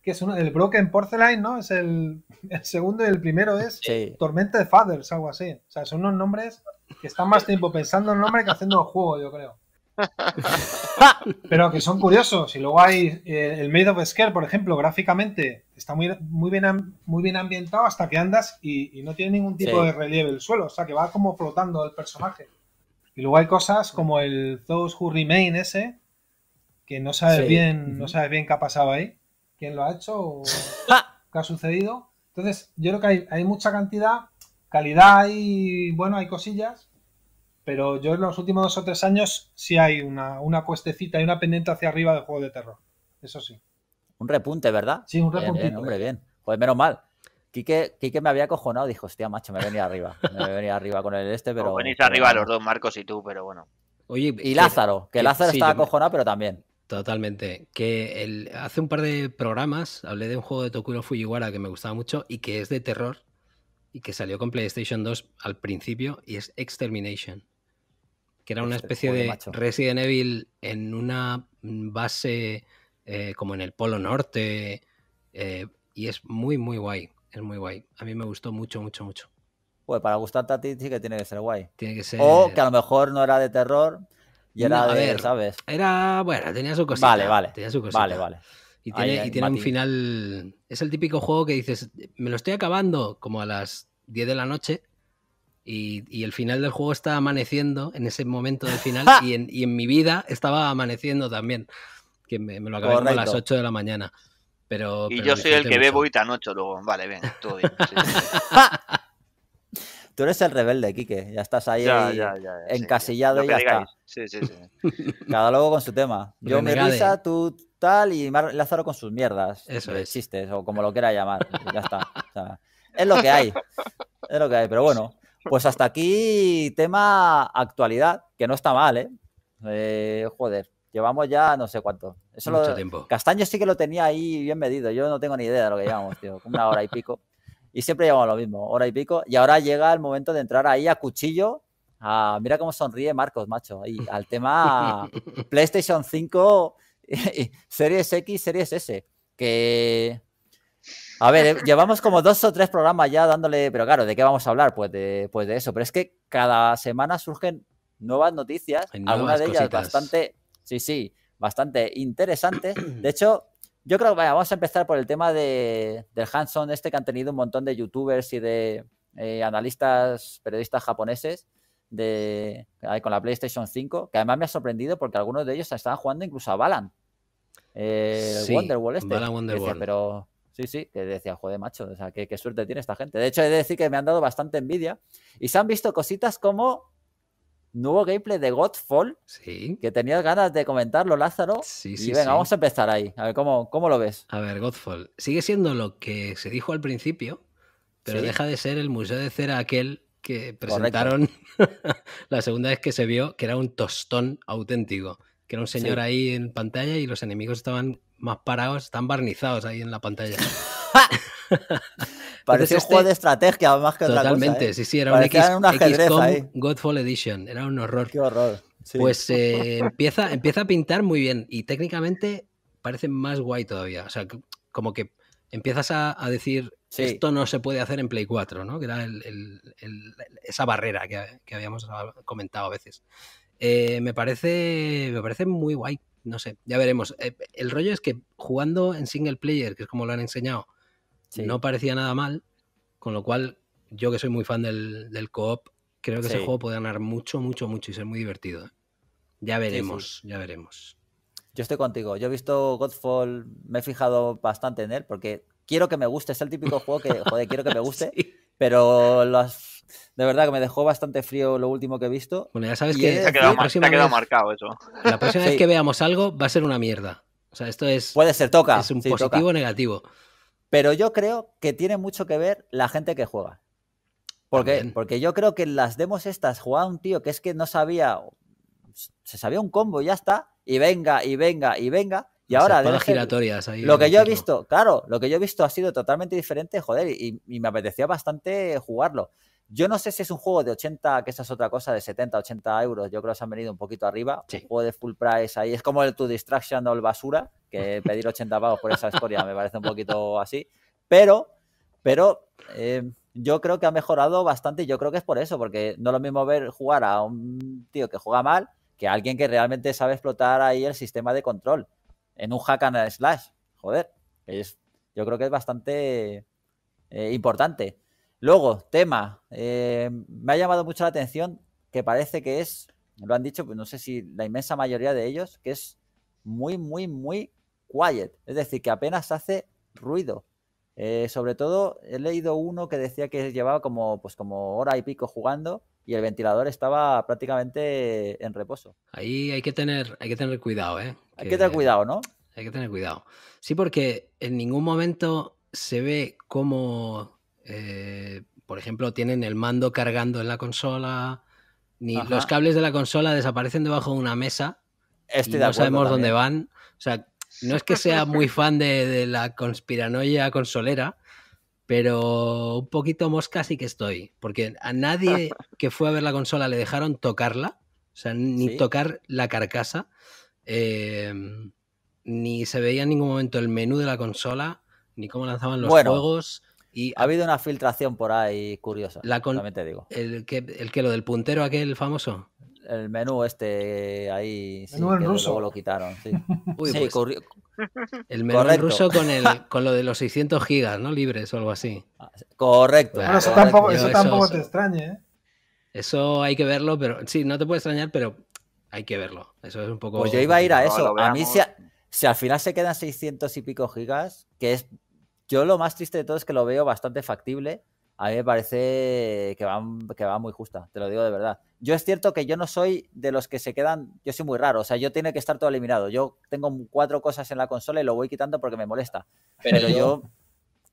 que es uno, el Broken Porcelain, ¿no? Es el, segundo y el primero es Tormenta de Fathers, algo así. O sea, son unos nombres que están más tiempo pensando en el nombre que haciendo el juego, yo creo. Pero que son curiosos. Y luego hay eh, el Made of Scare, por ejemplo, gráficamente está muy, muy, bien, muy bien ambientado hasta que andas y, no tiene ningún tipo de relieve el suelo. O sea, que va como flotando el personaje. Y luego hay cosas como el Those Who Remain ese, que no sabes bien, no sabes bien qué ha pasado ahí lo ha hecho o ah. ha sucedido. Entonces, yo creo que hay, mucha cantidad, calidad y bueno, hay cosillas, pero yo en los últimos dos o tres años sí hay una, una cuestecita y una pendiente hacia arriba del juego de terror. Eso sí. Un repunte, ¿verdad? Sí, un repunte. hombre, bien. Pues menos mal. Quique, Quique, me había cojonado dijo, hostia, macho, me venía arriba. Me venía arriba con el este, pero. venís arriba los dos, Marcos y tú, pero bueno. y Lázaro, que Lázaro estaba acojonado, pero también. Totalmente. Que hace un par de programas hablé de un juego de Tokuro Fujiwara que me gustaba mucho y que es de terror y que salió con PlayStation 2 al principio y es Extermination. Que era una especie de Resident Evil en una base eh, como en el Polo Norte eh, y es muy, muy guay. Es muy guay. A mí me gustó mucho, mucho, mucho. Pues para gustarte a ti sí que tiene que ser guay. Tiene que ser... O que a lo mejor no era de terror, y era a ver, ¿sabes? Era, bueno, tenía su cosita. Vale, vale. Y tiene, un final. Es el típico juego que dices, me lo estoy acabando como a las 10 de la noche. Y, y el final del juego está amaneciendo en ese momento del final. y, en, y, en, mi vida estaba amaneciendo también. Que me, lo acabé a las 8 de la mañana. Pero, y yo soy el que bebo y tan ocho luego. Vale, bien, todo bien. Tú eres el rebelde, Quique. Ya estás ahí encasillado y ya está. Sí, sí, sí. Cada luego con su tema. Yo me risa, tú tal y Lázaro con sus mierdas. Eso existe, o como lo quiera llamar. Ya está. es lo que hay. Es lo que hay. Pero bueno, pues hasta aquí tema actualidad, que no está mal, ¿eh? eh joder, llevamos ya no sé cuánto. Mucho tiempo. Castaño sí que lo tenía ahí bien medido. Yo no tengo ni idea de lo que llevamos, tío. Una hora y pico y siempre llevamos lo mismo, hora y pico. Y ahora llega el momento de entrar ahí a cuchillo. mira cómo sonríe Marcos, macho. Y al tema PlayStation 5, Series X, Series S. Que. A ver, eh, llevamos como dos o tres programas ya dándole. Pero claro, ¿de qué vamos a hablar? Pues de, pues de eso. Pero es que cada semana surgen nuevas noticias, algunas de ellas bastante. Sí, sí, bastante interesantes. De hecho, yo creo que vamos a empezar por el tema de, del Hanson, este que han tenido un montón de youtubers y de eh, analistas, periodistas japoneses de, con la PlayStation 5, que además me ha sorprendido porque algunos de ellos estaban jugando incluso a Balan. Eh, Wonderwall este. pero sí, sí, que decía, joder, macho, o sea, qué, qué, suerte tiene esta gente. De hecho, he de decir que me han dado bastante envidia y se han visto cositas como nuevo gameplay de Godfall. Sí. Que tenías ganas de comentarlo, Lázaro. Sí, sí. Y venga, vamos a empezar ahí. A ver, ¿cómo, ¿cómo lo ves? A ver, Godfall. Sigue siendo lo que se dijo al principio, pero deja de ser el museo de cera aquel que presentaron la segunda vez que se vio, que era un tostón auténtico era un señor ahí en pantalla y los enemigos estaban más parados, están barnizados ahí en la pantalla. Parece un juego este de estrategia más que otra cosa, totalmente, ¿eh? sí, sí, era un, X, XCOM Godfall Edition, era un horror. Qué horror. Pues eh, empieza, empieza a pintar muy bien y técnicamente parece más guay todavía. O sea, como que empiezas a, decir, esto no se puede hacer en Play 4, ¿no? Que era esa barrera que, que habíamos comentado a veces. Eh, me, parece, me parece muy guay. No sé, ya veremos. Eh, el rollo es que jugando en single player, que es como lo han enseñado, no parecía nada mal. Con lo cual, yo que soy muy fan del, del co-op, creo que ese juego puede ganar mucho, mucho, mucho y ser muy divertido. ¿eh? Ya veremos, ya veremos. Yo estoy contigo. Yo he visto Godfall, me he fijado bastante en él porque quiero que me guste. Es el típico juego que, joder, quiero que me guste, pero las de verdad que me dejó bastante frío lo último que he visto. Bueno, ya sabes que. ha quedado, marcado eso. La próxima vez que veamos algo va a ser una mierda. O sea, esto es. Puede ser, toca. Es un positivo o negativo. Pero yo creo que tiene mucho que ver la gente que juega. Porque, porque yo creo que en las demos estas jugaba un tío que es que no sabía. Se sabía un combo y ya está. Y venga, y venga, y venga. Y ahora. giratorias ahí lo que yo he visto, claro, lo que yo he visto ha sido totalmente diferente, joder, y, y me apetecía bastante jugarlo. Yo no sé si es un juego de 80, que esa es otra cosa, de 70, 80 euros. Yo creo que se han venido un poquito arriba. Un juego de full price ahí. Es como el To Distraction o el Basura, que pedir 80 pagos por esa historia me parece un poquito así. Pero, pero eh, yo creo que ha mejorado bastante y yo creo que es por eso, porque no es lo mismo ver jugar a un tío que juega mal que a alguien que realmente sabe explotar ahí el sistema de control en un hack and slash. Joder, es, yo creo que es bastante eh, importante. Luego, tema. Eh, me ha llamado mucho la atención que parece que es, lo han dicho, pues no sé si la inmensa mayoría de ellos, que es muy, muy, muy quiet. Es decir, que apenas hace ruido. Eh, sobre todo, he leído uno que decía que llevaba como, pues como hora y pico jugando y el ventilador estaba prácticamente en reposo. Ahí hay que tener, hay que tener cuidado, ¿eh? hay que tener cuidado, ¿no? Hay que tener cuidado. Sí, porque en ningún momento se ve cómo eh, por ejemplo, tienen el mando cargando en la consola, ni los cables de la consola desaparecen debajo de una mesa. Este no sabemos dónde van. O sea, no es que sea muy fan de, la conspiranoia consolera, pero un poquito mosca sí que estoy. Porque a nadie que fue a ver la consola le dejaron tocarla, o sea, ni tocar la carcasa, em, ni se veía en ningún momento el menú de la consola, ni cómo lanzaban los juegos. Y ha habido una filtración por ahí curiosa. La con... ¿El que, ¿El que lo del puntero aquel famoso? El menú este ahí. Sí, menú ruso. lo quitaron. Sí. Uy, pues. El menú ruso con, el, con lo de los 600 gigas, ¿no? Libres o algo así. Ah, correcto. eso, Tampoco, te extrañe, ¿eh? Eso hay que verlo, pero sí, no te puede extrañar, pero hay que verlo. Eso es un poco. Pues yo iba a ir a eso. a mí, si, si al final se quedan 600 y pico gigas, que es yo lo más triste de todo es que lo veo bastante factible. A mí me parece que va, que va muy justa, te lo digo de verdad. Yo es cierto que yo no soy de los que se quedan, yo soy muy raro, o sea, yo tiene que estar todo eliminado. Yo tengo cuatro cosas en la consola y lo voy quitando porque me molesta. Pero, yo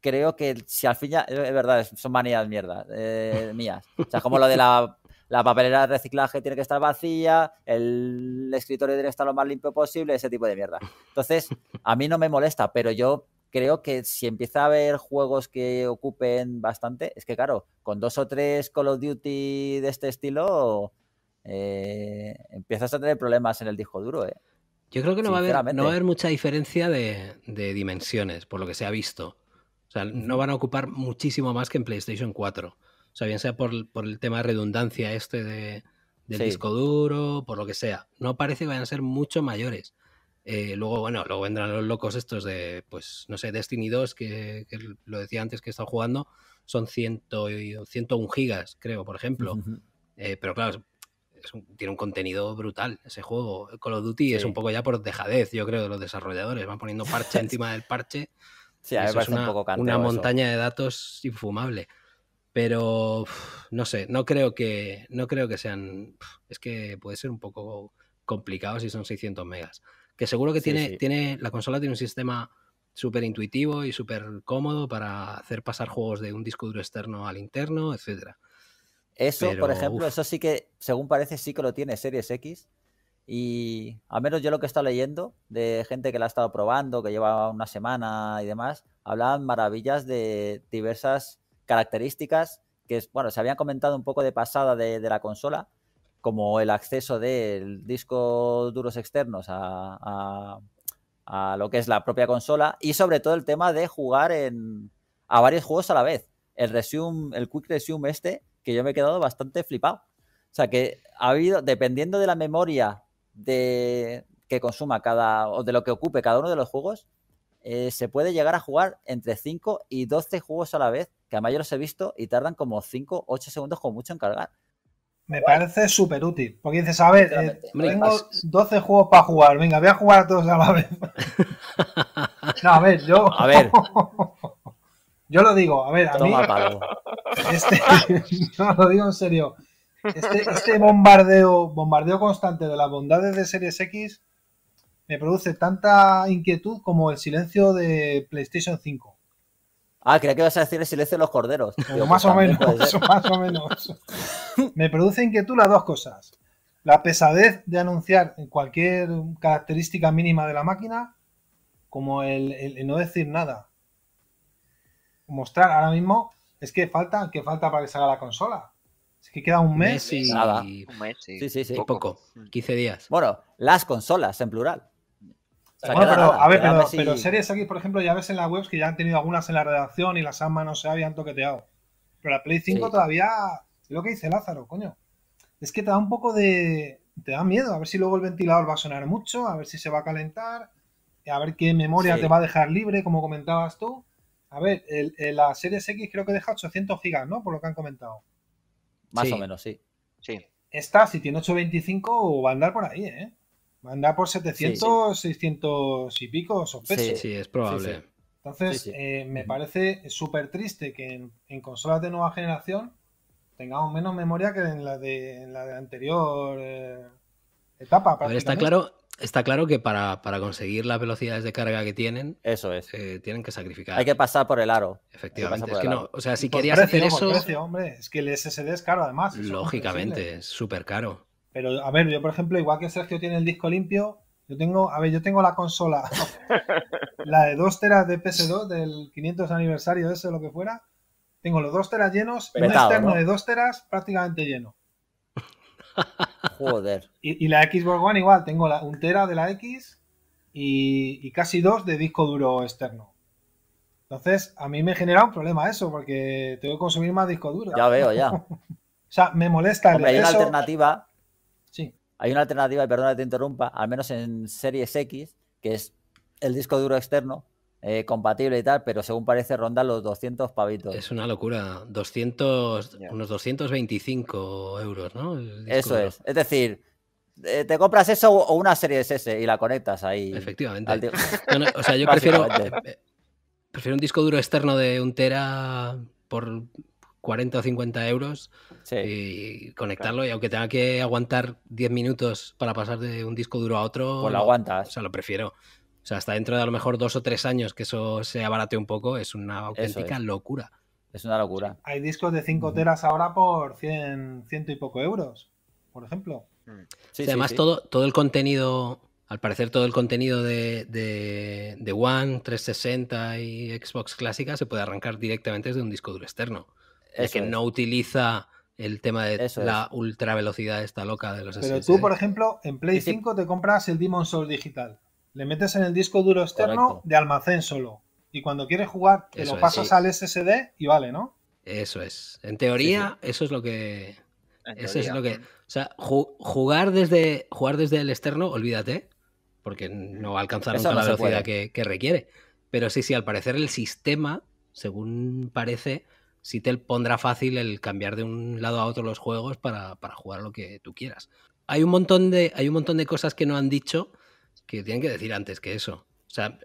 creo que si al fin ya, es verdad, son manías mierda, eh, mías. O sea, como lo de la, la, papelera de reciclaje tiene que estar vacía, el escritorio tiene que estar lo más limpio posible, ese tipo de mierda. Entonces, a mí no me molesta, pero yo creo que si empieza a haber juegos que ocupen bastante, es que claro, con dos o tres Call of Duty de este estilo, eh, empiezas a tener problemas en el disco duro. ¿eh? Yo creo que no va, a haber, no haber mucha diferencia de, dimensiones, por lo que se ha visto. O sea, no van a ocupar muchísimo más que en PlayStation 4. O sea, bien sea por, el tema de redundancia este de, del disco duro, por lo que sea. No parece que vayan a ser mucho mayores. Eh, luego, bueno, luego vendrán los locos estos de, pues, no sé, Destiny 2, que, lo decía antes que he estado jugando, son 101 gigas, creo, por ejemplo. Eh, pero claro, tiene un contenido brutal ese juego. Call of Duty es un poco ya por dejadez, yo creo, de los desarrolladores. Van poniendo parche encima del parche. Sí, es una, montaña de datos infumable. Pero no sé, no creo que no creo que sean. es que puede ser un poco complicado si son 600 megas. Que seguro que tiene, tiene, la consola tiene un sistema súper intuitivo y súper cómodo para hacer pasar juegos de un disco duro externo al interno, etcétera. Eso, por ejemplo, eso sí que, según parece, sí que lo tiene Series X. Y al menos yo lo que he estado leyendo de gente que la ha estado probando, que lleva una semana y demás, hablaban maravillas de diversas características que, bueno, se habían comentado un poco de pasada de, de la consola, como el acceso del disco duros externos a, a, lo que es la propia consola y sobre todo el tema de jugar en, a varios juegos a la vez. El resume, el quick resume este, que yo me he quedado bastante flipado. O sea que ha habido, dependiendo de la memoria de, que consuma cada, o de lo que ocupe cada uno de los juegos, eh, se puede llegar a jugar entre 5 y 12 juegos a la vez, que además yo los he visto y tardan como 5, 8 segundos con mucho en cargar. Me parece súper útil. Porque dices, a ver, eh, tengo 12 juegos para jugar. Venga, voy a jugar a todos a la vez. a ver, yo. A ver. yo lo digo, a ver, a mí. no, este, lo digo en serio. Este, este, bombardeo, bombardeo constante de las bondades de Series X me produce tanta inquietud como el silencio de PlayStation 5. Ah, creía que ibas a decir el silencio de los corderos. más, o pues, menos, más o menos. Me produce inquietud las dos cosas. La pesadez de anunciar cualquier característica mínima de la máquina, como el, no decir nada. Mostrar ahora mismo, es que falta, que falta para que salga la consola. Es que queda un mes, y... Nada. Sí, sí, sí. poco. 15 mm. días. Bueno, las consolas en plural bueno, pero, a ver, pero, series X, por ejemplo, ya ves en las webs que ya han tenido algunas en la redacción y las han no se habían toqueteado. Pero la Play 5 todavía. lo que dice Lázaro, coño. Es que te da un poco de. Te da miedo. A ver si luego el ventilador va a sonar mucho, a ver si se va a calentar, a ver qué memoria te va a dejar libre, como comentabas tú. A ver, la Series X creo que deja 800 gigas, ¿no? Por lo que han comentado. Más o menos, sí. Sí. Esta, si tiene 825, va a andar por ahí, ¿eh? Anda por 700, 600 y pico, pesos. Sí, sí, es probable. Entonces, eh, me parece súper triste que en, consolas de nueva generación tengamos menos memoria que en la de, la anterior eh, etapa. está claro, está claro que para, conseguir las velocidades de carga que tienen, eso es. Eh, tienen que sacrificar. Hay que pasar por el aro. Efectivamente. o sea, si querías hacer eso. hombre. Es que el SSD es caro, además. Lógicamente, es súper caro. Pero, a ver, yo, por ejemplo, igual que Sergio tiene el disco limpio, yo tengo, a ver, yo tengo la consola, la de dos teras de PS2 del 500 aniversario, ese lo que fuera. Tengo los dos teras llenos un externo de dos teras prácticamente lleno. Joder. Y, la Xbox One igual, tengo la, un tera de la X y, casi dos de disco duro externo. Entonces, a mí me genera un problema eso, porque tengo que consumir más disco duro. Ya veo, ya. o sea, me molesta. Hombre, el, hay una alternativa. Hay una alternativa, y perdona que te interrumpa, al menos en Series X, que es el disco duro externo, eh, compatible y tal, pero según parece ronda los 200 pavitos. Es una locura, 200, unos 225 euros, ¿no? Eso es, es decir, eh, te compras eso o una serie S y la conectas ahí. Efectivamente. o sea, yo prefiero, eh, prefiero un disco duro externo de un tera por 40 o 50 euros eh, y conectarlo. Y aunque tenga que aguantar 10 minutos para pasar de un disco duro a otro. Pues lo aguantas. O sea, lo prefiero. O sea, hasta dentro de a lo mejor dos o tres años que eso se abarate un poco, es una auténtica locura. Es una locura. Hay discos de 5 teras ahora por 100, ciento y poco euros, por ejemplo. Mm. además, Todo, todo el contenido al parecer todo el contenido de, de, One, 360 y Xbox clásica se puede arrancar directamente desde un disco duro externo es que no utiliza el tema de la ultra velocidad esta loca de los Pero tú, por ejemplo, en Play 5 te compras el Demon soul digital. Le metes en el disco duro externo de almacén solo. Y cuando quieres jugar, te lo pasas al SSD y vale, ¿no? Eso es. En teoría, eso es lo que. Eso es lo que. O sea, jugar, desde, jugar desde el externo, olvídate, porque no va a alcanzar la velocidad que, que, requiere. Pero sí, sí, al parecer el sistema, según parece, si te pondrá fácil el cambiar de un lado a otro los juegos para, para jugar lo que tú quieras. Hay un, montón de, hay un montón de cosas que no han dicho que tienen que decir antes que eso. O sea,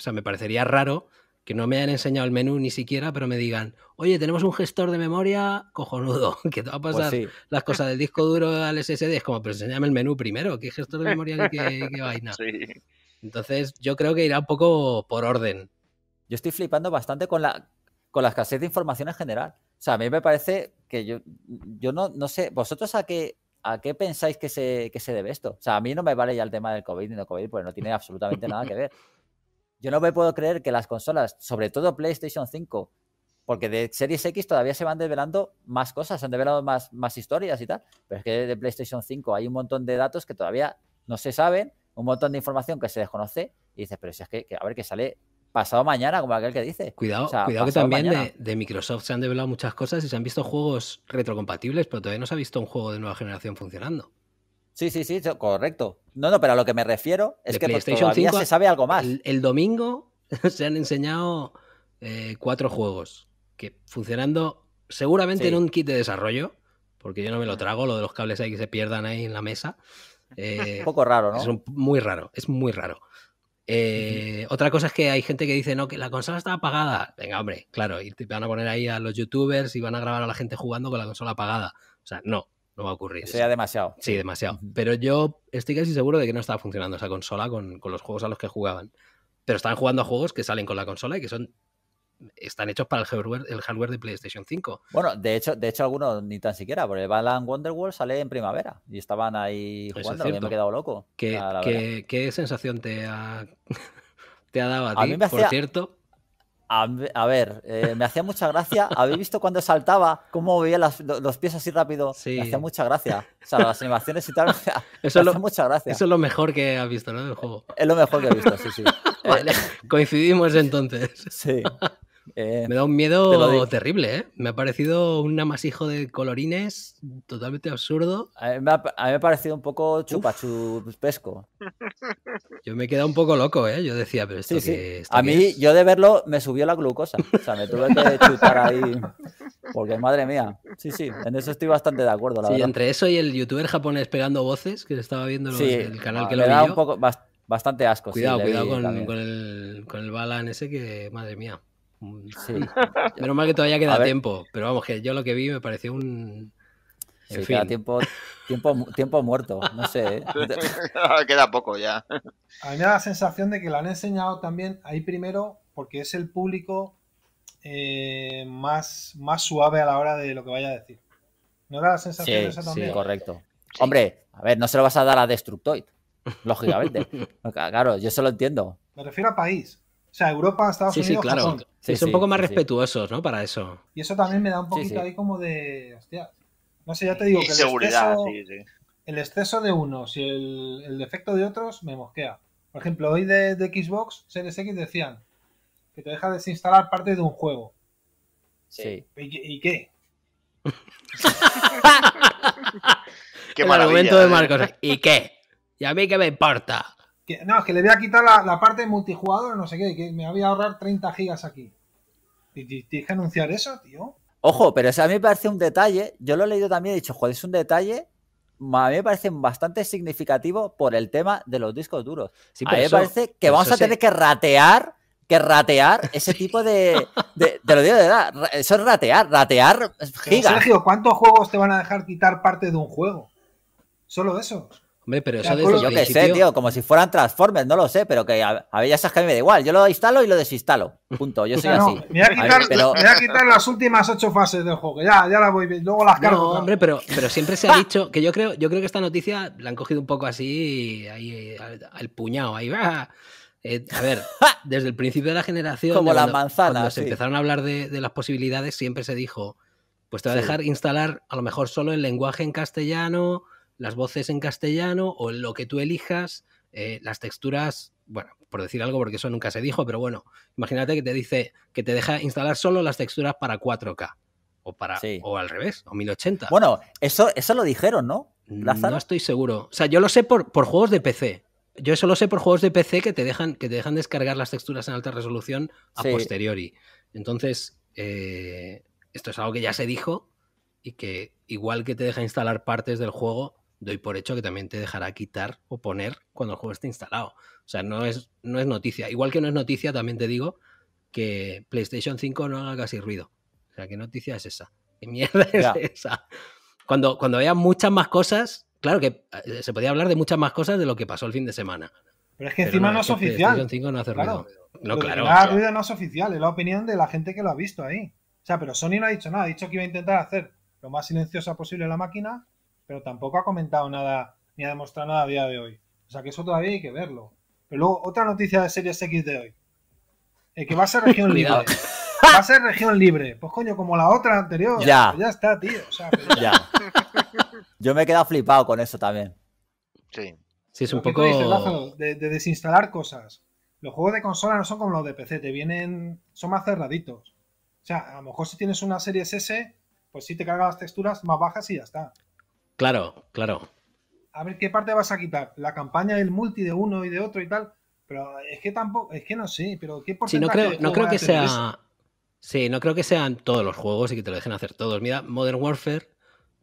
sea, me parecería raro que no me hayan enseñado el menú ni siquiera, pero me digan, oye, tenemos un gestor de memoria cojonudo, que te va a pues pasar las cosas del disco duro al SSD. Es como, pero enséñame el menú primero, qué gestor de memoria qué, vaina. Entonces, yo creo que irá un poco por orden. Yo estoy flipando bastante con la, con la escasez de información en general. O sea, a mí me parece que yo, yo no, no sé, vosotros a qué, a qué pensáis que se, que se debe esto. O sea, a mí no me vale ya el tema del COVID ni no COVID, porque no tiene absolutamente nada que ver. Yo no me puedo creer que las consolas, sobre todo PlayStation 5, porque de Series X todavía se van develando más cosas, se han develado más, más historias y tal, pero es que de PlayStation 5 hay un montón de datos que todavía no se saben, un montón de información que se desconoce, y dices, pero si es que, que a ver, que sale pasado mañana, como aquel que dice. Cuidado, cuidado que también de, Microsoft se han develado muchas cosas y se han visto juegos retrocompatibles, pero todavía no se ha visto un juego de nueva generación funcionando. Sí, sí, sí, correcto. No, no, pero a lo que me refiero es que pues PlayStation se sabe algo más. El, domingo se han enseñado eh, cuatro juegos que funcionando seguramente en un kit de desarrollo, porque yo no me lo mm. trago, lo de los cables ahí que se pierdan ahí en la mesa. Eh, un poco raro, ¿no? Es muy raro, es muy raro. Eh, otra cosa es que hay gente que dice, no, que la consola está apagada. Venga, hombre, claro, y te van a poner ahí a los youtubers y van a grabar a la gente jugando con la consola apagada. O sea, no, no va a ocurrir. sería demasiado. Sí, demasiado. Pero yo estoy casi seguro de que no estaba funcionando esa consola con, con, los juegos a los que jugaban. Pero estaban jugando a juegos que salen con la consola y que son están hechos para el hardware, el hardware de PlayStation 5. Bueno, de hecho, de hecho algunos ni tan siquiera, porque Balan Wonderworld sale en primavera y estaban ahí jugando, y me he quedado loco. ¿Qué, qué, sensación te ha, te ha dado a, ti, por cierto? A, ver, eh, me hacía mucha gracia. ¿Habéis visto cuando saltaba? ¿Cómo veía los pies así rápido? Sí. Me hacía mucha gracia. O sea, las animaciones y tal. Eso, me lo, mucha gracia. eso es lo mejor que has visto, ¿no? Del juego. Es lo mejor que he visto, sí, sí. Eh, coincidimos entonces. Sí. Eh, me da un miedo terrible, ¿eh? Me ha parecido un amasijo de colorines totalmente absurdo. A mí me ha, parecido un poco pesco. Yo me he quedado un poco loco, ¿eh? Yo decía, pero esto que, a mí, yo de verlo, me subió la glucosa. O sea, me tuve que chutar ahí. Porque, madre mía. Sí, sí, en eso estoy bastante de acuerdo, la sí, entre eso y el youtuber japonés pegando voces, que estaba viendo el canal ah, que lo da bastante asco. Cuidado, cuidado con, el, con el Balan ese que, madre mía. Mm, sí. Menos mal que todavía queda tiempo, pero vamos, que yo lo que vi me pareció un. tiempo, tiempo, tiempo muerto, no sé. ¿eh? Ah, queda poco ya. A mí me da la sensación de que lo han enseñado también ahí primero, porque es el público eh, más, más suave a la hora de lo que vaya a decir. ¿No da la sensación de también? Sí, correcto. Hombre, a ver, no se lo vas a dar a Destructoid, lógicamente. claro, yo se lo entiendo. Me refiero a país. O sea, Europa, Estados sí, Unidos, sí, claro. son un poco más respetuosos, ¿no? Para eso. Y eso también me da un poquito ahí como de. Hostia. No sé, ya te digo que. el exceso, El exceso de unos y el, defecto de otros me mosquea. Por ejemplo, hoy de, Xbox Series X decían que te deja desinstalar parte de un juego. Sí. ¿Y, qué? qué mal maravilla, de Marcos. ¿eh? ¿Y qué? ¿Y a mí qué me importa? no, es que le voy a quitar la, parte de multijugador, no sé qué, que me voy a ahorrar 30 gigas aquí. ¿Tienes que anunciar eso, tío? Ojo, pero a mí me parece un detalle, yo lo he leído también, he dicho, joder, es un detalle a mí me parece bastante significativo por el tema de los discos duros. a mí me parece que vamos a tener que ratear, que ratear ese tipo de, de, Te lo digo de edad eso es ratear, ratear gigas. Sergio, ¿cuántos juegos te van a dejar quitar parte de un juego? Solo eso? Hombre, pero eso Yo qué sé, tío, como si fueran Transformers, no lo sé, pero que a, a sabes que me da igual. Yo lo instalo y lo desinstalo. Punto, yo soy así. me, voy a quitar, las últimas ocho fases del juego, ya, ya las voy luego las cargo. hombre, pero, pero siempre se ha dicho que yo creo, yo creo que esta noticia la han cogido un poco así, ahí, al, puñado, ahí va. Eh, a ver, desde el principio de la generación. Como las manzanas. Cuando se empezaron a hablar de, las posibilidades, siempre se dijo: Pues te voy a dejar instalar a lo mejor solo el lenguaje en castellano, las voces en castellano o lo que tú elijas, eh, las texturas, bueno, por decir algo, porque eso nunca se dijo, pero bueno, imagínate que te dice que te deja instalar solo las texturas para 4K o para o al revés, o 1080. Bueno, eso, eso lo dijeron, ¿no? Mm, no estoy seguro. O sea, yo lo sé por, por juegos de PC. Yo eso lo sé por juegos de PC que te dejan, que te dejan descargar las texturas en alta resolución a posteriori. Entonces, eh, esto es algo que ya se dijo y que igual que te deja instalar partes del juego, y por hecho que también te dejará quitar o poner cuando el juego esté instalado. O sea, no es, no es noticia. Igual que no es noticia, también te digo que PlayStation 5 no haga casi ruido. O sea, ¿qué noticia es esa? ¿Qué mierda es esa? Cuando, cuando haya muchas más cosas, claro que eh, se podía hablar de muchas más cosas de lo que pasó el fin de semana. Pero es que encima no, es, oficial. PlayStation 5 no hace ruido. No, ruido no es oficial, es la opinión de la gente que lo ha visto ahí. O sea, pero Sony no ha dicho nada, ha dicho que iba a intentar hacer lo más silenciosa posible la máquina pero tampoco ha comentado nada ni ha demostrado nada a día de hoy. O sea que eso todavía hay que verlo. Pero luego, otra noticia de Series X de hoy. el eh, que va a ser región libre. Va a ser región libre. Pues coño, como la otra anterior. Ya. Pues está, tío. O sea, ya. Yo me he quedado flipado con eso también. Sí. Sí, es un poco... de, desinstalar cosas. Los juegos de consola no son como los de PC, te vienen... son más cerraditos. O sea, a lo mejor si tienes una serie S, pues sí te carga las texturas más bajas y ya está. Claro, claro. A ver qué parte vas a quitar. La campaña del multi de uno y de otro y tal. Pero es que tampoco, es que no sé, pero qué por Sí, no creo, no creo que sea. Sí, no creo que sean todos los juegos y que te lo dejen hacer todos. Mira, Modern Warfare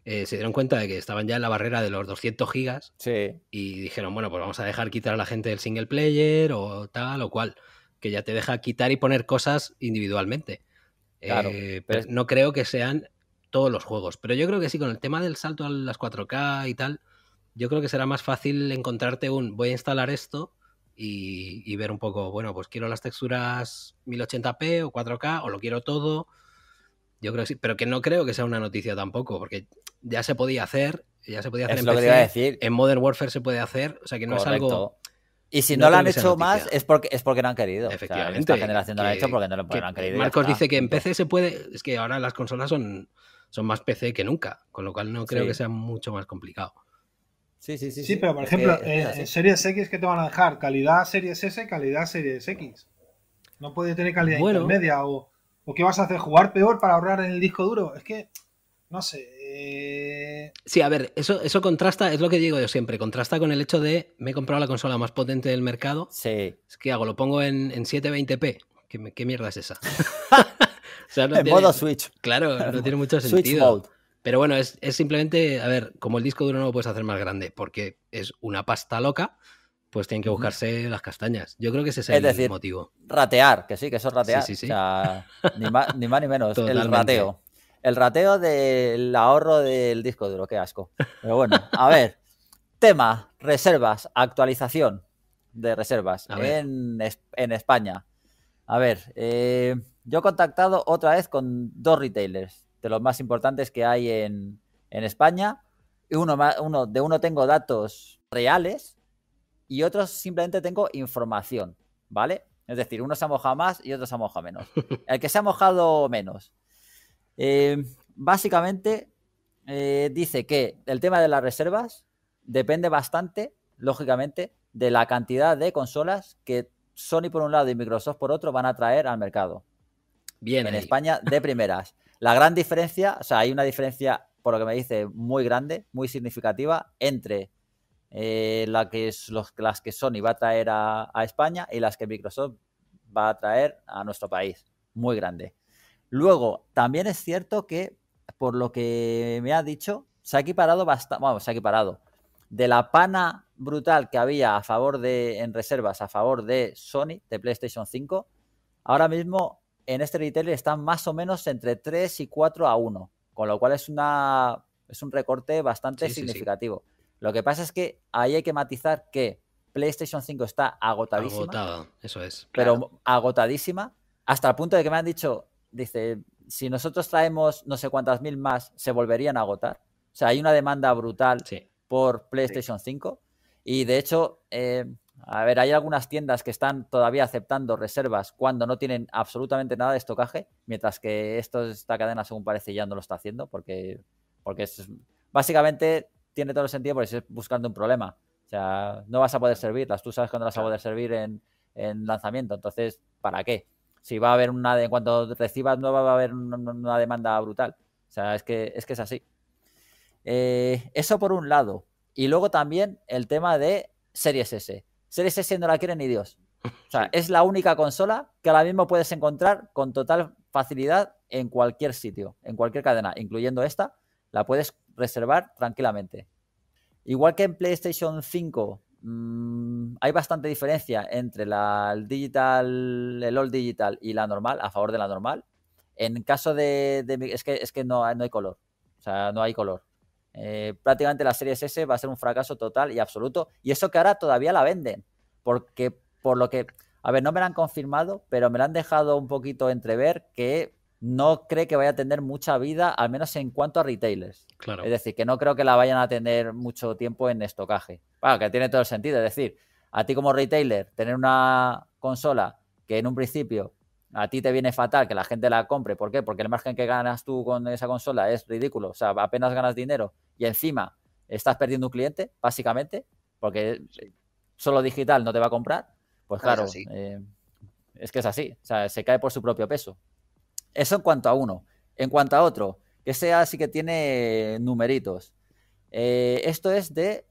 eh, se dieron cuenta de que estaban ya en la barrera de los 200 gigas. Sí. Y dijeron, bueno, pues vamos a dejar quitar a la gente del single player o tal o cual. Que ya te deja quitar y poner cosas individualmente. Claro, eh, pero... no creo que sean todos los juegos. Pero yo creo que sí, con el tema del salto a las 4K y tal, yo creo que será más fácil encontrarte un voy a instalar esto y, ver un poco, bueno, pues quiero las texturas 1080p o 4K o lo quiero todo. Yo creo que sí, pero que no creo que sea una noticia tampoco, porque ya se podía hacer, ya se podía hacer es en lo que iba a decir. en Modern Warfare se puede hacer, o sea que no es algo... Y si no, lo han hecho más es porque, es porque no han querido. Efectivamente. O esta generación no lo ha hecho porque no lo, han querido. Marcos dice que en PC se puede, es que ahora las consolas son, son más PC que nunca, con lo cual no creo que sea mucho más complicado. Sí, sí, sí. Sí, pero por ejemplo, eh, Series X, ¿qué te van a dejar? Calidad Series S, calidad Series X. No puede tener calidad bueno. intermedia o, o ¿qué vas a hacer? ¿Jugar peor para ahorrar en el disco duro? Es que, no sé. Eh. Sí, a ver, eso, eso contrasta, es lo que digo yo siempre, contrasta con el hecho de me he comprado la consola más potente del mercado. Sí. que hago? ¿Lo pongo en, 720p? ¿Qué, ¿Qué mierda es esa? en modo Switch. Claro, no tiene mucho sentido. Switch Pero bueno, es, simplemente, a ver, como el disco duro no lo puedes hacer más grande porque es una pasta loca, pues tienen que buscarse las castañas. Yo creo que ese es, es el decir, motivo. Ratear, que sí, que eso es ratear. Sí, sí, O sea, ni, más, ni, menos, el rateo. El rateo del ahorro del disco duro, qué asco. Pero bueno, a ver, tema, reservas, actualización de reservas en, en, España. A ver, eh, yo he contactado otra vez con dos retailers, de los más importantes que hay en, España. uno, uno, de uno tengo datos reales y otros simplemente tengo información, ¿vale? Es decir, uno se ha mojado más y otro se ha mojado menos. El que se ha mojado menos. Eh, básicamente eh, dice que el tema de las reservas depende bastante, lógicamente, de la cantidad de consolas que Sony por un lado y Microsoft por otro van a traer al mercado en España de primeras. La gran diferencia, o sea, hay una diferencia, por lo que me dice, muy grande, muy significativa, entre eh, la que es, las que Sony va a traer a, España y las que Microsoft va a traer a nuestro país. Muy grande. Luego, también es cierto que, por lo que me ha dicho, se ha equiparado bastante, vamos, se ha equiparado. De la pana brutal que había a favor de, en reservas, a favor de Sony, de PlayStation 5, ahora mismo en este retailer están más o menos entre 3 y 4 a 1, con lo cual es, una, es un recorte bastante significativo. Lo que pasa es que ahí hay que matizar que PlayStation 5 está agotadísima. Agotada, eso es. Pero agotadísima, hasta el punto de que me han dicho, dice, si nosotros traemos no sé cuántas mil más, se volverían a agotar. O sea, hay una demanda brutal por PlayStation 5. Y de hecho, eh, a ver, hay algunas tiendas que están todavía aceptando reservas cuando no tienen absolutamente nada de estocaje, mientras que esto, esta cadena, según parece, ya no lo está haciendo, porque, es, básicamente tiene todo el sentido porque es buscando un problema. O sea, no vas a poder servirlas, tú sabes cuando las vas a poder servir en, lanzamiento, entonces, ¿para qué? Si va a haber una, en cuanto recibas no va a haber una, demanda brutal. O sea, es que es, que es así. Eh, eso por un lado. Y luego también el tema de Series S. Series S no la quieren ni Dios. O sea, es la única consola que ahora mismo puedes encontrar con total facilidad en cualquier sitio, en cualquier cadena, incluyendo esta, la puedes reservar tranquilamente. Igual que en PlayStation 5 mm, hay bastante diferencia entre la, el digital, el all digital y la normal, a favor de la normal. En caso de, es que es que no, no hay color, o sea, no hay color. Eh, prácticamente la serie S va a ser un fracaso total y absoluto. Y eso que ahora todavía la venden. Porque por lo que, a ver, no me la han confirmado, pero me la han dejado un poquito entrever que no cree que vaya a tener mucha vida, al menos en cuanto a retailers. Claro. Es decir, que no creo que la vayan a tener mucho tiempo en estocaje. Bueno, que tiene todo el sentido. Es decir, a ti como retailer, tener una consola que en un principio a ti te viene fatal que la gente la compre. ¿Por qué? Porque el margen que ganas tú con esa consola es ridículo. O sea, apenas ganas dinero y encima estás perdiendo un cliente, básicamente, porque solo digital no te va a comprar. Pues ah, claro, eh, es, que es así. O sea, se cae por su propio peso. Eso en cuanto a uno. En cuanto a otro, que sea así que tiene numeritos. Eh, esto es de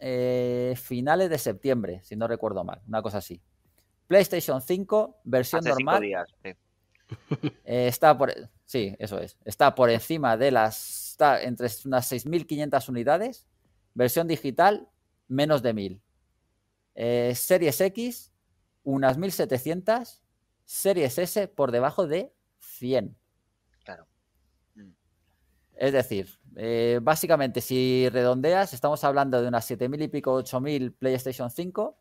eh, finales de septiembre, si no recuerdo mal, una cosa así. PlayStation 5, versión normal. Eh, está por. eso es. Está por encima de las. Está entre unas 6.500 unidades. Versión digital, menos de 1.000. Eh, series X, unas 1.700. Series S, por debajo de 100. Claro. Mm. Es decir, eh, básicamente, si redondeas, estamos hablando de unas 7.000 y pico, 8.000 PlayStation 5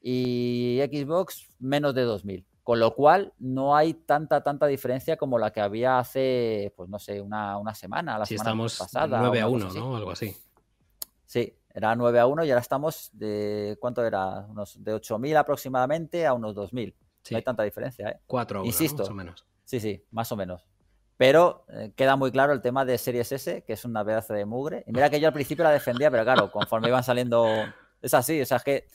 y Xbox menos de 2.000. Con lo cual no hay tanta, tanta diferencia como la que había hace, pues no sé, una, una semana, la si semana estamos 9 a 1, ¿no? Algo así. Sí, era 9 a 1 y ahora estamos de, ¿cuánto era? de 8.000 aproximadamente a unos 2.000. No hay tanta diferencia, ¿eh? 4 a 1, Insisto. Más o menos. Sí, sí, más o menos. Pero eh, queda muy claro el tema de Series S, que es una pedazo de mugre. Y mira que yo al principio la defendía, pero claro, conforme iban saliendo... Es así, o sea, que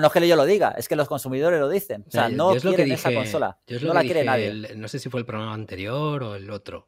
no es que yo lo diga, es que los consumidores lo dicen. O sea, no quieren esa consola. no la quiere nadie. no sé si fue el programa anterior o el otro,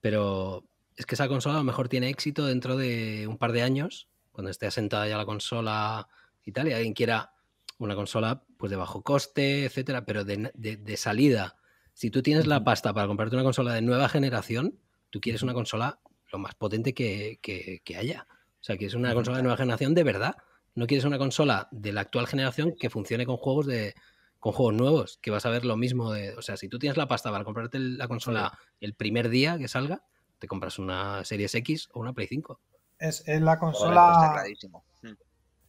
pero es que esa consola a lo mejor tiene éxito dentro de un par de años, cuando esté asentada ya la consola y tal, y alguien quiera una consola pues de bajo coste, etcétera, pero de, salida. Si tú tienes la pasta para comprarte una consola de nueva generación, tú quieres una consola lo más potente que, que haya. O sea, quieres una consola de nueva generación de verdad no quieres una consola de la actual generación que funcione con juegos de con juegos nuevos, que vas a ver lo mismo de, o sea, si tú tienes la pasta para comprarte la consola el primer día que salga, te compras una Series X o una Play 5. Es, la consola pues mm.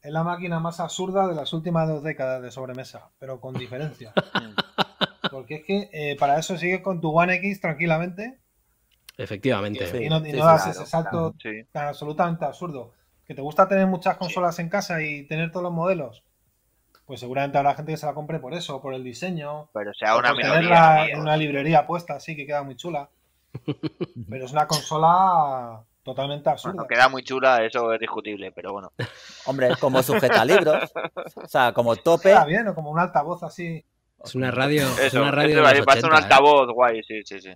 es la máquina más absurda de las últimas dos décadas de sobremesa, pero con diferencia. Mm. Porque es que eh, para eso sigues con tu One X tranquilamente. Efectivamente. Y no, haces absolutamente absurdo. ¿Que te gusta tener muchas consolas en casa y tener todos los modelos? Pues seguramente habrá gente que se la compre por eso, por el diseño. Pero sea una tenerla en una librería puesta, sí, que queda muy chula. Pero es una consola totalmente absurda. queda muy chula, eso es discutible, pero bueno. Hombre, como sujeta libros, o sea, como tope. Está bien, o como un altavoz así. Es una radio. es una radio. de un ¿eh? altavoz, guay, sí, sí, sí,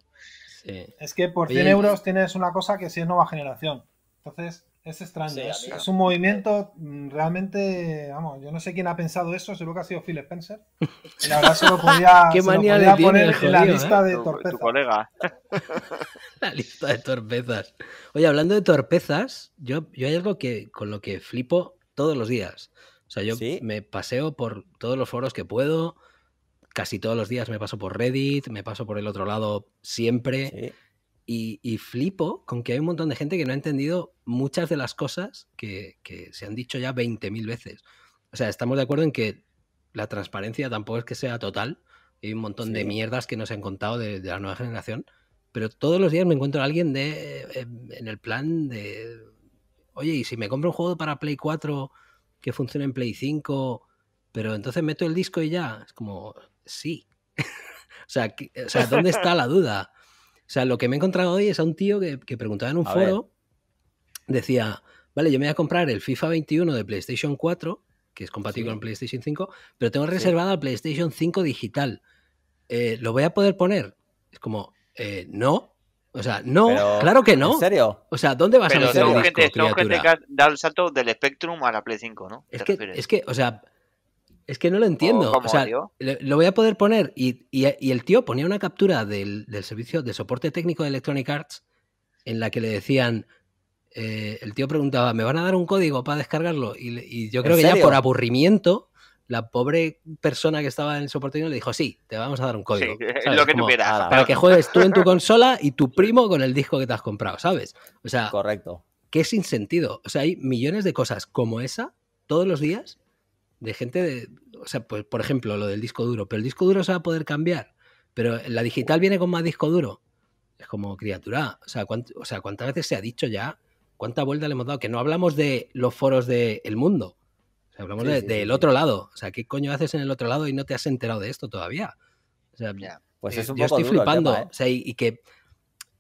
Es que por 100 euros tienes una cosa que sí es nueva generación. Entonces, es extraño, es, un movimiento mm, realmente, vamos, yo no sé quién ha pensado eso, seguro que ha sido Phil Spencer. la verdad se lo podía, se lo podía poner en la ¿eh? lista de torpezas. Tu, colega. la lista de torpezas. Oye, hablando de torpezas, yo, yo hay algo que, con lo que flipo todos los días. O sea, yo me paseo por todos los foros que puedo, casi todos los días me paso por Reddit, me paso por el otro lado siempre. ¿Sí? Y, flipo con que hay un montón de gente que no ha entendido muchas de las cosas que, se han dicho ya 20.000 veces. O sea, estamos de acuerdo en que la transparencia tampoco es que sea total. Hay un montón de mierdas que nos han contado de, la nueva generación. Pero todos los días me encuentro a alguien de, en el plan de, oye, ¿y si me compro un juego para Play 4 que funcione en Play 5, pero entonces meto el disco y ya? Es como, sí. o, sea, o sea, ¿dónde está la duda? O sea, lo que me he encontrado hoy es a un tío que, preguntaba en un foro, decía, vale, yo me voy a comprar el FIFA 21 de PlayStation 4, que es compatible con PlayStation 5, pero tengo reservado sí. PlayStation 5 digital. Eh, ¿Lo voy a poder poner? Es como, eh, no. O sea, no, claro que no. ¿En serio? O sea, ¿dónde vas a meter el disco, criatura? que el salto del Spectrum a la Play 5, ¿no? Es que, es que, o sea, es que no lo entiendo. O, sea, lo voy a poder poner. Y, el tío ponía una captura del, servicio de soporte técnico de Electronic Arts en la que le decían. Eh, el tío preguntaba, ¿me van a dar un código para descargarlo? Y, yo creo que ya por aburrimiento, la pobre persona que estaba en el soporte técnico le dijo, sí, te vamos a dar un código. Sí, lo que tú quieras. Para que juegues tú en tu consola y tu primo con el disco que te has comprado, ¿sabes? O sea, correcto. Que es sin sentido. O sea, hay millones de cosas como esa todos los días de gente de, o sea, pues, por ejemplo, lo del disco duro, pero el disco duro se va a poder cambiar, pero la digital viene con más disco duro. Es como criatura, o sea, o sea cuántas veces se ha dicho ya, cuánta vuelta le hemos dado, que no hablamos de los foros del mundo, o sea, hablamos del otro lado, o sea, ¿qué coño haces en el otro lado y no te has enterado de esto todavía? O sea, pues eh, es yo estoy flipando, ¿eh? o sea, y, que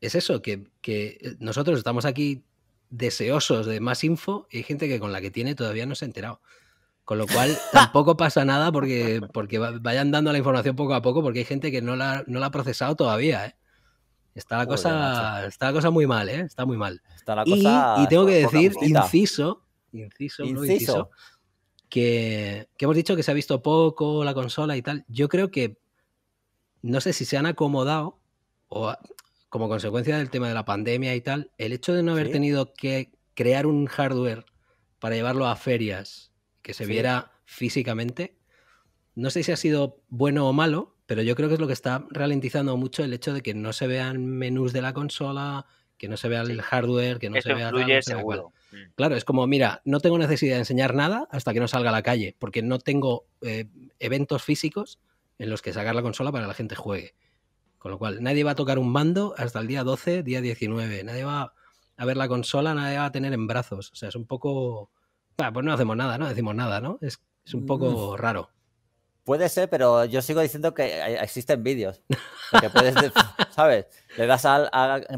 es eso, que, que nosotros estamos aquí deseosos de más info y hay gente que con la que tiene todavía no se ha enterado. Con lo cual, tampoco pasa nada porque, porque vayan dando la información poco a poco, porque hay gente que no la, no la ha procesado todavía. ¿eh? Está, la cosa, está la cosa muy mal, ¿eh? Está muy mal. y, tengo que decir, inciso, inciso, que, hemos dicho que se ha visto poco la consola y tal. Yo creo que, no sé si se han acomodado o como consecuencia del tema de la pandemia y tal, el hecho de no haber tenido que crear un hardware para llevarlo a ferias que se viera físicamente. No sé si ha sido bueno o malo, pero yo creo que es lo que está ralentizando mucho el hecho de que no se vean menús de la consola, que no se vea el hardware, que no se vea... Nada, mm. claro, es como, mira, no tengo necesidad de enseñar nada hasta que no salga a la calle, porque no tengo eh, eventos físicos en los que sacar la consola para que la gente juegue. Con lo cual, nadie va a tocar un mando hasta el día 12, día 19. Nadie va a ver la consola, nadie va a tener en brazos. O sea, es un poco bueno, ah, pues no hacemos nada, no decimos nada, ¿no? Es, un poco mm. raro. Puede ser, pero yo sigo diciendo que existen vídeos. Que puedes, ¿sabes? Le das al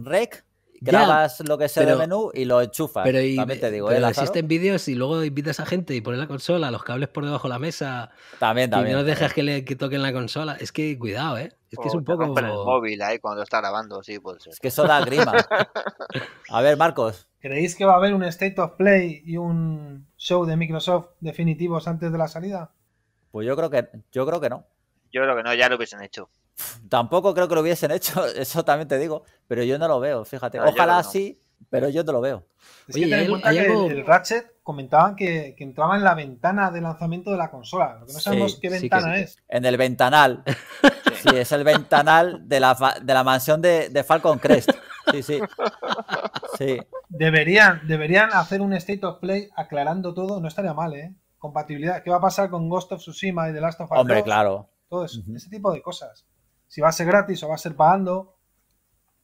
rec, grabas lo que sea el menú y lo enchufas. Pero, te digo, ¿eh, existen vídeos y luego invitas a gente y pones la consola, los cables por debajo de la mesa. También, también. Y no dejas que, le, que toquen la consola. Es que cuidado, ¿eh? Es que es un poco. el móvil ahí cuando está grabando, sí, pues. Es que eso da grima. A ver, Marcos. ¿Creéis que va a haber un State of Play y un show de Microsoft definitivos antes de la salida? Pues yo creo que, yo creo que no. Yo creo que no, ya lo hubiesen hecho. Tampoco creo que lo hubiesen hecho, eso también te digo, pero yo no lo veo, fíjate. Ojalá sí, pero yo te lo veo. el Ratchet comentaban que, entraba en la ventana de lanzamiento de la consola. no sabemos qué ventana es. En el ventanal. Sí, es el ventanal de la, de la mansión de, Falcon Crest. Sí, sí. Deberían, deberían hacer un State of Play aclarando todo. No estaría mal, ¿eh? Compatibilidad. ¿Qué va a pasar con Ghost of Tsushima y The Last of Us? Hombre, claro. Todo eso. Ese tipo de cosas. Si va a ser gratis o va a ser pagando.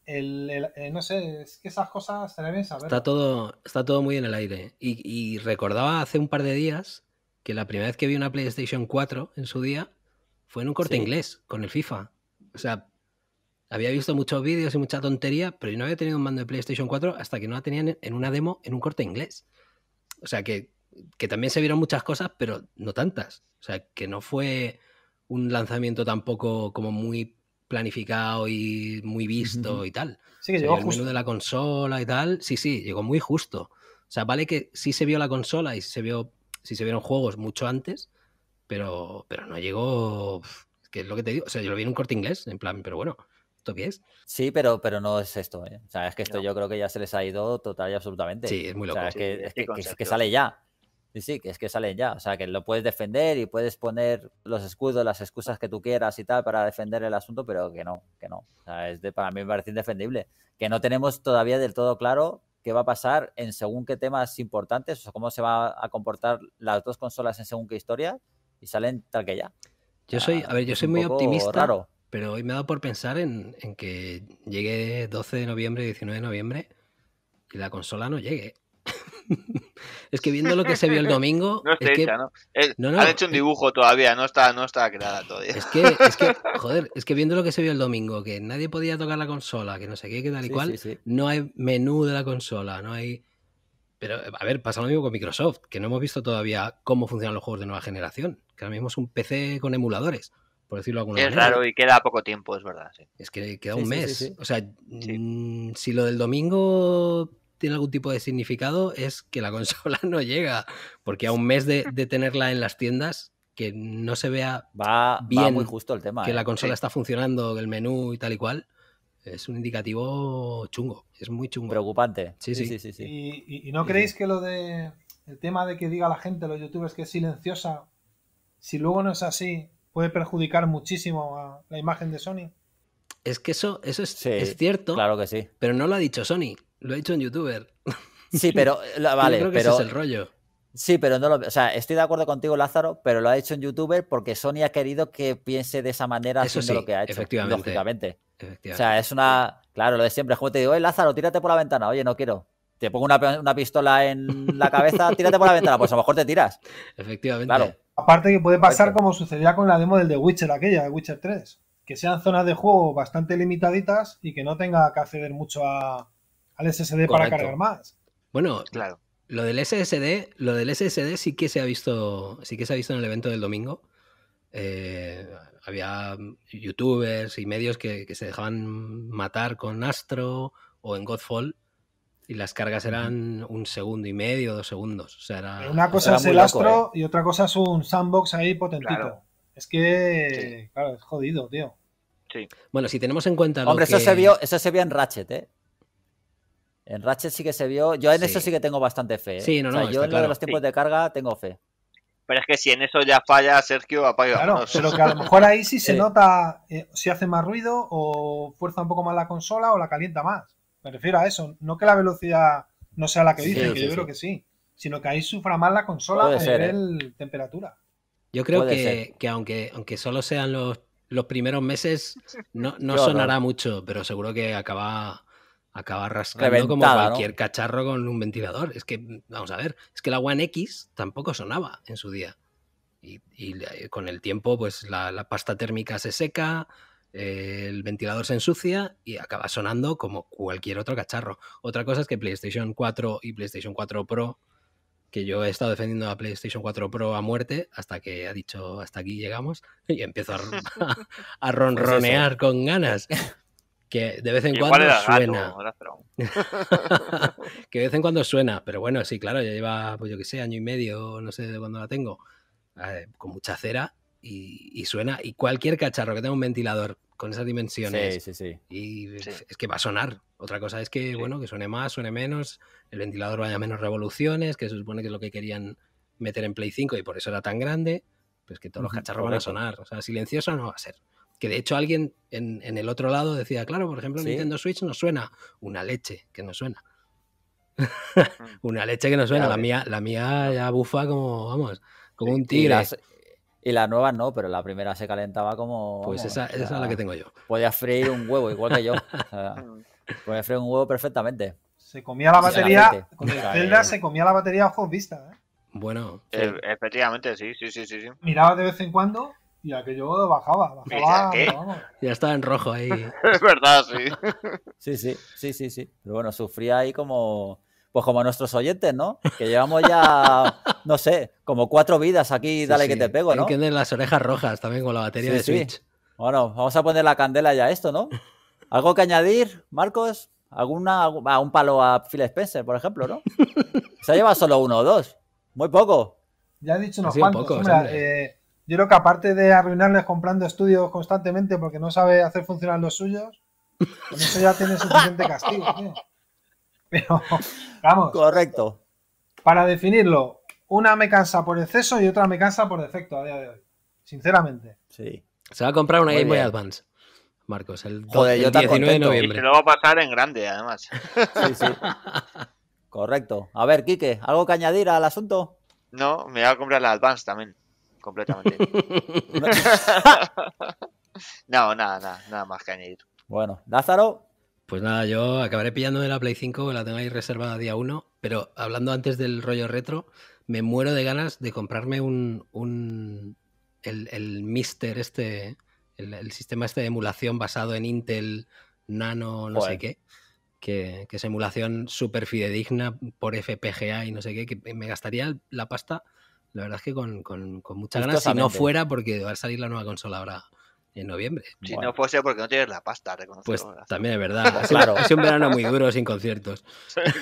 Eh, no sé, es que esas cosas Está todo, está todo muy en el aire. Y, recordaba hace un par de días que la primera vez que vi una PlayStation 4 en su día fue en un corte inglés con el FIFA. O sea, había visto muchos vídeos y mucha tontería, pero yo no había tenido un mando de PlayStation 4 hasta que no la tenían en una demo en un corte inglés. O sea, que, que también se vieron muchas cosas, pero no tantas. O sea, que no fue un lanzamiento tampoco como muy planificado y muy visto y tal. Sí, llegó justo. El de la consola y tal. Sí, sí, llegó muy justo. O sea, vale que sí se vio la consola y se vio, se vieron juegos mucho antes, pero, pero no llegó. Que es lo que te digo. O sea, yo lo vi en un corte inglés, en plan, pero bueno, ¿esto qué Sí, pero, pero no es esto. ¿eh? O sea, es que esto yo creo que ya se les ha ido total y absolutamente. Sí, es muy loco. es que sale ya. Sí, sí, que es que salen ya. O sea, que lo puedes defender y puedes poner los escudos, las excusas que tú quieras y tal para defender el asunto, pero que no, que no. O sea, es para mí me parece indefendible. Que no tenemos todavía del todo claro qué va a pasar en según qué temas importantes, o sea, cómo se va a comportar las dos consolas en según qué historia y salen tal que ya. Yo soy, a ver, yo soy muy optimista, pero hoy me he dado por pensar en que llegue 12 de noviembre, 19 de noviembre y la consola no llegue. es que viendo lo que se vio el domingo. No Han hecho un dibujo todavía, no está, no está creada todavía. Es que, joder, es que viendo lo que se vio el domingo, que nadie podía tocar la consola, que no sé qué, que tal y cual, no hay menú de la consola, no hay. Pero, a ver, pasa lo mismo con Microsoft, que no hemos visto todavía cómo funcionan los juegos de nueva generación, que ahora mismo es un PC con emuladores, por decirlo de alguna es raro y queda poco tiempo, es verdad. Es que queda un mes. O sea, mm, si lo del domingo tiene algún tipo de significado es que la consola no llega, porque a un mes de, tenerla en las tiendas, que no se vea va, bien muy justo el tema. Que la ¿eh? consola está funcionando, el menú y tal y cual, es un indicativo chungo, es muy chungo. Preocupante. Sí, sí, sí. sí, ¿Y, no creéis que lo de el tema de que diga la gente, los youtubers, que es silenciosa, si luego no es así, puede perjudicar muchísimo a la imagen de Sony? Es que eso, eso es, es cierto. Claro que sí. Pero no lo ha dicho Sony. Lo ha hecho un youtuber. Sí, pero vale, pero es el rollo. Sí, pero no lo, o sea, estoy de acuerdo contigo, Lázaro, pero lo ha hecho un youtuber porque Sony ha querido que piense de esa manera Eso lo que ha hecho. Efectivamente, lógicamente. O sea, es una, claro, lo de siempre, es como te digo, "Oye, eh, Lázaro, tírate por la ventana." Oye, no quiero. Te pongo una, pistola en la cabeza, tírate por la ventana, pues a lo mejor te tiras. Efectivamente. Claro. Aparte que puede pasar como sucedía con la demo del The Witcher aquella, de Witcher 3, que sean zonas de juego bastante limitaditas y que no tenga que acceder mucho a SSD para cargar más. Bueno, claro. Lo del SSD, lo del SSD sí que se ha visto, sí que se ha visto en el evento del domingo. Eh, había youtubers y medios que, se dejaban matar con Astro o en Godfall y las cargas eran un segundo y medio, dos segundos. O una cosa es el Astro eh. y otra cosa es un sandbox ahí potentito. Es que, claro, es jodido, tío. Bueno, si tenemos en cuenta. Hombre, eso, se vio, eso se vio en Ratchet, ¿eh? En Ratchet sí que se vio. Yo en eso sí que tengo bastante fe. ¿eh? no, yo en lo de los tiempos de carga tengo fe. Pero es que si en eso ya falla, Sergio, apaga. pero que a lo mejor ahí sí se nota eh, si hace más ruido o fuerza un poco más la consola o la calienta más. Me refiero a eso. No que la velocidad no sea la que dice, que yo creo que sí. Sino que ahí sufra más la consola o ¿eh? temperatura. Yo creo que, que, aunque, aunque solo sean los, los primeros meses, no, no sonará mucho, pero seguro que acaba acaba rascando como cualquier cacharro con un ventilador. Es que, vamos a ver, es que la One X tampoco sonaba en su día. Y, eh, con el tiempo, pues la, pasta térmica se seca, eh, el ventilador se ensucia y acaba sonando como cualquier otro cacharro. Otra cosa es que PlayStation 4 y PlayStation 4 Pro, que yo he estado defendiendo a PlayStation 4 Pro a muerte hasta que ha dicho hasta aquí llegamos y empiezo a, ronronear pues con ganas. que de vez en cuando suena. que de vez en cuando suena, pero bueno, sí, claro, ya lleva, pues yo qué sé, año y medio, no sé de cuándo la tengo, eh, con mucha cera y, suena. Y cualquier cacharro que tenga un ventilador con esas dimensiones, sí, sí, sí. y es que va a sonar. Otra cosa es que, bueno, que suene más, suene menos, el ventilador vaya menos revoluciones, que se supone que es lo que querían meter en Play 5 y por eso era tan grande, pues que todos los cacharros van a sonar. O sea, silencioso no va a ser. Que de hecho alguien en, el otro lado decía, claro, por ejemplo, Nintendo Switch nos suena una leche, que no suena. una leche que no suena, la mía, la mía ya bufa como, vamos, como eh, un tigre. Y la nueva no, pero la primera se calentaba como... Pues esa, es la que tengo yo. Podía freír un huevo, igual que yo. podía freír un huevo perfectamente. Se comía la batería, con el Zelda eh, se comía la batería a ojos vista, ¿eh? Bueno. Efectivamente, sí, sí, sí, sí, Miraba de vez en cuando y aquello bajaba, bajaba. Ya estaba en rojo ahí. es verdad, sí. sí, sí, sí, sí, sí. Pero bueno, sufría ahí como. Pues como nuestros oyentes, ¿no? Que llevamos ya, no sé, como cuatro vidas aquí, dale que te pego, ¿no? Tienen que las orejas rojas también con la batería de Switch. Bueno, vamos a poner la candela ya a esto, ¿no? ¿Algo que añadir, Marcos? ¿Alguna, a ah, un palo a Phil Spencer, por ejemplo, ¿no? Se ha llevado solo uno o dos. Muy poco. Ya he dicho unos cuantos. Mira, yo creo que aparte de arruinarles comprando estudios constantemente porque no sabe hacer funcionar los suyos, con eso ya tiene suficiente castigo. Pero, vamos. Correcto. Para definirlo, una me cansa por exceso y otra me cansa por defecto a día de hoy. Sinceramente. Sí. Se va a comprar una Game Boy Advance. Marcos, el, 19 de noviembre. Y se lo va a pasar en grande, además. Sí, sí. Correcto. A ver, Quique, ¿algo que añadir al asunto? No, me voy a comprar la Advance también completamente. no, nada, nada, nada más que añadir. Bueno, Lázaro. Pues nada, yo acabaré pillándome la Play 5, la tengo ahí reservada día 1, pero hablando antes del rollo retro, me muero de ganas de comprarme un, un el, el Mister este, el, sistema este de emulación basado en Intel Nano, no sé qué, que, que es emulación súper fidedigna por FPGA y no sé qué, que me gastaría la pasta la verdad es que con, con, con mucha ganas, si no fuera porque va a salir la nueva consola ahora en noviembre. Si no fuese porque no tienes la pasta, Pues también es verdad. claro. Es un verano muy duro sin conciertos.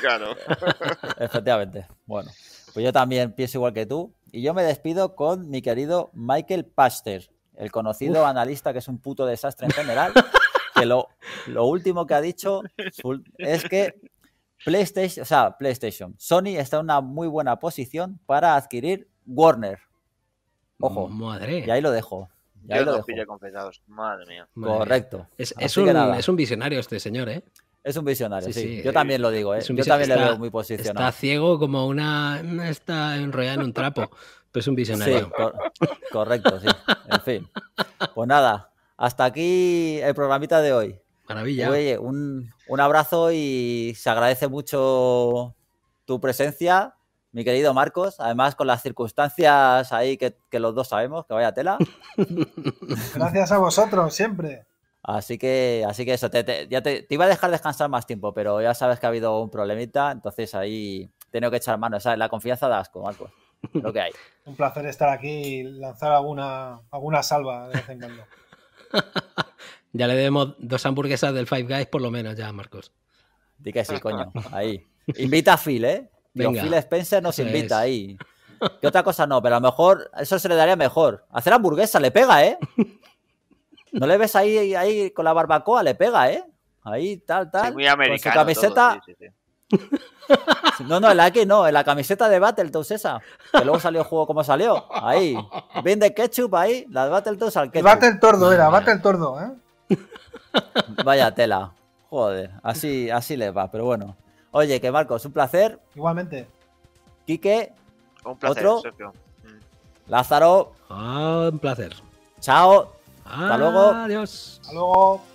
claro. Efectivamente. Bueno, pues yo también pienso igual que tú. Y yo me despido con mi querido Michael Paster, el conocido analista que es un puto desastre en general. que lo, lo último que ha dicho es que PlayStation, o sea, PlayStation, Sony está en una muy buena posición para adquirir Warner. Ojo. Madre. Y ahí lo dejo. Ya ahí lo dejo. Madre mía. Correcto. Es, un, es un visionario este señor, ¿eh? Es un visionario, sí. Yo también lo digo, ¿eh? Yo también le veo muy posicionado. Está ciego como una. Está enrollado en un trapo. Pero es un visionario. correcto, sí. En fin. Pues nada, hasta aquí el programita de hoy. Maravilla. Oye, un, un abrazo y se agradece mucho tu presencia mi querido Marcos, además con las circunstancias ahí que, los dos sabemos, que vaya tela. Gracias a vosotros, siempre. Así que, así que eso, te, iba a dejar descansar más tiempo, pero ya sabes que ha habido un problemita, entonces ahí tengo que echar mano. la confianza da asco, Marcos. Lo que hay. Un placer estar aquí y lanzar alguna, alguna salva de vez en cuando. ya le debemos dos hamburguesas del Five Guys por lo menos ya, Marcos. Dí que sí, coño. Ahí. Invita a Phil, ¿eh? Pero Phil Spencer nos invita ahí. Y otra cosa no, pero a lo mejor eso se le daría mejor. Hacer hamburguesa le pega, ¿eh? No le ves ahí, ahí con la barbacoa, le pega, ¿eh? Ahí, tal, tal. muy americano. Con su camiseta. no, no, en la que no, en la camiseta de Battletoads esa. Que luego salió el juego como salió. Ahí. de ketchup ahí, la de Battletoads al ketchup. Battle era, Battle ¿eh? Vaya tela. Joder, así, así le va, pero bueno. Oye, que Marcos, un placer. Igualmente. Quique. Un placer, Sergio. Mm. Lázaro. Ah, un placer. Chao. Hasta luego. Adiós. Hasta luego.